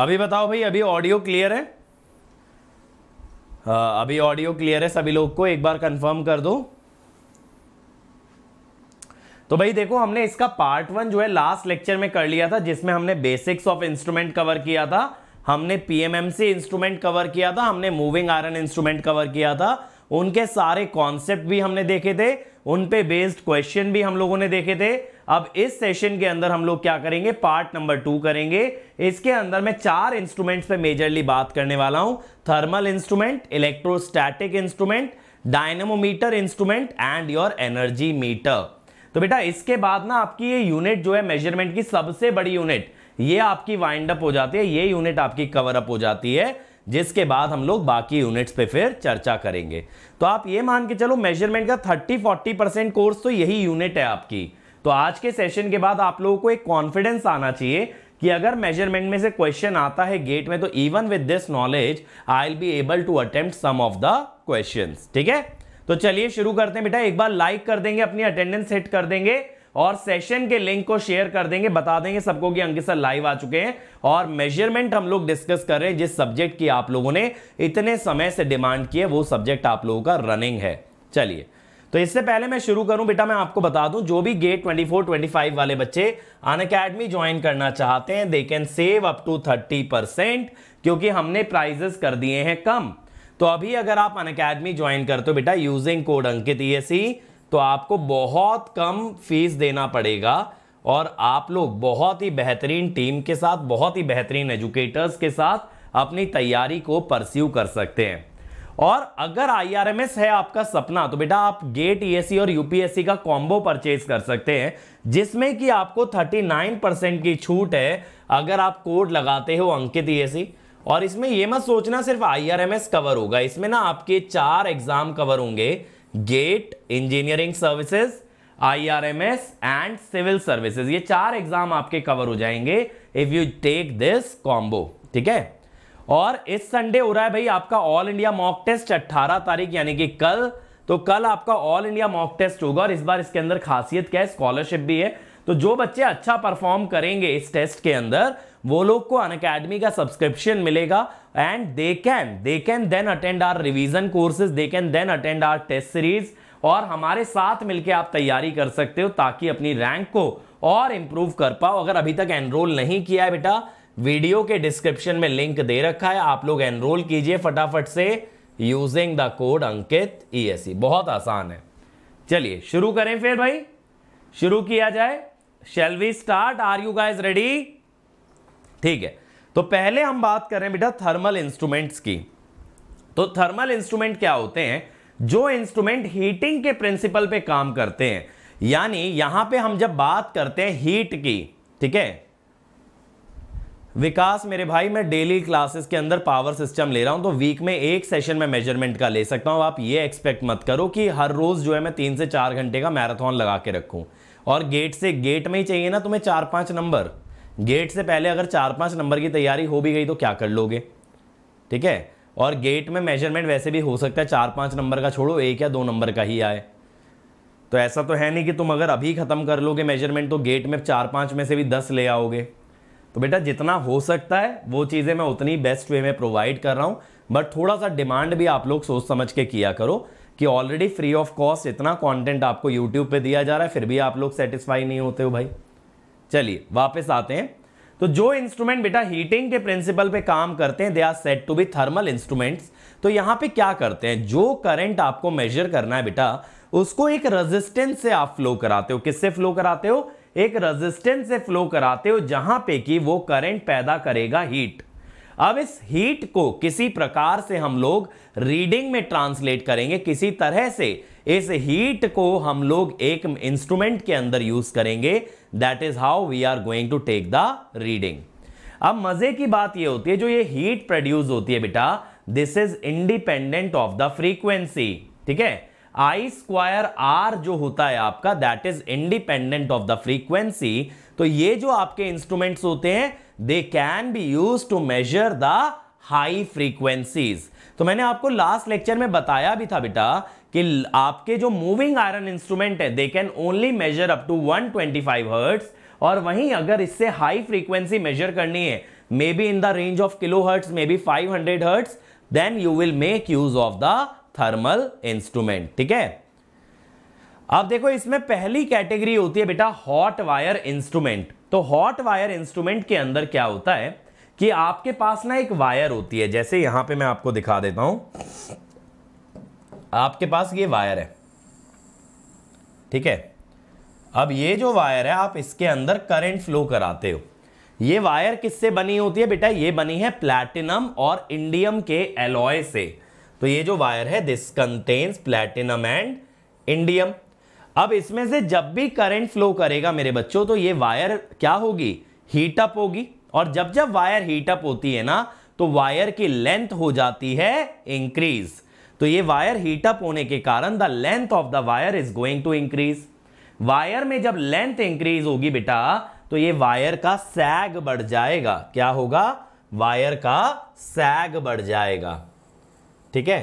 अभी बताओ भाई अभी ऑडियो क्लियर है आ, हाँ, अभी ऑडियो क्लियर है सभी लोग को एक बार कंफर्म कर दो तो भाई देखो हमने इसका पार्ट वन जो है लास्ट लेक्चर में कर लिया था जिसमें हमने बेसिक्स ऑफ इंस्ट्रूमेंट कवर किया था हमने पीएमएमसी इंस्ट्रूमेंट कवर किया था हमने मूविंग आयरन इंस्ट्रूमेंट कवर किया था उनके सारे कॉन्सेप्ट भी हमने देखे थे उन पे बेस्ड क्वेश्चन भी हम लोगों ने देखे थे अब इस सेशन के अंदर हम लोग क्या करेंगे पार्ट नंबर टू करेंगे इसके अंदर मैं चार इंस्ट्रूमेंट्स पे मेजरली बात करने वाला हूं thermal instrument electrostatic instrument dynamometer instrument and your energy meter तो बेटा इसके बाद ना आपकी ये यूनिट जो है मेजरमेंट की सबसे बड़ी यूनिट ये आपकी वाइंड अप हो जाती है ये यूनिट आपकी कवर अप हो जाती है जिसके बाद हम लोग बाकी यूनिट्स पे फिर चर्चा करेंगे तो आप ये मान के चलो मेजरमेंट का 30-40 परसेंट कोर्स तो यही यूनिट है आपकी तो आज के सेशन के बाद आप लोगों को एक कॉन्फिडेंस आना चाहिए कि अगर मेजरमेंट में से क्वेश्चन आता है गेट में तो even with this knowledge I will be able to attempt some of the question ठीक है तो चलिए शुरू करते हैं बेटा एक बार लाइक कर देंगे अपनी अटेंडेंस सेट कर देंगे और सेशन के लिंक को शेयर कर देंगे बता देंगे सबको कि अंकित सर लाइव आ चुके हैं और मेजरमेंट हम लोग डिस्कस कर रहे हैं जिस सब्जेक्ट की आप लोगों ने इतने समय से डिमांड की है वो सब्जेक्ट आप लोगों का रनिंग है चलिए तो इससे पहले मैं शुरू करूं बेटा मैं आपको बता दूं जो भी गेट 24 25 वाले बच्चे अन अकेडमी ज्वाइन करना चाहते हैं they can save up to 30 percent क्योंकि हमने प्राइजेस कर दिए हैं कम तो अभी अगर आप अन अकेडमी ज्वाइन करते हो बेटा using code Ankit E e तो आपको बहुत कम फीस देना पड़ेगा और आप लोग बहुत ही बेहतरीन टीम के साथ बहुत ही बेहतरीन एजुकेटर्स के साथ अपनी तैयारी को परस्यू कर सकते हैं और अगर आईआरएमएस है आपका सपना तो बेटा आप गेट ई e और यूपीएससी का कॉम्बो परचेज कर सकते हैं जिसमें कि आपको 39 परसेंट की छूट है अगर आप कोड लगाते हो अंकित ई e और इसमें यह मत सोचना सिर्फ आईआरएमएस कवर होगा इसमें ना आपके चार एग्जाम कवर होंगे GATE engineering services IRMS and civil services ये चार एग्जाम आपके कवर हो जाएंगे if you take this combo ठीक है और इस संडे हो रहा है भाई आपका ऑल इंडिया मॉक टेस्ट 18 तारीख यानी कि कल तो कल आपका ऑल इंडिया मॉक टेस्ट होगा और इस बार इसके अंदर खासियत क्या है स्कॉलरशिप भी है तो जो बच्चे अच्छा परफॉर्म करेंगे इस टेस्ट के अंदर वो लोग को अन अकेडमी का सब्सक्रिप्शन मिलेगा and they can they can then attend our revision courses they can then attend our test series और हमारे साथ मिलकर आप तैयारी कर सकते हो ताकि अपनी रैंक को और इंप्रूव कर पाओ अगर अभी तक एनरोल नहीं किया है बेटा वीडियो के डिस्क्रिप्शन में लिंक दे रखा है आप लोग एनरोल कीजिए फटाफट से using the code Ankit E e e। बहुत आसान है चलिए शुरू करें फिर भाई शुरू किया जाए shall we start are you guys ready ठीक है तो पहले हम बात कर रहे हैं बेटा थर्मल इंस्ट्रूमेंट्स की तो थर्मल इंस्ट्रूमेंट क्या होते हैं जो इंस्ट्रूमेंट हीटिंग के प्रिंसिपल पे काम करते हैं यानी यहां पे हम जब बात करते हैं हीट की ठीक है विकास मेरे भाई मैं डेली क्लासेस के अंदर पावर सिस्टम ले रहा हूं तो वीक में एक सेशन में मेजरमेंट का ले सकता हूं आप ये एक्सपेक्ट मत करो कि हर रोज जो है मैं तीन से चार घंटे का मैराथन लगा के रखूं और गेट से गेट में ही चाहिए ना तुम्हें चार पाँच नंबर गेट से पहले अगर चार पाँच नंबर की तैयारी हो भी गई तो क्या कर लोगे ठीक है और गेट में मेजरमेंट वैसे भी हो सकता है चार पाँच नंबर का छोड़ो एक या दो नंबर का ही आए तो ऐसा तो है नहीं कि तुम अगर अभी ख़त्म कर लोगे मेजरमेंट तो गेट में चार पाँच में से भी दस ले आओगे तो बेटा जितना हो सकता है वो चीज़ें मैं उतनी बेस्ट वे में प्रोवाइड कर रहा हूँ बट थोड़ा सा डिमांड भी आप लोग सोच समझ के किया करो कि ऑलरेडी फ्री ऑफ कॉस्ट इतना कंटेंट आपको यूट्यूब पे दिया जा रहा है फिर भी आप लोग सेटिस्फाई नहीं होते हो भाई चलिए वापस आते हैं तो जो इंस्ट्रूमेंट बेटा हीटिंग के प्रिंसिपल पे काम करते हैं they are set to be thermal instruments तो यहां पे क्या करते हैं जो करंट आपको मेजर करना है बेटा उसको एक रेजिस्टेंस से आप फ्लो कराते हो किससे फ्लो कराते हो एक रेजिस्टेंस से फ्लो कराते हो जहां पे कि वो करंट पैदा करेगा हीट अब इस हीट को किसी प्रकार से हम लोग रीडिंग में ट्रांसलेट करेंगे किसी तरह से इस हीट को हम लोग एक इंस्ट्रूमेंट के अंदर यूज करेंगे that is how we are going to take the reading अब मजे की बात यह होती है जो ये हीट प्रोड्यूस होती है बेटा this is independent of the frequency ठीक है आई स्क्वायर आर जो होता है आपका that is independent of the frequency तो ये जो आपके इंस्ट्रूमेंट्स होते हैं they can be use to measure the high frequencies तो मैंने आपको लास्ट लेक्चर में बताया भी था बेटा कि आपके जो मूविंग आयरन इंस्ट्रूमेंट है they can only measure up to 125 twenty hertz और वहीं अगर इससे हाई फ्रीक्वेंसी मेजर करनी है maybe in the range of kilohertz maybe 500 hertz then you will make use of the thermal instrument ठीक है आप देखो इसमें पहली कैटेगरी होती है बेटा हॉट वायर इंस्ट्रूमेंट तो हॉट वायर इंस्ट्रूमेंट के अंदर क्या होता है कि आपके पास ना एक वायर होती है जैसे यहां पे मैं आपको दिखा देता हूं आपके पास ये वायर है ठीक है अब ये जो वायर है आप इसके अंदर करंट फ्लो कराते हो ये वायर किससे बनी होती है बेटा ये बनी है प्लैटिनम और इंडियम के एलॉय से तो ये जो वायर है this contains platinum and indium अब इसमें से जब भी करंट फ्लो करेगा मेरे बच्चों तो ये वायर क्या होगी हीटअप होगी और जब जब वायर हीटअप होती है ना तो वायर की लेंथ हो जाती है इंक्रीज तो ये वायर हीटअप होने के कारण the length of the wire is going to increase wire में जब लेंथ इंक्रीज होगी बेटा तो ये वायर का सैग बढ़ जाएगा क्या होगा वायर का सैग बढ़ जाएगा ठीक है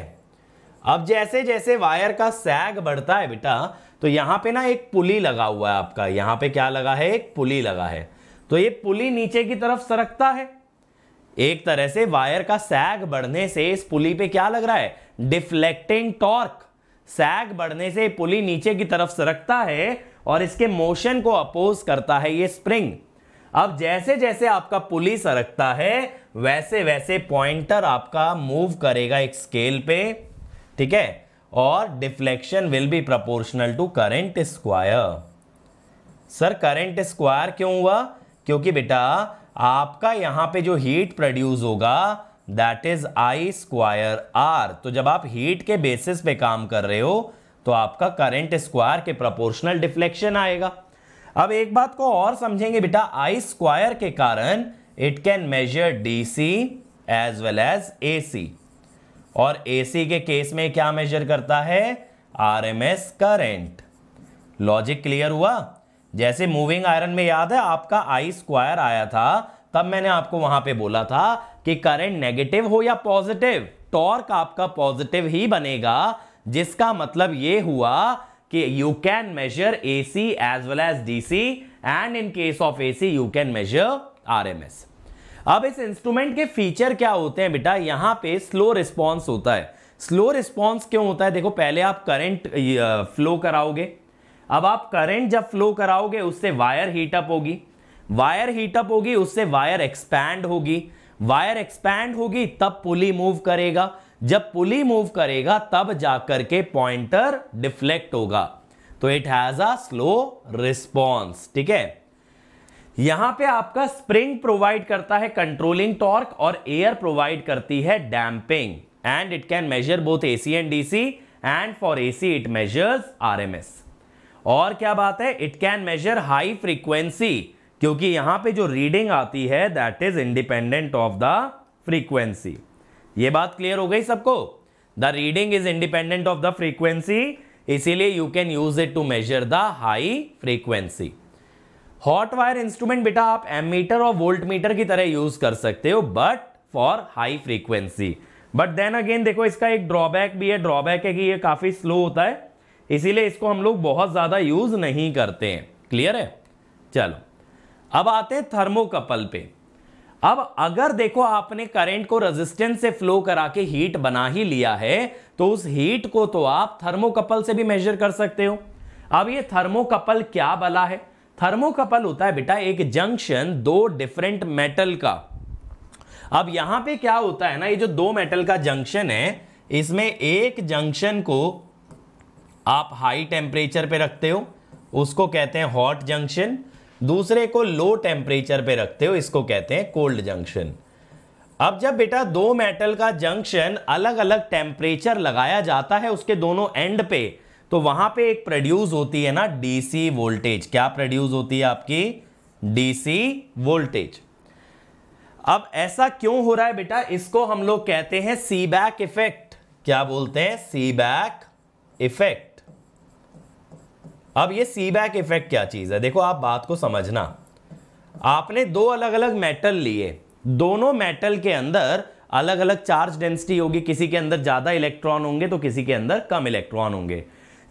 अब जैसे जैसे वायर का सैग बढ़ता है बेटा तो यहाँ पे ना एक पुली लगा हुआ है आपका यहाँ पे क्या लगा है एक पुली लगा है तो ये पुली नीचे की तरफ सरकता है एक तरह से वायर का सैग बढ़ने से इस पुली पे क्या लग रहा है डिफ्लेक्टिंग टॉर्क सैग बढ़ने से पुली नीचे की तरफ सरकता है और इसके मोशन को अपोज करता है ये स्प्रिंग अब जैसे जैसे आपका पुली सरकता है वैसे वैसे पॉइंटर आपका मूव करेगा एक स्केल पे ठीक है और deflection will be proportional to current square sir current square क्यों हुआ क्योंकि बेटा आपका यहाँ पे जो हीट प्रोड्यूस होगा that is I square R तो जब आप हीट के बेसिस पे काम कर रहे हो तो आपका करेंट स्क्वायर के प्रोपोर्शनल डिफ्लेक्शन आएगा अब एक बात को और समझेंगे बेटा आई स्क्वायर के कारण it can measure D C as well as A C और एसी के केस में क्या मेजर करता है आरएमएस करंट लॉजिक क्लियर हुआ जैसे मूविंग आयरन में याद है आपका आई स्क्वायर आया था तब मैंने आपको वहां पे बोला था कि करंट नेगेटिव हो या पॉजिटिव टॉर्क आपका पॉजिटिव ही बनेगा जिसका मतलब ये हुआ कि you can measure A C as well as D C and in case of A C you can measure R M S अब इस इंस्ट्रूमेंट के फीचर क्या होते हैं बेटा यहाँ पे स्लो रिस्पॉन्स होता है स्लो रिस्पॉन्स क्यों होता है देखो पहले आप करंट फ्लो कराओगे अब आप करंट जब फ्लो कराओगे उससे वायर हीटअप होगी वायर हीटअप होगी उससे वायर एक्सपैंड होगी वायर एक्सपैंड होगी तब पुली मूव करेगा जब पुली मूव करेगा तब जाकर के पॉइंटर डिफ्लेक्ट होगा तो it has a slow response ठीक है यहां पे आपका स्प्रिंग प्रोवाइड करता है कंट्रोलिंग टॉर्क और एयर प्रोवाइड करती है damping and it can measure both AC and DC and for AC it measures RMS और क्या बात है it can measure high frequency क्योंकि यहां पे जो रीडिंग आती है that is independent of the frequency ये बात क्लियर हो गई सबको the reading is independent of the frequency इसीलिए you can use it to measure the high frequency hot wire instrument बेटा आप एम मीटर और वोल्ट मीटर की तरह यूज कर सकते हो but for high frequency but then again देखो इसका एक ड्रॉबैक भी है ड्रॉबैक है कि ये काफ़ी स्लो होता है इसीलिए इसको हम लोग बहुत ज़्यादा यूज़ नहीं करते हैं क्लियर है चलो अब आते हैं थर्मोकपल पे अब अगर देखो आपने करंट को रेजिस्टेंस से फ्लो करा के हीट बना ही लिया है तो उस हीट को तो आप थर्मोकपल से भी मेजर कर सकते हो अब ये थर्मोकपल क्या बला है थर्मोकपल होता है बेटा एक जंक्शन दो डिफरेंट मेटल का अब यहां पे क्या होता है ना ये जो दो मेटल का जंक्शन है इसमें एक जंक्शन को आप हाई टेम्परेचर पे रखते हो उसको कहते हैं हॉट जंक्शन दूसरे को लो टेम्परेचर पे रखते हो इसको कहते हैं कोल्ड जंक्शन अब जब बेटा दो मेटल का जंक्शन अलग अलग टेम्परेचर लगाया जाता है उसके दोनों एंड पे तो वहां पे एक प्रोड्यूस होती है ना डीसी वोल्टेज क्या प्रोड्यूस होती है आपकी डीसी वोल्टेज अब ऐसा क्यों हो रहा है बेटा इसको हम लोग कहते हैं सी बैक इफेक्ट क्या बोलते हैं सी बैक इफेक्ट अब ये सी बैक इफेक्ट क्या चीज है देखो आप बात को समझना आपने दो अलग अलग मेटल लिए दोनों मेटल के अंदर अलग अलग चार्ज डेंसिटी होगी किसी के अंदर ज्यादा इलेक्ट्रॉन होंगे तो किसी के अंदर कम इलेक्ट्रॉन होंगे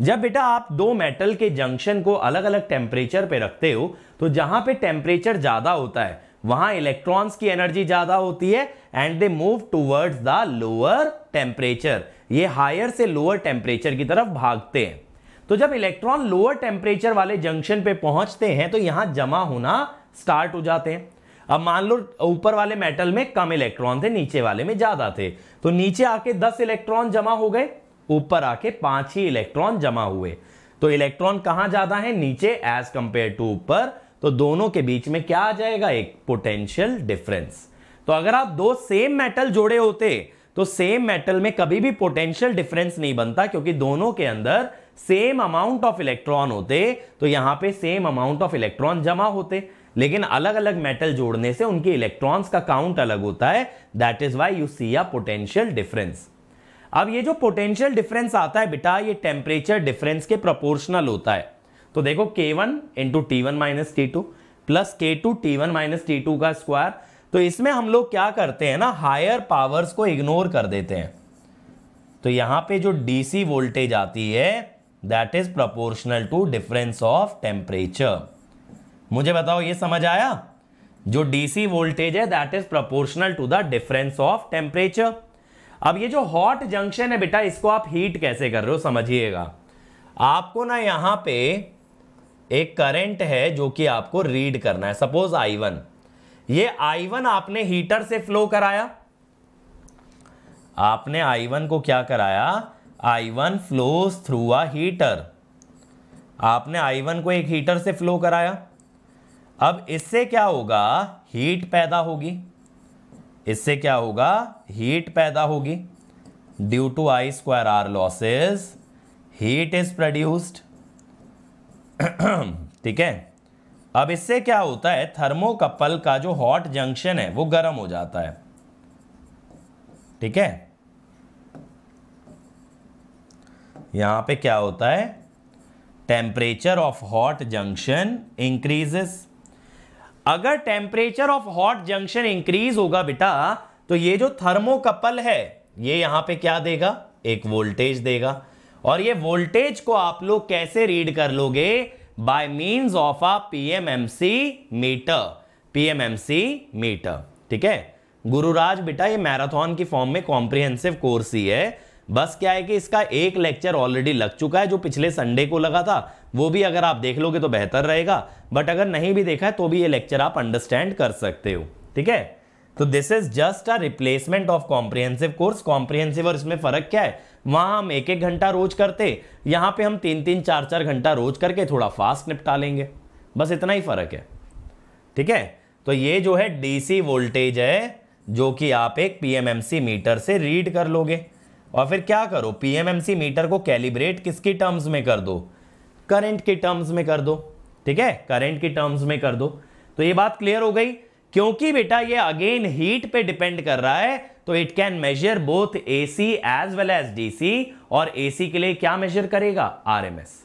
जब बेटा आप दो मेटल के जंक्शन को अलग अलग टेम्परेचर पे रखते हो तो जहां पे टेम्परेचर ज़्यादा होता है वहां इलेक्ट्रॉन्स की एनर्जी ज़्यादा होती है and they move towards the lower temperature ये हायर से लोअर टेम्परेचर की तरफ भागते हैं तो जब इलेक्ट्रॉन लोअर टेम्परेचर वाले जंक्शन पे पहुंचते हैं तो यहां जमा होना स्टार्ट हो जाते हैं अब मान लो ऊपर वाले मेटल में कम इलेक्ट्रॉन थे नीचे वाले में ज़्यादा थे तो नीचे आके 10 इलेक्ट्रॉन जमा हो गए ऊपर आके पांच ही इलेक्ट्रॉन जमा हुए तो इलेक्ट्रॉन कहां ज्यादा है नीचे एज कंपेयर टू ऊपर तो दोनों के बीच में क्या आ जाएगा एक पोटेंशियल डिफरेंस तो अगर आप दो सेम मेटल जोड़े होते तो सेम मेटल में कभी भी पोटेंशियल डिफरेंस नहीं बनता क्योंकि दोनों के अंदर सेम अमाउंट ऑफ इलेक्ट्रॉन होते तो यहां पे सेम अमाउंट ऑफ इलेक्ट्रॉन जमा होते लेकिन अलग अलग मेटल जोड़ने से उनके इलेक्ट्रॉन्स का काउंट अलग होता है that is why you see a potential difference अब ये जो पोटेंशियल डिफरेंस आता है बेटा ये टेम्परेचर डिफरेंस के प्रोपोर्शनल होता है तो देखो K one into T one minus T two plus K two T one minus T two का स्क्वायर तो इसमें हम लोग क्या करते हैं ना हायर पावर्स को इग्नोर कर देते हैं तो यहां पे जो डीसी वोल्टेज आती है that is proportional to difference of temperature मुझे बताओ ये समझ आया जो डीसी वोल्टेज है that is proportional to the difference of temperature अब ये जो हॉट जंक्शन है बेटा इसको आप हीट कैसे कर रहे हो समझिएगा आपको ना यहां पे एक करंट है जो कि आपको रीड करना है सपोज आई वन ये आई वन आपने हीटर से फ्लो कराया आपने आई वन को क्या कराया I one flows through a heater आपने आई वन को एक हीटर से फ्लो कराया अब इससे क्या होगा हीट पैदा होगी इससे क्या होगा हीट पैदा होगी due to I square R losses heat is produced ठीक है अब इससे क्या होता है थर्मोकपल का जो हॉट जंक्शन है वो गर्म हो जाता है ठीक है यहां पे क्या होता है temperature of hot junction increases अगर temperature of hot junction increase होगा बेटा तो ये जो थर्मोकपल है ये यहां पे क्या देगा एक वोल्टेज देगा और ये वोल्टेज को आप लोग कैसे रीड कर लोगे by means of a PMMC meter PMMC meter ठीक है गुरुराज बेटा ये मैराथन की फॉर्म में कॉम्प्रिहेंसिव कोर्स ही है बस क्या है कि इसका एक लेक्चर ऑलरेडी लग चुका है जो पिछले संडे को लगा था वो भी अगर आप देख लोगे तो बेहतर रहेगा बट अगर नहीं भी देखा है तो भी ये लेक्चर आप अंडरस्टैंड कर सकते हो ठीक है तो this is just a replacement of comprehensive course comprehensive और इसमें फर्क क्या है वहां हम एक एक घंटा रोज करते यहाँ पे हम तीन तीन चार चार घंटा रोज करके थोड़ा फास्ट निपटा लेंगे बस इतना ही फर्क है ठीक है तो ये जो है डीसी वोल्टेज है जो कि आप एक पीएमएमसी मीटर से रीड कर लोगे और फिर क्या करो पीएमएमसी मीटर को कैलिब्रेट किसकी टर्म्स में कर दो करंट के टर्म्स में कर दो ठीक है करंट के टर्म्स में कर दो तो ये बात क्लियर हो गई क्योंकि बेटा ये अगेन हीट पे डिपेंड कर रहा है तो it can measure both AC as well as DC और एसी के लिए क्या मेजर करेगा आरएमएस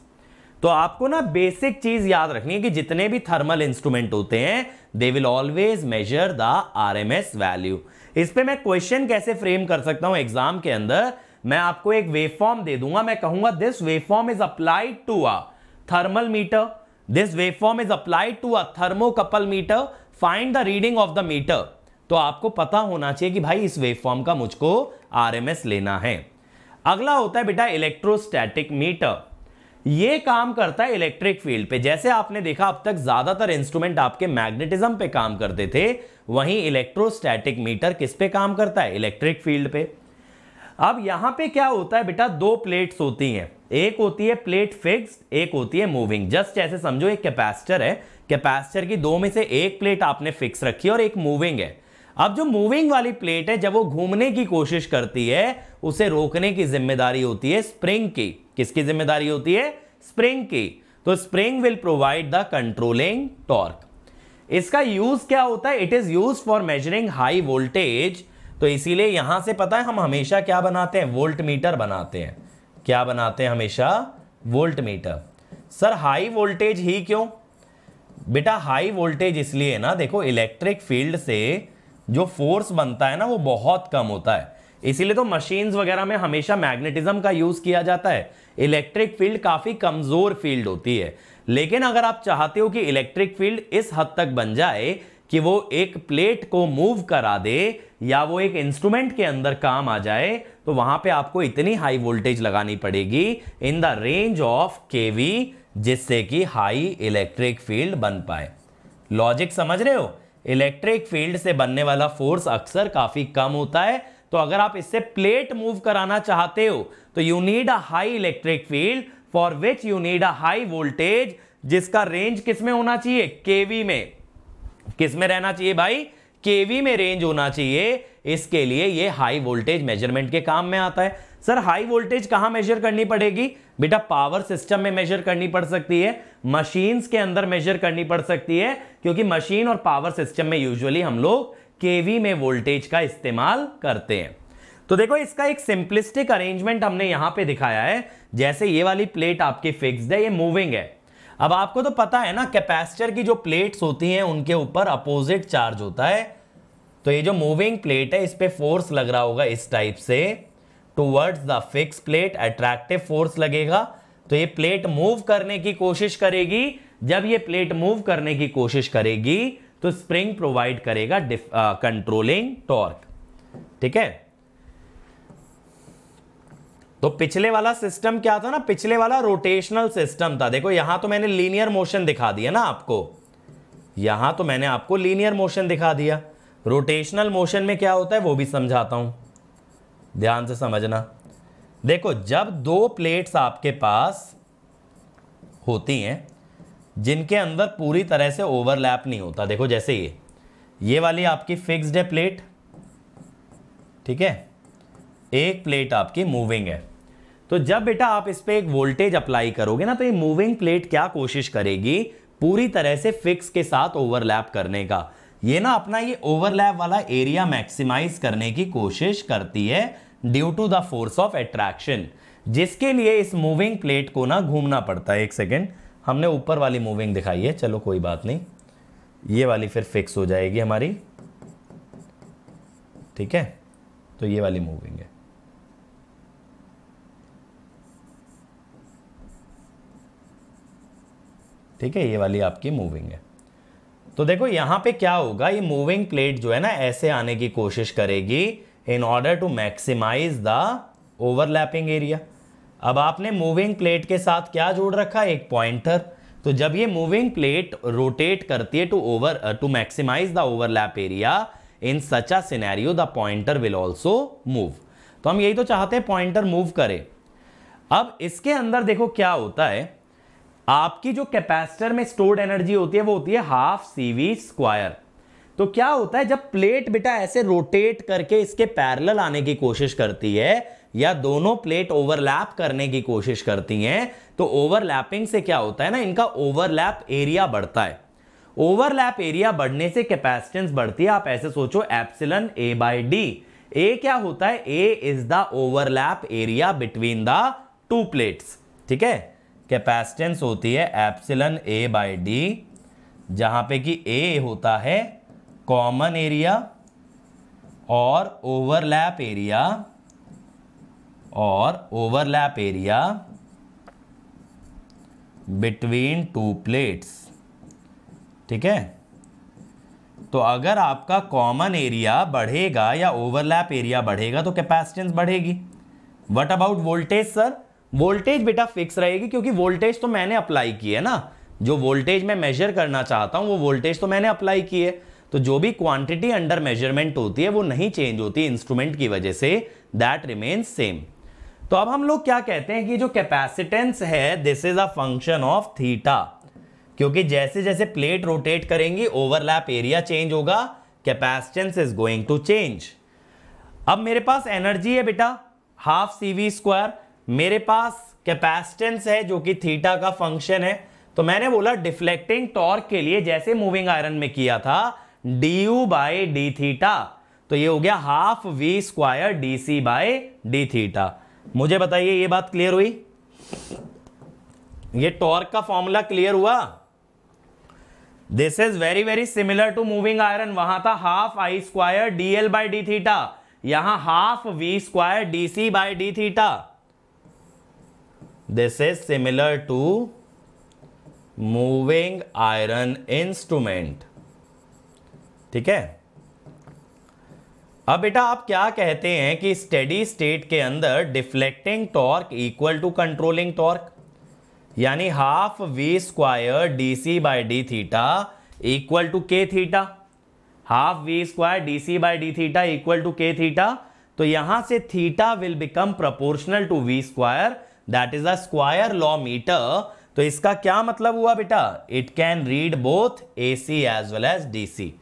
तो आपको ना बेसिक चीज याद रखनी है कि जितने भी थर्मल इंस्ट्रूमेंट होते हैं they will always measure the RMS value इस पर मैं क्वेश्चन कैसे फ्रेम कर सकता हूं एग्जाम के अंदर मैं आपको एक वेवफॉर्म दे दूंगा मैं कहूंगा this waveform is applied to a thermal meter this waveform is applied to a thermocouple meter find the reading of the meter तो आपको पता होना चाहिए कि भाई इस वेवफॉर्म का मुझको आरएमएस लेना है अगला होता है बेटा इलेक्ट्रोस्टैटिक मीटर ये काम करता है इलेक्ट्रिक फील्ड पे जैसे आपने देखा अब तक ज्यादातर इंस्ट्रूमेंट आपके मैग्नेटिज्म पे काम करते थे वहीं इलेक्ट्रोस्टैटिक मीटर किस पे काम करता है इलेक्ट्रिक फील्ड पे अब यहां पे क्या होता है बेटा दो प्लेट्स होती हैं एक होती है प्लेट फिक्स्ड एक होती है मूविंग जस्ट जैसे समझो एक कैपेसिटर है कैपेसिटर की दो में से एक प्लेट आपने फिक्स रखी है और एक मूविंग है अब जो मूविंग वाली प्लेट है जब वो घूमने की कोशिश करती है उसे रोकने की जिम्मेदारी होती है स्प्रिंग की किसकी जिम्मेदारी होती है स्प्रिंग की तो spring will provide the controlling torque इसका यूज क्या होता है it is use for measuring high voltage तो इसीलिए यहां से पता है हम हमेशा क्या बनाते हैं वोल्ट मीटर बनाते हैं क्या बनाते हैं हमेशा volt meter sir high voltage ही क्यों बेटा हाई वोल्टेज इसलिए ना देखो इलेक्ट्रिक फील्ड से जो फोर्स बनता है ना वो बहुत कम होता है इसीलिए तो मशीन्स वगैरह में हमेशा मैग्नेटिज्म का यूज किया जाता है इलेक्ट्रिक फील्ड काफी कमजोर फील्ड होती है लेकिन अगर आप चाहते हो कि इलेक्ट्रिक फील्ड इस हद तक बन जाए कि वो एक प्लेट को मूव करा दे या वो एक इंस्ट्रूमेंट के अंदर काम आ जाए तो वहां पे आपको इतनी हाई वोल्टेज लगानी पड़ेगी in the range of kV जिससे कि हाई इलेक्ट्रिक फील्ड बन पाए लॉजिक समझ रहे हो इलेक्ट्रिक फील्ड से बनने वाला फोर्स अक्सर काफ़ी कम होता है तो अगर आप इससे प्लेट मूव कराना चाहते हो तो you need a high electric field for which you need a high voltage जिसका रेंज किस में होना चाहिए केवी में किस में रहना चाहिए भाई केवी में रेंज होना चाहिए इसके लिए ये हाई वोल्टेज मेजरमेंट के काम में आता है सर हाई वोल्टेज कहां मेजर करनी पड़ेगी बेटा पावर सिस्टम में मेजर करनी पड़ सकती है मशीन्स के अंदर मेजर करनी पड़ सकती है क्योंकि मशीन और पावर सिस्टम में यूजुअली हम लोग केवी में वोल्टेज का इस्तेमाल करते हैं तो देखो इसका एक सिंपलिस्टिक अरेंजमेंट हमने यहां पे दिखाया है जैसे ये वाली प्लेट आपकी फिक्स्ड है ये मूविंग है अब आपको तो पता है ना कैपेसिटर की जो प्लेट्स होती हैं उनके ऊपर अपोजिट चार्ज होता है तो ये जो मूविंग प्लेट है इस पर फोर्स लग रहा होगा इस टाइप से towards the fix plate attractive force लगेगा तो ये प्लेट मूव करने की कोशिश करेगी जब ये प्लेट मूव करने की कोशिश करेगी तो स्प्रिंग प्रोवाइड करेगा कंट्रोलिंग टॉर्क uh, ठीक है तो पिछले वाला सिस्टम क्या था ना पिछले वाला रोटेशनल सिस्टम था देखो यहां तो मैंने लीनियर मोशन दिखा दिया ना आपको यहां तो मैंने आपको लीनियर मोशन दिखा दिया रोटेशनल मोशन में क्या होता है वो भी समझाता हूं ध्यान से समझना देखो जब दो प्लेट्स आपके पास होती हैं जिनके अंदर पूरी तरह से ओवरलैप नहीं होता देखो जैसे ये ये वाली आपकी फिक्स्ड है प्लेट ठीक है एक प्लेट आपकी मूविंग है तो जब बेटा आप इस पर एक वोल्टेज अप्लाई करोगे ना तो ये मूविंग प्लेट क्या कोशिश करेगी पूरी तरह से फिक्स के साथ ओवरलैप करने का ये ना अपना ये ओवरलैप वाला एरिया मैक्सिमाइज करने की कोशिश करती है due to the force of attraction जिसके लिए इस मूविंग प्लेट को ना घूमना पड़ता है एक सेकेंड हमने ऊपर वाली मूविंग दिखाई है चलो कोई बात नहीं ये वाली फिर फिक्स हो जाएगी हमारी ठीक है तो ये वाली मूविंग है ठीक है ये वाली आपकी मूविंग है तो देखो यहां पे क्या होगा ये मूविंग प्लेट जो है ना ऐसे आने की कोशिश करेगी in order to maximise the overlapping area अब आपने मूविंग प्लेट के साथ क्या जोड़ रखा एक पॉइंटर तो जब ये मूविंग प्लेट रोटेट करती है to over to maximise the overlap area in such a scenario the pointer will also move तो हम यही तो चाहते हैं पॉइंटर मूव करे अब इसके अंदर देखो क्या होता है आपकी जो कैपेसिटर में स्टोर्ड एनर्जी होती है वो होती है हाफ सी वी स्क्वायर तो क्या होता है जब प्लेट बेटा ऐसे रोटेट करके इसके पैरेलल आने की कोशिश करती है या दोनों प्लेट ओवरलैप करने की कोशिश करती हैं तो ओवरलैपिंग से क्या होता है ना इनका ओवरलैप एरिया बढ़ता है ओवरलैप एरिया बढ़ने से कैपेसिटेंस बढ़ती है आप ऐसे सोचो epsilon A by D A क्या होता है A is the overlap area between the two plates ठीक है कैपेसिटेंस होती है एप्सिलन ए बाई डी जहां पे कि ए होता है कॉमन एरिया और ओवरलैप एरिया और overlap area between two plates ठीक है तो अगर आपका कॉमन एरिया बढ़ेगा या ओवरलैप एरिया बढ़ेगा तो कैपेसिटेंस बढ़ेगी what about voltage sir voltage बेटा फिक्स रहेगी क्योंकि वोल्टेज तो मैंने अप्लाई की है ना जो वोल्टेज मैं मेजर करना चाहता हूँ वो वोल्टेज तो मैंने अप्लाई की है तो जो भी क्वांटिटी अंडर मेजरमेंट होती है वो नहीं चेंज होती इंस्ट्रूमेंट की वजह से दैट रिमेन्स सेम तो अब हम लोग क्या कहते हैं कि जो कैपेसिटेंस है this is a function of theta क्योंकि जैसे जैसे प्लेट रोटेट करेंगी ओवरलैप एरिया चेंज होगा capacitance is going to change अब मेरे पास एनर्जी है बेटा हाफ सी वी स्क्वायर मेरे पास कैपेसिटेंस है जो कि थीटा का फंक्शन है तो मैंने बोला डिफ्लेक्टिंग टॉर्क के लिए जैसे मूविंग आयरन में किया था D U by D theta तो ये हो गया half V square D C by D theta मुझे बताइए ये बात क्लियर हुई ये टॉर्क का फॉर्मूला क्लियर हुआ this is very very similar to moving iron वहां था half I square D L by D theta यहां half V square D C by D theta this is similar to moving iron instrument ठीक है अब बेटा आप क्या कहते हैं कि स्टेडी स्टेट के अंदर deflecting torque equal to controlling torque यानी half V square D C by D theta equal to K theta half V square D C by D theta equal to K theta तो यहां से theta will become proportional to V square that is a square law meter तो इसका क्या मतलब हुआ बेटा it can read both A C as well as D C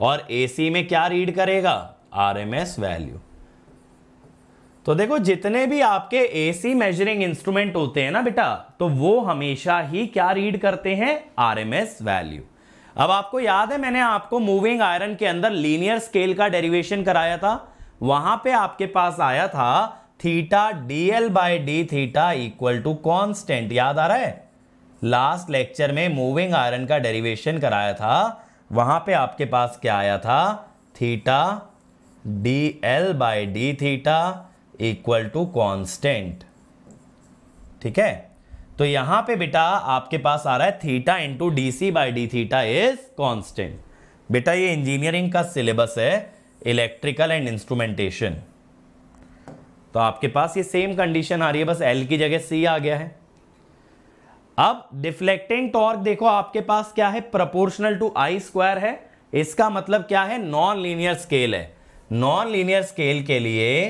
और एसी में क्या रीड करेगा आरएमएस वैल्यू तो देखो जितने भी आपके एसी मेजरिंग इंस्ट्रूमेंट होते हैं ना बेटा तो वो हमेशा ही क्या रीड करते हैं आरएमएस वैल्यू अब आपको याद है मैंने आपको मूविंग आयरन के अंदर लीनियर स्केल का डेरिवेशन कराया था वहां पे आपके पास आया था theta DL by D theta equal to constant याद आ रहा है लास्ट लेक्चर में मूविंग आयरन का डेरिवेशन कराया था वहां पे आपके पास क्या आया था theta D L by D theta equal to constant ठीक है तो यहां पे बेटा आपके पास आ रहा है theta into D C by D theta is constant बेटा ये इंजीनियरिंग का सिलेबस है इलेक्ट्रिकल एंड इंस्ट्रूमेंटेशन तो आपके पास ये सेम कंडीशन आ रही है बस एल की जगह सी आ गया है अब डिफ्लेक्टिंग टॉर्क देखो आपके पास क्या है प्रपोर्शनल टू आई स्क्वायर है इसका मतलब क्या है नॉन लीनियर स्केल है नॉन लीनियर स्केल के लिए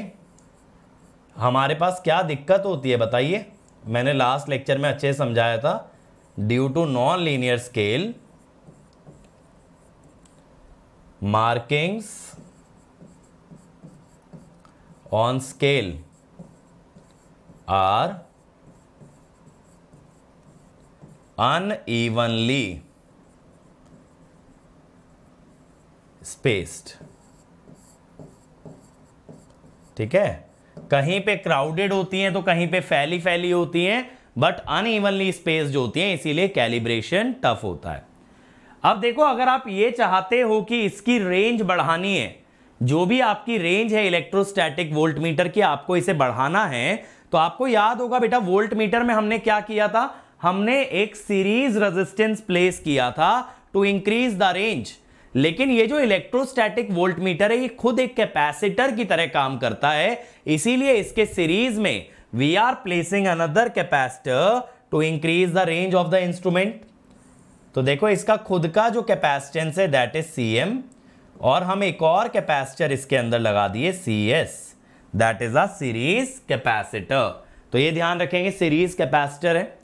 हमारे पास क्या दिक्कत होती है बताइए मैंने लास्ट लेक्चर में अच्छे समझाया था due to non linear scale markings on scale are unevenly spaced ठीक है कहीं पे क्राउडेड होती हैं तो कहीं पे फैली फैली होती हैं बट अनइवनली स्पेस जो होती है इसीलिए कैलिब्रेशन टफ होता है अब देखो अगर आप ये चाहते हो कि इसकी रेंज बढ़ानी है जो भी आपकी रेंज है इलेक्ट्रोस्टैटिक वोल्ट मीटर की आपको इसे बढ़ाना है तो आपको याद होगा बेटा वोल्ट मीटर में हमने क्या किया था हमने एक सीरीज रेजिस्टेंस प्लेस किया था टू इंक्रीज द रेंज लेकिन ये जो इलेक्ट्रोस्टैटिक वोल्ट मीटर है ये खुद एक कैपेसिटर की तरह काम करता है इसीलिए इसके सीरीज में we are placing another capacitor to increase the range of the instrument तो देखो इसका खुद का जो कैपेसिटेंस है दैट इज सी एम और हम एक और कैपेसिटर इसके अंदर लगा दिए C S that is a series capacitor तो ये ध्यान रखेंगे सीरीज कैपेसिटर है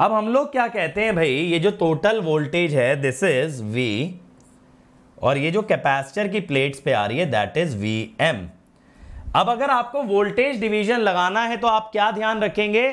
अब हम लोग क्या कहते हैं भाई ये जो टोटल वोल्टेज है दिस इज वी और ये जो कैपेसिटर की प्लेट्स पे आ रही है दैट इज वी एम अब अगर आपको वोल्टेज डिवीजन लगाना है तो आप क्या ध्यान रखेंगे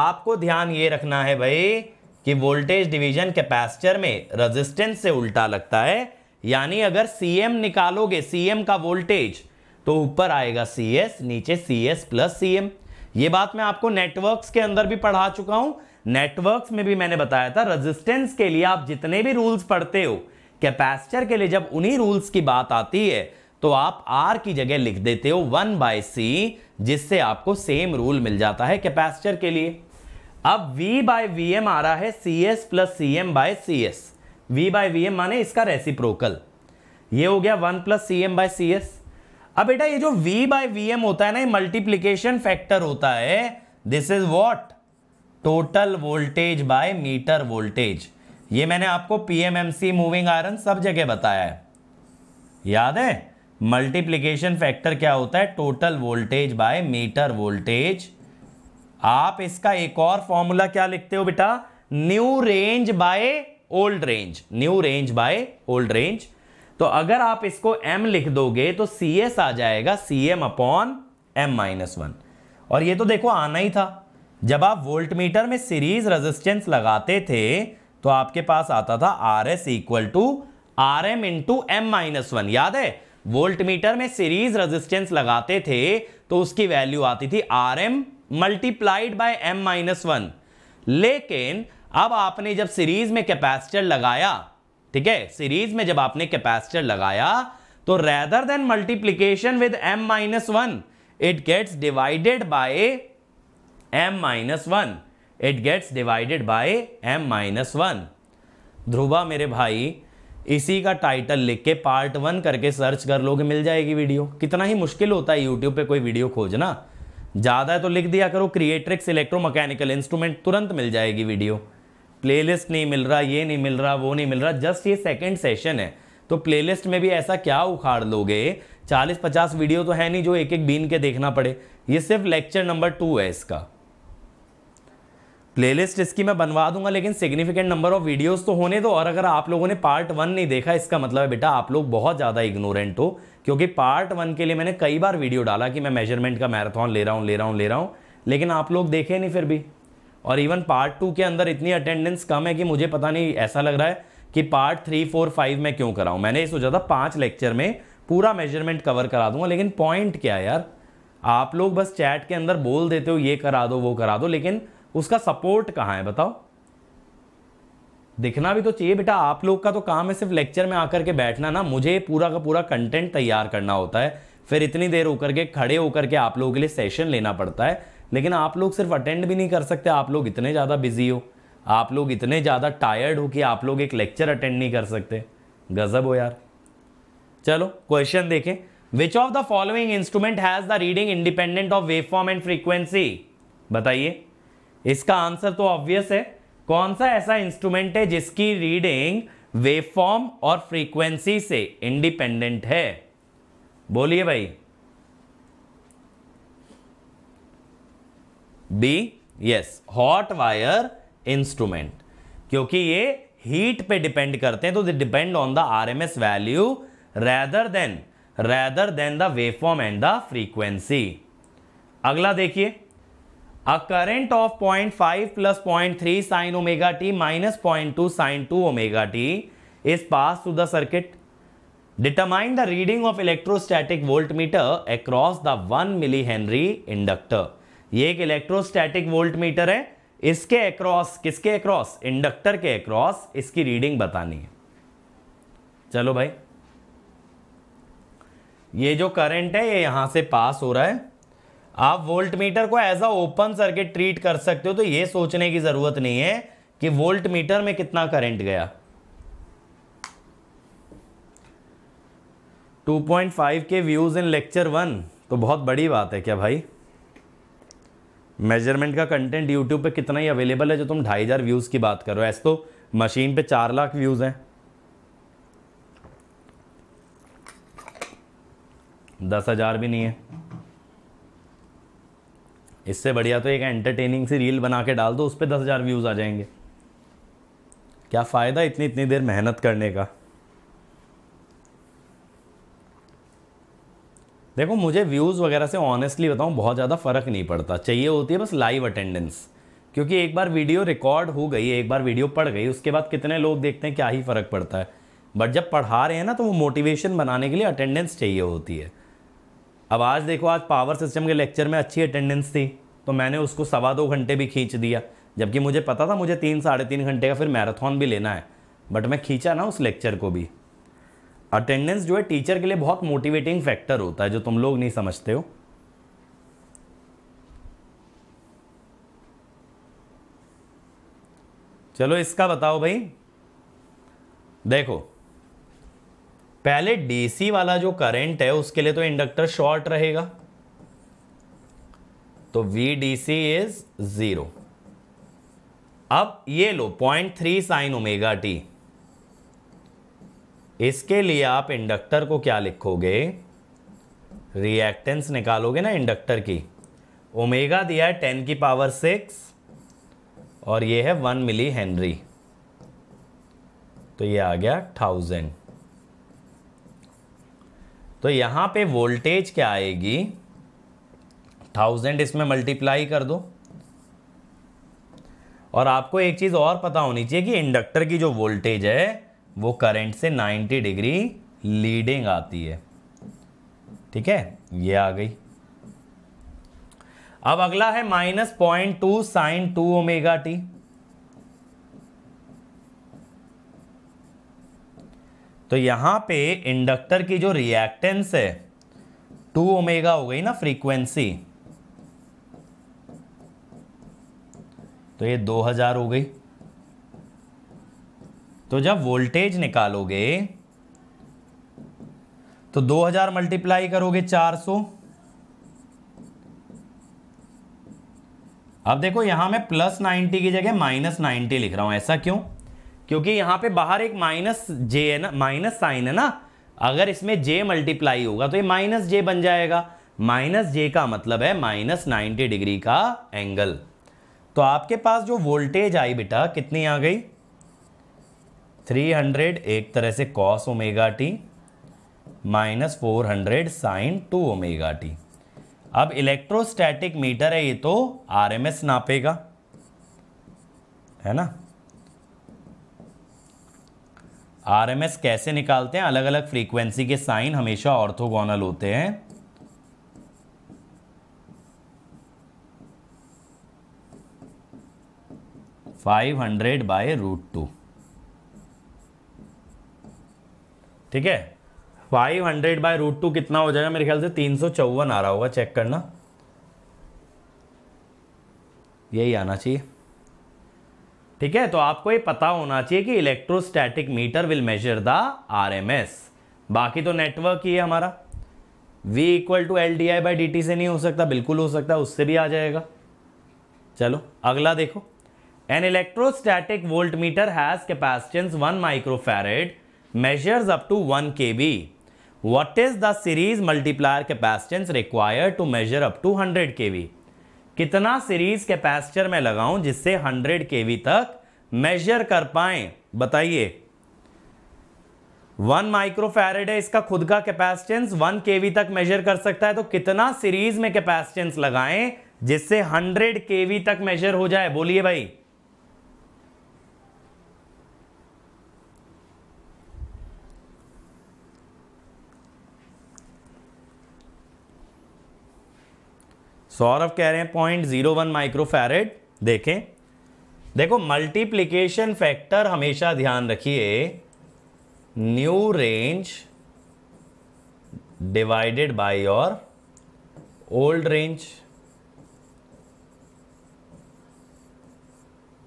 आपको ध्यान ये रखना है भाई कि वोल्टेज डिवीजन कैपेसिटर में रेजिस्टेंस से उल्टा लगता है यानी अगर सी एम निकालोगे सी एम का वोल्टेज तो ऊपर आएगा सी एस नीचे C S plus C M ये बात मैं आपको नेटवर्क्स के अंदर भी पढ़ा चुका हूं नेटवर्क्स में भी मैंने बताया था रेजिस्टेंस के लिए आप जितने भी रूल्स पढ़ते हो कैपेसिटर के लिए जब उन्हीं रूल्स की बात आती है तो आप आर की जगह लिख देते हो वन बाय सी जिससे आपको सेम रूल मिल जाता है कैपेसिटर के लिए अब V बाय वी एम आ रहा है C S plus C M by C S V by V M माने इसका रेसिप्रोकल ये हो गया one plus C M by C S अब बेटा ये जो V बाय वी एम होता है ना ये मल्टीप्लीकेशन फैक्टर होता है this is what total voltage by meter voltage ये मैंने आपको पीएमएमसी मूविंग आयरन सब जगह बताया है याद है मल्टीप्लिकेशन फैक्टर क्या होता है total voltage by meter voltage आप इसका एक और फॉर्मूला क्या लिखते हो बेटा new range by old range new range by old range तो अगर आप इसको एम लिख दोगे तो सी आ जाएगा C upon M minus one और ये तो देखो आना ही था जब आप वोल्ट मीटर में सीरीज रेजिस्टेंस लगाते थे तो आपके पास आता था R S equal to R M into M minus one याद है वोल्ट मीटर में सीरीज रेजिस्टेंस लगाते थे तो उसकी वैल्यू आती थी R M multiplied by M minus one लेकिन अब आपने जब सीरीज में कैपेसिटर लगाया ठीक है सीरीज में जब आपने कैपेसिटर लगाया तो rather than multiplication with M minus one it gets divided by M minus one it gets divided by M minus one Dhruva मेरे भाई इसी का टाइटल लिख के पार्ट वन करके सर्च कर लोगे मिल जाएगी वीडियो कितना ही मुश्किल होता है यूट्यूब पे कोई वीडियो खोजना ज़्यादा तो लिख दिया करो क्रिएट्रिक्स इलेक्ट्रो मैकेनिकल इंस्ट्रूमेंट तुरंत मिल जाएगी वीडियो प्लेलिस्ट नहीं मिल रहा ये नहीं मिल रहा वो नहीं मिल रहा जस्ट ये सेकेंड सेशन है तो प्लेलिस्ट में भी ऐसा क्या उखाड़ लोगे चालीस पचास वीडियो तो है नहीं जो एक एक बीन के देखना पड़े ये सिर्फ लेक्चर नंबर टू है इसका प्लेलिस्ट इसकी मैं बनवा दूंगा लेकिन सिग्निफिकेंट नंबर ऑफ वीडियोस तो होने दो और अगर आप लोगों ने पार्ट वन नहीं देखा इसका मतलब है बेटा आप लोग बहुत ज़्यादा इग्नोरेंट हो क्योंकि पार्ट वन के लिए मैंने कई बार वीडियो डाला कि मैं मेजरमेंट का मैराथन ले रहा हूँ ले रहा हूँ ले रहा हूँ लेकिन आप लोग देखे नहीं फिर भी और इवन पार्ट टू के अंदर इतनी अटेंडेंस कम है कि मुझे पता नहीं ऐसा लग रहा है कि पार्ट थ्री फोर फाइव में क्यों कराऊँ मैंने ये सोचा था पाँच लेक्चर में पूरा मेजरमेंट कवर करा दूंगा लेकिन पॉइंट क्या है यार आप लोग बस चैट के अंदर बोल देते हो ये करा दो वो करा दो लेकिन उसका सपोर्ट कहाँ है बताओ दिखना भी तो चाहिए बेटा आप लोग का तो काम है सिर्फ लेक्चर में आकर के बैठना ना मुझे पूरा का पूरा कंटेंट तैयार करना होता है फिर इतनी देर होकर के खड़े होकर के आप लोगों के लिए सेशन लेना पड़ता है लेकिन आप लोग सिर्फ अटेंड भी नहीं कर सकते आप लोग इतने ज़्यादा बिजी हो आप लोग इतने ज़्यादा टायर्ड हो कि आप लोग एक लेक्चर अटेंड नहीं कर सकते गजब हो यार चलो क्वेश्चन देखें which of the following instrument has the reading independent of wave form and frequency बताइए इसका आंसर तो ऑब्वियस है कौन सा ऐसा इंस्ट्रूमेंट है जिसकी रीडिंग वेवफॉर्म और फ्रीक्वेंसी से इंडिपेंडेंट है बोलिए भाई B yes hot wire instrument क्योंकि ये हीट पे डिपेंड करते हैं तो they depend on the RMS value rather than rather than the waveform and the frequency अगला देखिए a current of point five plus point three sine omega T minus point two sine two omega T is pass to the circuit determine the reading of electrostatic volt meter across the one milli henry inductor ये एक electrostatic volt meter है इसके across किसके across inductor के across इसकी reading बतानी है चलो भाई ये जो करंट है ये यहां से पास हो रहा है आप वोल्ट मीटर को as a open circuit treat कर सकते हो तो यह सोचने की ज़रूरत नहीं है कि वोल्ट मीटर में कितना करंट गया 2.5 के व्यूज़ इन लेक्चर वन तो बहुत बड़ी बात है क्या भाई मेजरमेंट का कंटेंट यूट्यूब पे कितना ही अवेलेबल है जो तुम ढाई हज़ार व्यूज़ की बात करो ऐसे तो मशीन पे चार लाख व्यूज़ हैं दस हज़ार भी नहीं है इससे बढ़िया तो एक एंटरटेनिंग सी रील बना के डाल दो उस पर दस हज़ार व्यूज़ आ जाएंगे क्या फ़ायदा इतनी इतनी देर मेहनत करने का देखो मुझे व्यूज़ वगैरह से ऑनेस्टली बताऊँ बहुत ज़्यादा फ़र्क नहीं पड़ता चाहिए होती है बस लाइव अटेंडेंस क्योंकि एक बार वीडियो रिकॉर्ड हो गई एक बार वीडियो पड़ गई उसके बाद कितने लोग देखते हैं क्या ही फ़र्क पड़ता है बट जब पढ़ा रहे हैं ना तो वो मोटिवेशन बनाने के लिए अटेंडेंस चाहिए होती है अब आज देखो आज पावर सिस्टम के लेक्चर में अच्छी अटेंडेंस थी तो मैंने उसको सवा दो घंटे भी खींच दिया जबकि मुझे पता था मुझे तीन साढ़े तीन घंटे का फिर मैराथन भी लेना है बट मैं खींचा ना उस लेक्चर को भी अटेंडेंस जो है टीचर के लिए बहुत मोटिवेटिंग फैक्टर होता है जो तुम लोग नहीं समझते हो चलो इसका बताओ भाई देखो पहले डीसी वाला जो करंट है उसके लिए तो इंडक्टर शॉर्ट रहेगा तो V D C is zero अब ये लो point three sine omega T इसके लिए आप इंडक्टर को क्या लिखोगे रिएक्टेंस निकालोगे ना इंडक्टर की ओमेगा दिया है टेन की पावर सिक्स और ये है वन मिली हेनरी तो ये आ गया थाउजेंड तो यहाँ पे वोल्टेज क्या आएगी थाउजेंड इसमें मल्टीप्लाई कर दो और आपको एक चीज़ और पता होनी चाहिए कि इंडक्टर की जो वोल्टेज है वो करंट से 90 डिग्री लीडिंग आती है ठीक है ये आ गई अब अगला है minus point two sine two omega T तो यहाँ पे इंडक्टर की जो रिएक्टेंस है टू ओमेगा हो गई ना फ्रीक्वेंसी तो ये 2000 हो गई तो जब वोल्टेज निकालोगे तो 2000 मल्टीप्लाई करोगे 400 अब देखो यहां मैं प्लस 90 की जगह माइनस 90 लिख रहा हूं ऐसा क्यों क्योंकि यहां पे बाहर एक माइनस जे है ना माइनस साइन है ना अगर इसमें जे मल्टीप्लाई होगा तो ये माइनस जे बन जाएगा माइनस जे का मतलब है माइनस नाइनटी डिग्री का एंगल तो आपके पास जो वोल्टेज आई बेटा कितनी आ गई 300 एक तरह से cos omega T minus four hundred sine two omega T अब इलेक्ट्रोस्टैटिक मीटर है ये तो आरएमएस नापेगा है ना आरएमएस कैसे निकालते हैं अलग अलग फ्रीक्वेंसी के साइन हमेशा ऑर्थोगोनल होते हैं five hundred by root two ठीक है five hundred by root two कितना हो जाएगा मेरे ख्याल से तीन सौ चौवन आ रहा होगा चेक करना यही आना चाहिए ठीक है तो आपको ये पता होना चाहिए कि electrostatic meter will measure the RMS बाकी तो नेटवर्क ही है हमारा v equal to L D I by D T से नहीं हो सकता बिल्कुल हो सकता उससे भी आ जाएगा चलो अगला देखो an electrostatic volt voltmeter has capacitance one microfarad measures up to one K V what is the series multiplier capacitance require to measure up to hundred K V कितना सीरीज कैपेसिटर में लगाऊं जिससे 100 के तक मेजर कर पाए बताइए one micro है इसका खुद का कैपेसिटेंस वन के तक मेजर कर सकता है तो कितना सीरीज में कैपेसिटेंस लगाएं जिससे 100 के तक मेजर हो जाए बोलिए भाई सौरभ कह रहे हैं पॉइंट जीरो वन माइक्रोफेरेड देखें देखो मल्टीप्लीकेशन फैक्टर हमेशा ध्यान रखिए new range divided by your old range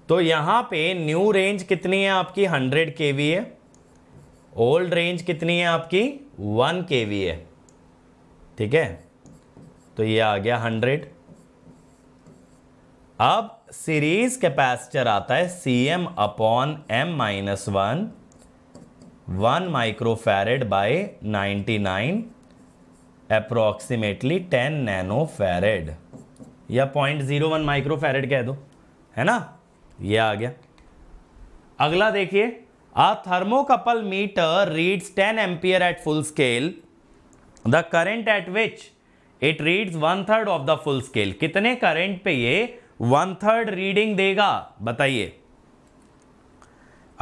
तो यहां पे न्यू रेंज कितनी है आपकी 100 के वी है ओल्ड रेंज कितनी है आपकी 1 के वी है ठीक है तो ये आ गया हंड्रेड अब सीरीज कैपेसिटर आता है C M upon M minus one one microfarad by 99 approximately 10 nano farad या point zero one micro farad कह दो है ना ये आ गया अगला देखिए a thermocouple meter reads 10 ampere at full scale the current at which it reads one third of the full scale कितने करंट पे ये वन थर्ड रीडिंग देगा बताइए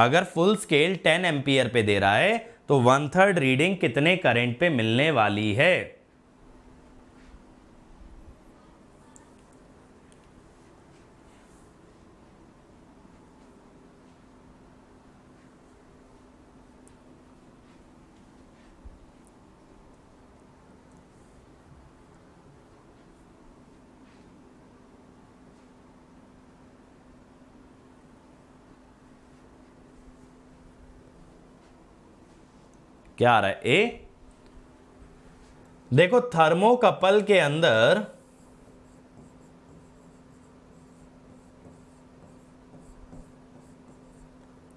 अगर फुल स्केल 10 एम्पियर पे दे रहा है तो वन थर्ड रीडिंग कितने करंट पे मिलने वाली है क्या आ रहा है ए देखो थर्मोकपल के अंदर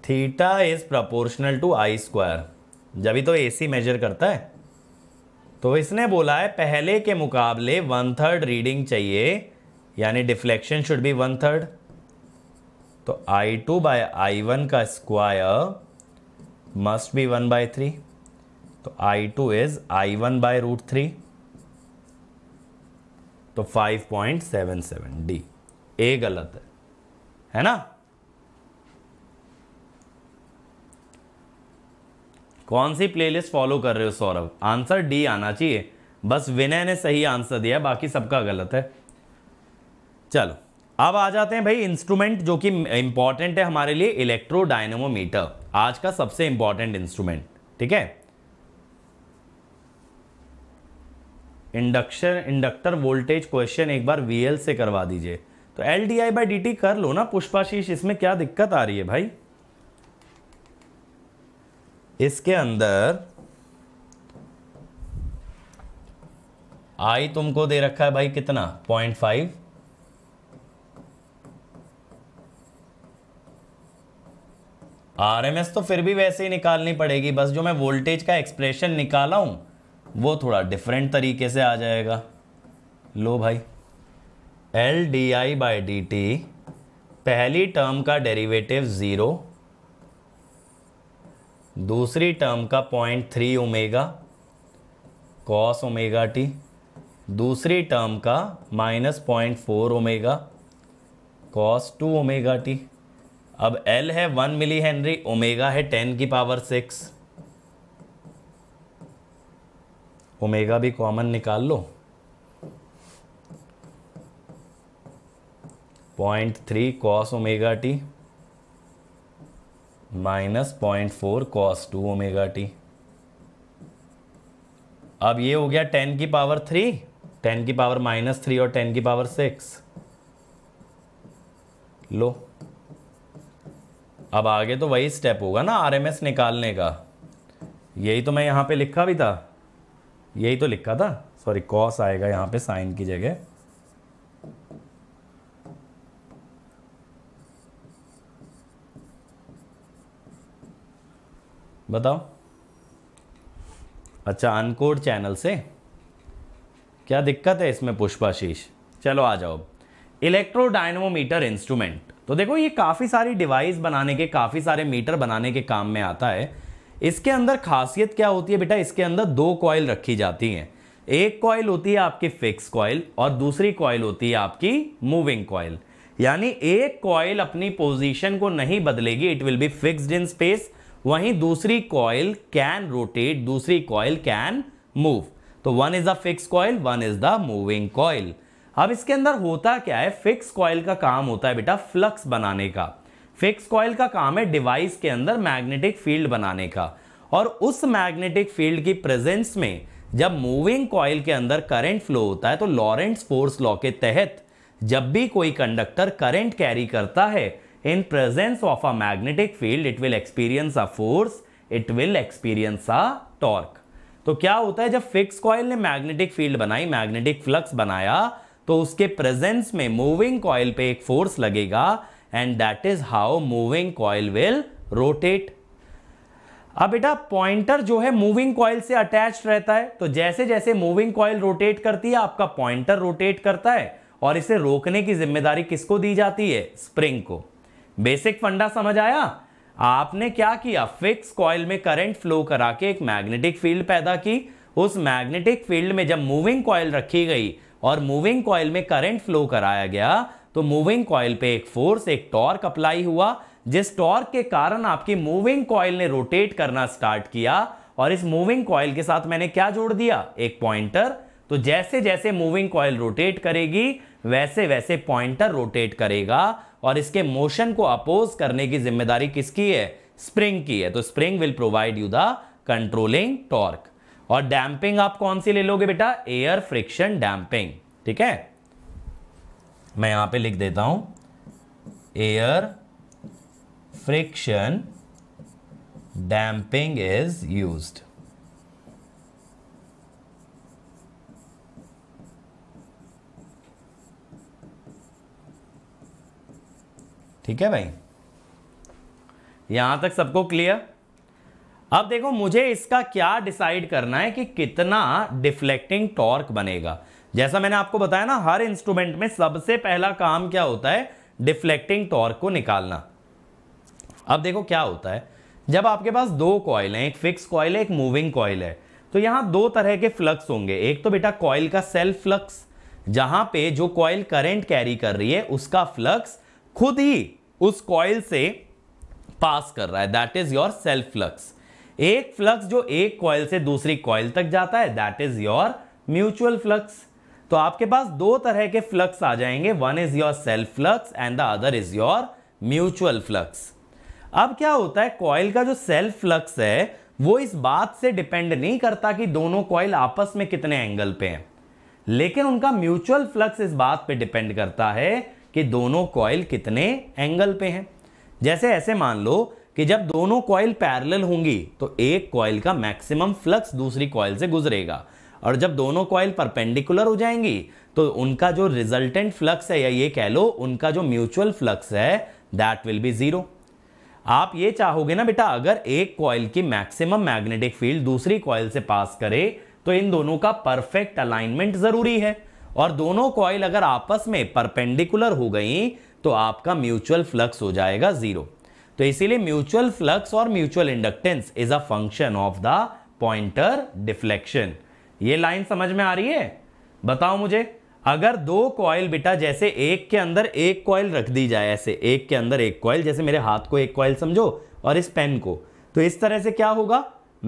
theta is proportional to I square जब तो तो एसी मेजर करता है तो इसने बोला है पहले के मुकाबले वन थर्ड रीडिंग चाहिए यानी deflection should be one third तो I two by I one का square must be one by three तो I two is I one by root three तो five point seven seven D A गलत है है ना कौन सी प्लेलिस्ट फॉलो कर रहे हो सौरभ आंसर डी आना चाहिए बस विनय ने सही आंसर दिया बाकी सबका गलत है चलो अब आ जाते हैं भाई इंस्ट्रूमेंट जो कि इंपॉर्टेंट है हमारे लिए इलेक्ट्रो आज का सबसे इंपॉर्टेंट इंस्ट्रूमेंट ठीक है इंडक्शन इंडक्टर वोल्टेज क्वेश्चन एक बार वी से करवा दीजिए तो L D I by D T कर लो ना पुष्पाशीष इसमें क्या दिक्कत आ रही है भाई इसके अंदर आई तुमको दे रखा है भाई कितना पॉइंट फाइव आर तो फिर भी वैसे ही निकालनी पड़ेगी बस जो मैं वोल्टेज का एक्सप्रेशन निकाला हूं वो थोड़ा डिफरेंट तरीके से आ जाएगा लो भाई L D I by D T पहली टर्म का डेरिवेटिव ज़ीरो दूसरी टर्म का point three omega cos omega T दूसरी टर्म का minus point four omega cos two omega T अब एल है वन मिली हेनरी ओमेगा है टेन की पावर सिक्स ओमेगा भी कॉमन निकाल लो point three cos omega T minus point four cos two omega T अब ये हो गया टेन की पावर थ्री टेन की पावर माइनस थ्री और टेन की पावर सिक्स लो अब आगे तो वही स्टेप होगा ना आरएमएस निकालने का यही तो मैं यहां पे लिखा भी था यही तो लिखा था सॉरी कॉस आएगा यहां पे साइन की जगह बताओ अच्छा अनकोड चैनल से क्या दिक्कत है इसमें पुष्पाशीष चलो आ जाओ इलेक्ट्रोडायनोमीटर इंस्ट्रूमेंट तो देखो ये काफ़ी सारी डिवाइस बनाने के काफ़ी सारे मीटर बनाने के काम में आता है इसके अंदर खासियत क्या होती है बेटा इसके अंदर दो कॉयल रखी जाती हैं एक कॉयल होती है आपकी फिक्स कॉयल और दूसरी कॉयल होती है आपकी मूविंग कॉयल यानी एक कॉयल अपनी पोजीशन को नहीं बदलेगी it will be fixed in space वहीं दूसरी कॉयल कैन रोटेट दूसरी कॉयल कैन मूव तो one is the fix coil one is the moving coil अब इसके अंदर होता क्या है फिक्स कॉयल का काम होता है बेटा फ्लक्स बनाने का फिक्स कॉयल का काम है डिवाइस के अंदर मैग्नेटिक फील्ड बनाने का और उस मैग्नेटिक फील्ड की प्रेजेंस में जब मूविंग कॉयल के अंदर करंट फ्लो होता है तो लॉरेंट्स फोर्स लॉ के तहत जब भी कोई कंडक्टर करंट कैरी करता है in presence of a magnetic field it will experience a force it will experience a torque तो क्या होता है जब फिक्स कॉयल ने मैग्नेटिक फील्ड बनाई मैग्नेटिक फ्लक्स बनाया तो उसके प्रेजेंस में मूविंग कॉयल पे एक फोर्स लगेगा and that is how moving coil will rotate अब बेटा पॉइंटर जो है मूविंग कॉयल से अटैच रहता है तो जैसे जैसे मूविंग कॉयल रोटेट करती है आपका पॉइंटर रोटेट करता है और इसे रोकने की जिम्मेदारी किसको दी जाती है स्प्रिंग को बेसिक फंडा समझ आया आपने क्या किया फिक्स कॉयल में करंट फ्लो करा के एक मैग्नेटिक फील्ड पैदा की उस मैग्नेटिक फील्ड में जब मूविंग कॉयल रखी गई और मूविंग कॉयल में करंट फ्लो कराया गया तो मूविंग कॉयल पे एक फोर्स एक टॉर्क अप्लाई हुआ जिस टॉर्क के कारण आपकी मूविंग कॉयल ने रोटेट करना स्टार्ट किया और इस मूविंग कॉयल के साथ मैंने क्या जोड़ दिया एक पॉइंटर तो जैसे जैसे मूविंग कॉयल रोटेट करेगी वैसे वैसे पॉइंटर रोटेट करेगा और इसके मोशन को अपोज करने की जिम्मेदारी किसकी है स्प्रिंग की है तो spring will provide you the controlling torque और डैम्पिंग आप कौन सी ले लोगे बेटा एयर फ्रिक्शन डैम्पिंग ठीक है मैं यहां पे लिख देता हूं air friction damping is used ठीक है भाई यहां तक सबको क्लियर अब देखो मुझे इसका क्या डिसाइड करना है कि कितना डिफ्लेक्टिंग टॉर्क बनेगा जैसा मैंने आपको बताया ना हर इंस्ट्रूमेंट में सबसे पहला काम क्या होता है डिफ्लेक्टिंग टॉर्क को निकालना अब देखो क्या होता है जब आपके पास दो कॉयल हैं एक फिक्स कॉयल है एक मूविंग कॉयल है तो यहां दो तरह के फ्लक्स होंगे एक तो बेटा कॉयल का सेल्फ फ्लक्स जहां पे जो कॉयल करंट कैरी कर रही है उसका फ्लक्स खुद ही उस कॉयल से पास कर रहा है that is your self flux एक फ्लक्स जो एक कॉयल से दूसरी कॉयल तक जाता है that is your mutual flux तो आपके पास दो तरह के फ्लक्स आ जाएंगे one is your self flux and the other is your mutual flux अब क्या होता है कॉयल का जो सेल्फ फ्लक्स है वो इस बात से डिपेंड नहीं करता कि दोनों कॉयल आपस में कितने एंगल पे हैं लेकिन उनका म्यूचुअल फ्लक्स इस बात पे डिपेंड करता है कि दोनों कॉयल कितने एंगल पे हैं जैसे ऐसे मान लो कि जब दोनों कॉयल पैरेलल होंगी तो एक कॉयल का मैक्सिमम फ्लक्स दूसरी कॉयल से गुजरेगा और जब दोनों कॉइल परपेंडिकुलर हो जाएंगी तो उनका जो रिजल्टेंट फ्लक्स है या ये कह लो उनका जो म्यूचुअल फ्लक्स है दैट विल बी ज़ीरो आप ये चाहोगे ना बेटा अगर एक कॉइल की मैक्सिमम मैग्नेटिक फील्ड दूसरी कॉइल से पास करे तो इन दोनों का परफेक्ट अलाइनमेंट ज़रूरी है और दोनों कॉइल अगर आपस में परपेंडिकुलर हो गई तो आपका म्यूचुअल फ्लक्स हो जाएगा ज़ीरो तो इसीलिए म्यूचुअल फ्लक्स और mutual inductance is a function of the pointer deflection ये लाइन समझ में आ रही है बताओ मुझे अगर दो कॉयल बेटा जैसे एक के अंदर एक कॉयल रख दी जाए ऐसे एक के अंदर एक कॉयल जैसे मेरे हाथ को एक कॉयल समझो और इस पेन को तो इस तरह से क्या होगा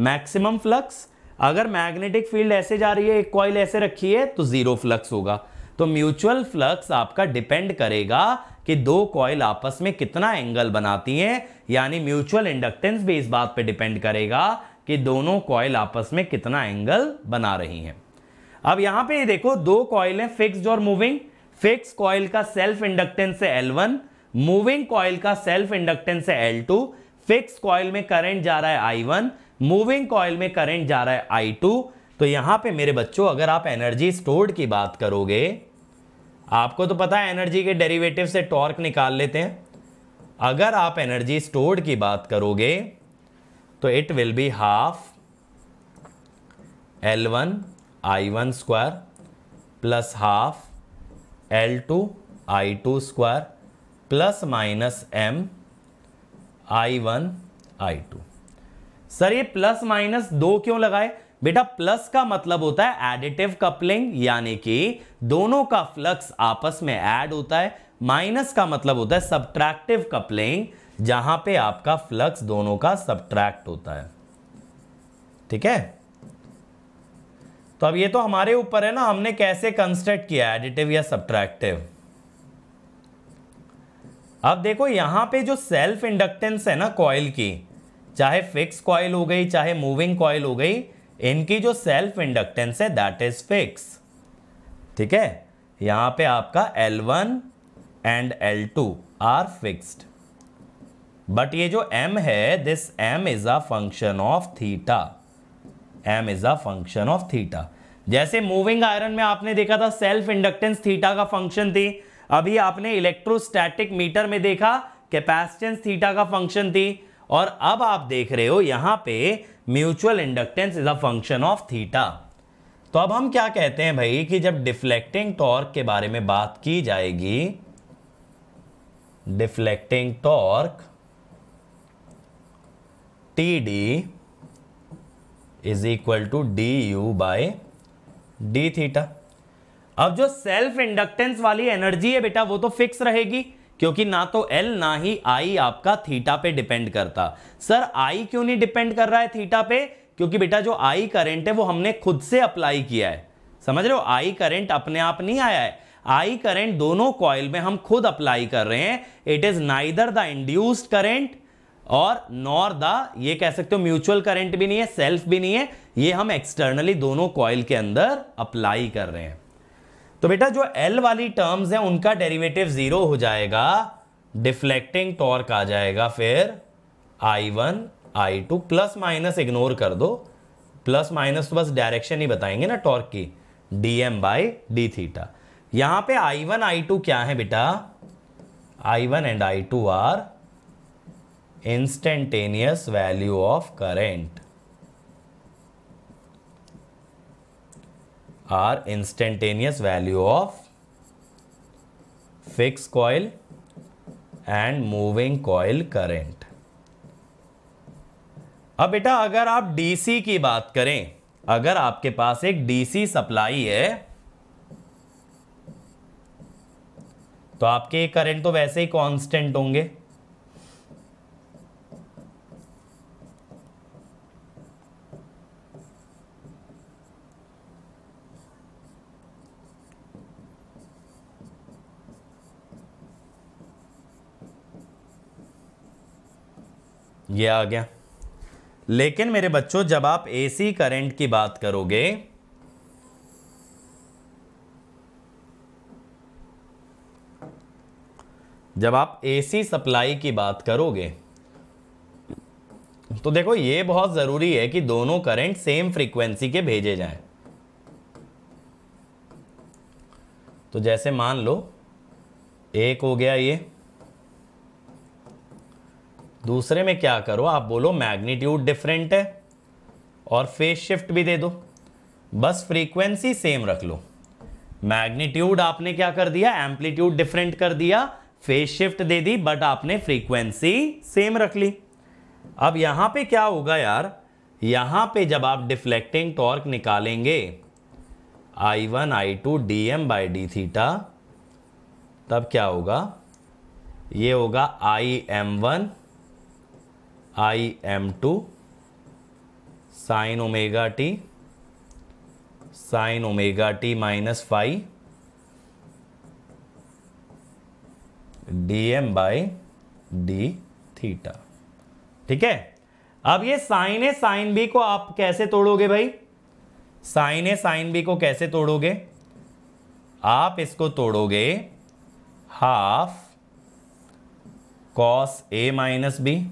मैक्सिमम फ्लक्स अगर मैग्नेटिक फील्ड ऐसे जा रही है एक कॉयल ऐसे रखी है तो जीरो फ्लक्स होगा तो म्यूचुअल फ्लक्स आपका डिपेंड करेगा कि दो कॉयल आपस में कितना एंगल बनाती हैं यानी म्यूचुअल इंडक्टेंस भी इस बात पे डिपेंड करेगा कि दोनों कॉयल आपस में कितना एंगल बना रही हैं अब यहां पे देखो दो कॉयल हैं फिक्स्ड और मूविंग फिक्स कॉयल का सेल्फ इंडक्टेंस है L1 मूविंग कॉयल का सेल्फ इंडक्टेंस है L2 फिक्स कॉयल में करंट जा रहा है I1 मूविंग कॉयल में करंट जा रहा है I2 तो यहां पे मेरे बच्चों अगर आप एनर्जी स्टोर्ड की बात करोगे आपको तो पता है एनर्जी के डेरिवेटिव से टॉर्क निकाल लेते हैं अगर आप एनर्जी स्टोर्ड की बात करोगे तो it will be half L one I one square plus half L two I two square plus minus M I one I two sir ये प्लस माइनस दो क्यों लगाए बेटा प्लस का मतलब होता है एडिटिव कपलिंग यानी कि दोनों का फ्लक्स आपस में ऐड होता है माइनस का मतलब होता है सब्ट्रैक्टिव कपलिंग जहां पे आपका फ्लक्स दोनों का सब्ट्रैक्ट होता है ठीक है तो अब ये तो हमारे ऊपर है ना हमने कैसे कंस्ट्रक्ट किया एडिटिव या सब्ट्रैक्टिव अब देखो यहां पे जो सेल्फ इंडक्टेंस है ना कॉयल की चाहे फिक्स कॉयल हो गई चाहे मूविंग कॉयल हो गई इनकी जो सेल्फ इंडक्टेंस है दैट इज फिक्स ठीक है यहां पे आपका L1 and L2 are fixed but ये जो m है this m is a function of theta m is a function of theta जैसे मूविंग आयरन में आपने देखा था सेल्फ इंडक्टेंस थीटा का फंक्शन थी अभी आपने इलेक्ट्रोस्टैटिक मीटर में देखा कैपेसिटेंस थीटा का फंक्शन थी और अब आप देख रहे हो यहां पे mutual inductance is a function of theta तो अब हम क्या कहते हैं भाई कि जब डिफ्लेक्टिंग टॉर्क के बारे में बात की जाएगी deflecting torque T D is equal to D U by D theta अब जो सेल्फ इंडक्टेंस वाली एनर्जी है बेटा वो तो फिक्स रहेगी क्योंकि ना तो एल ना ही आई आपका थीटा पे डिपेंड करता सर आई क्यों नहीं डिपेंड कर रहा है थीटा पे क्योंकि बेटा जो आई करंट है वो हमने खुद से अप्लाई किया है समझ रहे हो आई करंट अपने आप नहीं आया है आई करंट दोनों कॉयल में हम खुद अप्लाई कर रहे हैं it is neither the induced current और नॉर द ये कह सकते हो म्यूचुअल करंट भी नहीं है सेल्फ भी नहीं है ये हम एक्सटर्नली दोनों कॉइल के अंदर अप्लाई कर रहे हैं तो बेटा जो एल वाली टर्म्स हैं उनका डेरिवेटिव जीरो हो जाएगा डिफ्लेक्टिंग टॉर्क आ जाएगा फिर I one I two plus minus ignore कर दो प्लस माइनस तो बस डायरेक्शन ही बताएंगे ना टॉर्क की D M by D theta यहां पे आई वन आई टू क्या है बेटा I one and I two are instantaneous value of current or instantaneous value of fixed coil and moving coil current अब बेटा अगर आप डीसी की बात करें अगर आपके पास एक डीसी सप्लाई है तो आपके करंट तो वैसे ही कांस्टेंट होंगे ये आ गया लेकिन मेरे बच्चों जब आप एसी करंट की बात करोगे जब आप एसी सप्लाई की बात करोगे तो देखो ये बहुत ज़रूरी है कि दोनों करंट सेम फ्रीक्वेंसी के भेजे जाएं तो जैसे मान लो एक हो गया ये दूसरे में क्या करो आप बोलो मैग्नीट्यूड डिफरेंट है और फेस शिफ्ट भी दे दो बस फ्रीक्वेंसी सेम रख लो मैग्नीट्यूड आपने क्या कर दिया एम्पलीट्यूड डिफरेंट कर दिया फेस शिफ्ट दे दी बट आपने फ्रीक्वेंसी सेम रख ली अब यहाँ पे क्या होगा यार यहाँ पे जब आप डिफ्लेक्टिंग टॉर्क निकालेंगे I one I two D M by D theta तब क्या होगा ये होगा I M one I M two sine omega T sine omega T minus phi D M by D theta ठीक है अब ये साइन ए साइन बी को आप कैसे तोड़ोगे भाई साइन ए साइन बी को कैसे तोड़ोगे आप इसको तोड़ोगे half cos A minus B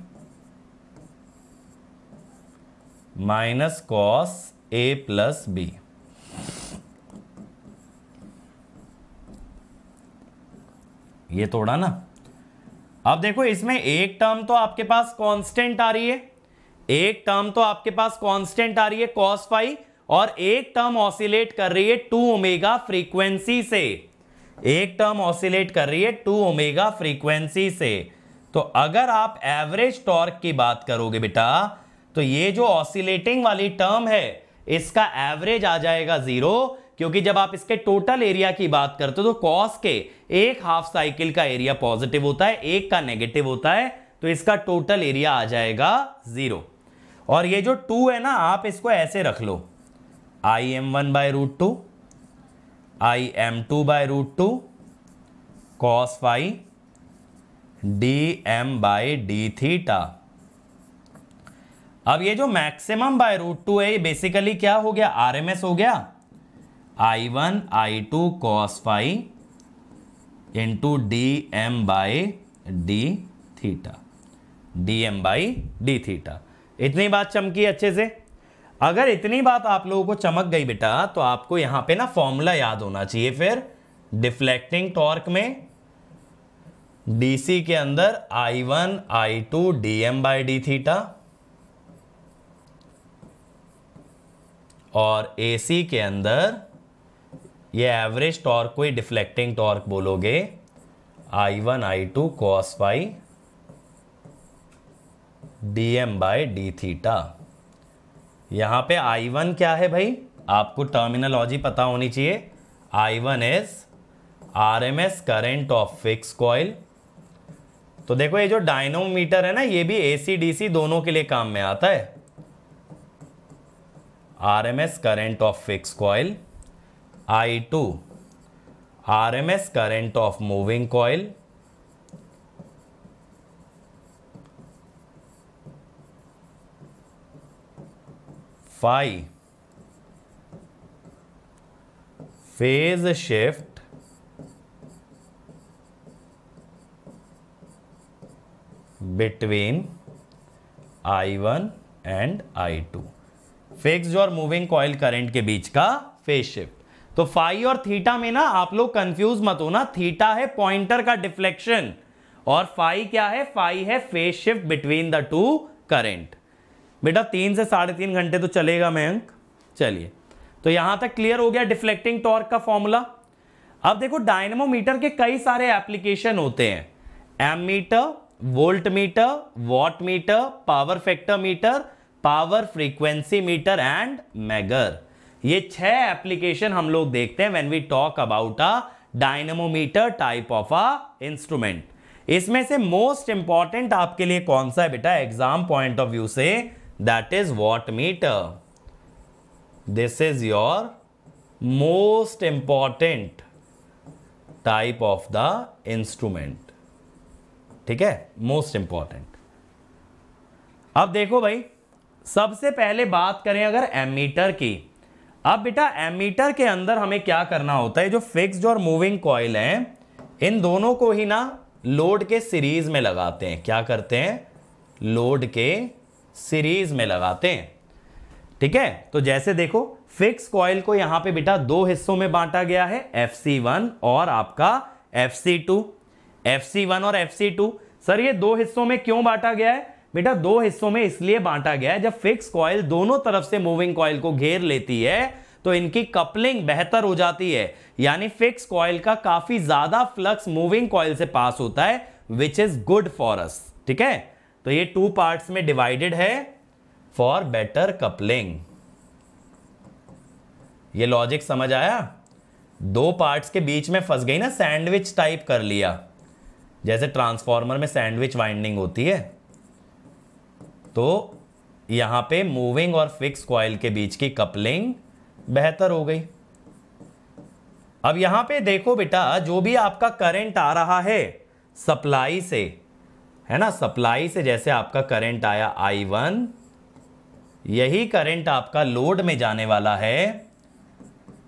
minus cos A plus B ये तोड़ा ना अब देखो इसमें एक टर्म तो आपके पास कांस्टेंट आ रही है एक टर्म तो आपके पास कांस्टेंट आ रही है कॉस फाइव और एक टर्म ऑसिलेट कर रही है टू ओमेगा फ्रीक्वेंसी से एक टर्म ऑसिलेट कर रही है टू ओमेगा फ्रीक्वेंसी से तो अगर आप एवरेज टॉर्क की बात करोगे बेटा तो ये जो ऑसिलेटिंग वाली टर्म है इसका एवरेज आ जाएगा जीरो क्योंकि जब आप इसके टोटल एरिया की बात करते हो तो कॉस के एक हाफ साइकिल का एरिया पॉजिटिव होता है एक का नेगेटिव होता है तो इसका टोटल एरिया आ जाएगा जीरो और ये जो टू है ना आप इसको ऐसे रख लो I M one by root two I M two by root two cos five D M by D theta अब ये जो मैक्सिमम बाय रूट टू है ये बेसिकली क्या हो गया आरएमएस हो गया I one I two cos phi into D M by D theta D M by D theta इतनी बात चमकी अच्छे से अगर इतनी बात आप लोगों को चमक गई बेटा तो आपको यहां पे ना फॉर्मूला याद होना चाहिए फिर डिफ्लेक्टिंग टॉर्क में डीसी के अंदर I one I two D M by D theta और एसी के अंदर ये एवरेज टॉर्क को ही डिफ्लेक्टिंग टॉर्क बोलोगे I one I two cos phi D M by D theta यहाँ पे आई वन क्या है भाई आपको टर्मिनोलॉजी पता होनी चाहिए I one is R M S current of fix coil तो देखो ये जो डायनोमीटर है ना ये भी ए सी डी सी दोनों के लिए काम में आता है RMS current of fixed coil. I2 RMS current of moving coil. Phi phase shift between I1 and I2. Fixed और मूविंग कॉयल करंट के बीच का फेज शिफ्ट तो फाइव और थीटा में ना आप लोग कंफ्यूज मत हो ना थीटा है पॉइंटर का डिफ्लेक्शन और फाइव क्या है फाइव है phase shift between the two current बेटा तीन से साढ़े तीन घंटे तो चलेगा मैं अंक चलिए तो यहां तक क्लियर हो गया डिफ्लेक्टिंग टॉर्क का फॉर्मूला अब देखो डायनमोमीटर के कई सारे एप्लीकेशन होते हैं ammeter volt voltmeter wattmeter power factor meter power frequency meter and megger ये छह एप्लीकेशन हम लोग देखते हैं when we talk about a dynamometer type of a instrument इसमें से मोस्ट इंपॉर्टेंट आपके लिए कौन सा है बेटा एग्जाम पॉइंट ऑफ व्यू से that is wattmeter this is your most important type of the instrument ठीक है मोस्ट इंपॉर्टेंट अब देखो भाई सबसे पहले बात करें अगर एमीटर की अब बेटा एमीटर के अंदर हमें क्या करना होता है जो फिक्स और मूविंग कॉयल है इन दोनों को ही ना लोड के सीरीज में लगाते हैं क्या करते हैं लोड के सीरीज में लगाते हैं ठीक है तो जैसे देखो फिक्स कॉयल को यहां पे बेटा दो हिस्सों में बांटा गया है वन और आपका सी वन और टू सर ये दो हिस्सों में क्यों बांटा गया है बेटा दो हिस्सों में इसलिए बांटा गया है जब फिक्स कॉयल दोनों तरफ से मूविंग कॉयल को घेर लेती है तो इनकी कपलिंग बेहतर हो जाती है यानी फिक्स कॉयल का काफी ज्यादा फ्लक्स मूविंग कॉयल से पास होता है which is good for us ठीक है तो ये टू पार्ट्स में डिवाइडेड है फॉर बेटर कपलिंग ये लॉजिक समझ आया दो पार्ट्स के बीच में फंस गई ना सैंडविच टाइप कर लिया जैसे ट्रांसफॉर्मर में सैंडविच वाइंडिंग होती है तो यहाँ पे मूविंग और फिक्स कॉयल के बीच की कपलिंग बेहतर हो गई अब यहाँ पे देखो बेटा जो भी आपका करंट आ रहा है सप्लाई से है ना सप्लाई से जैसे आपका करंट आया आई वन यही करंट आपका लोड में जाने वाला है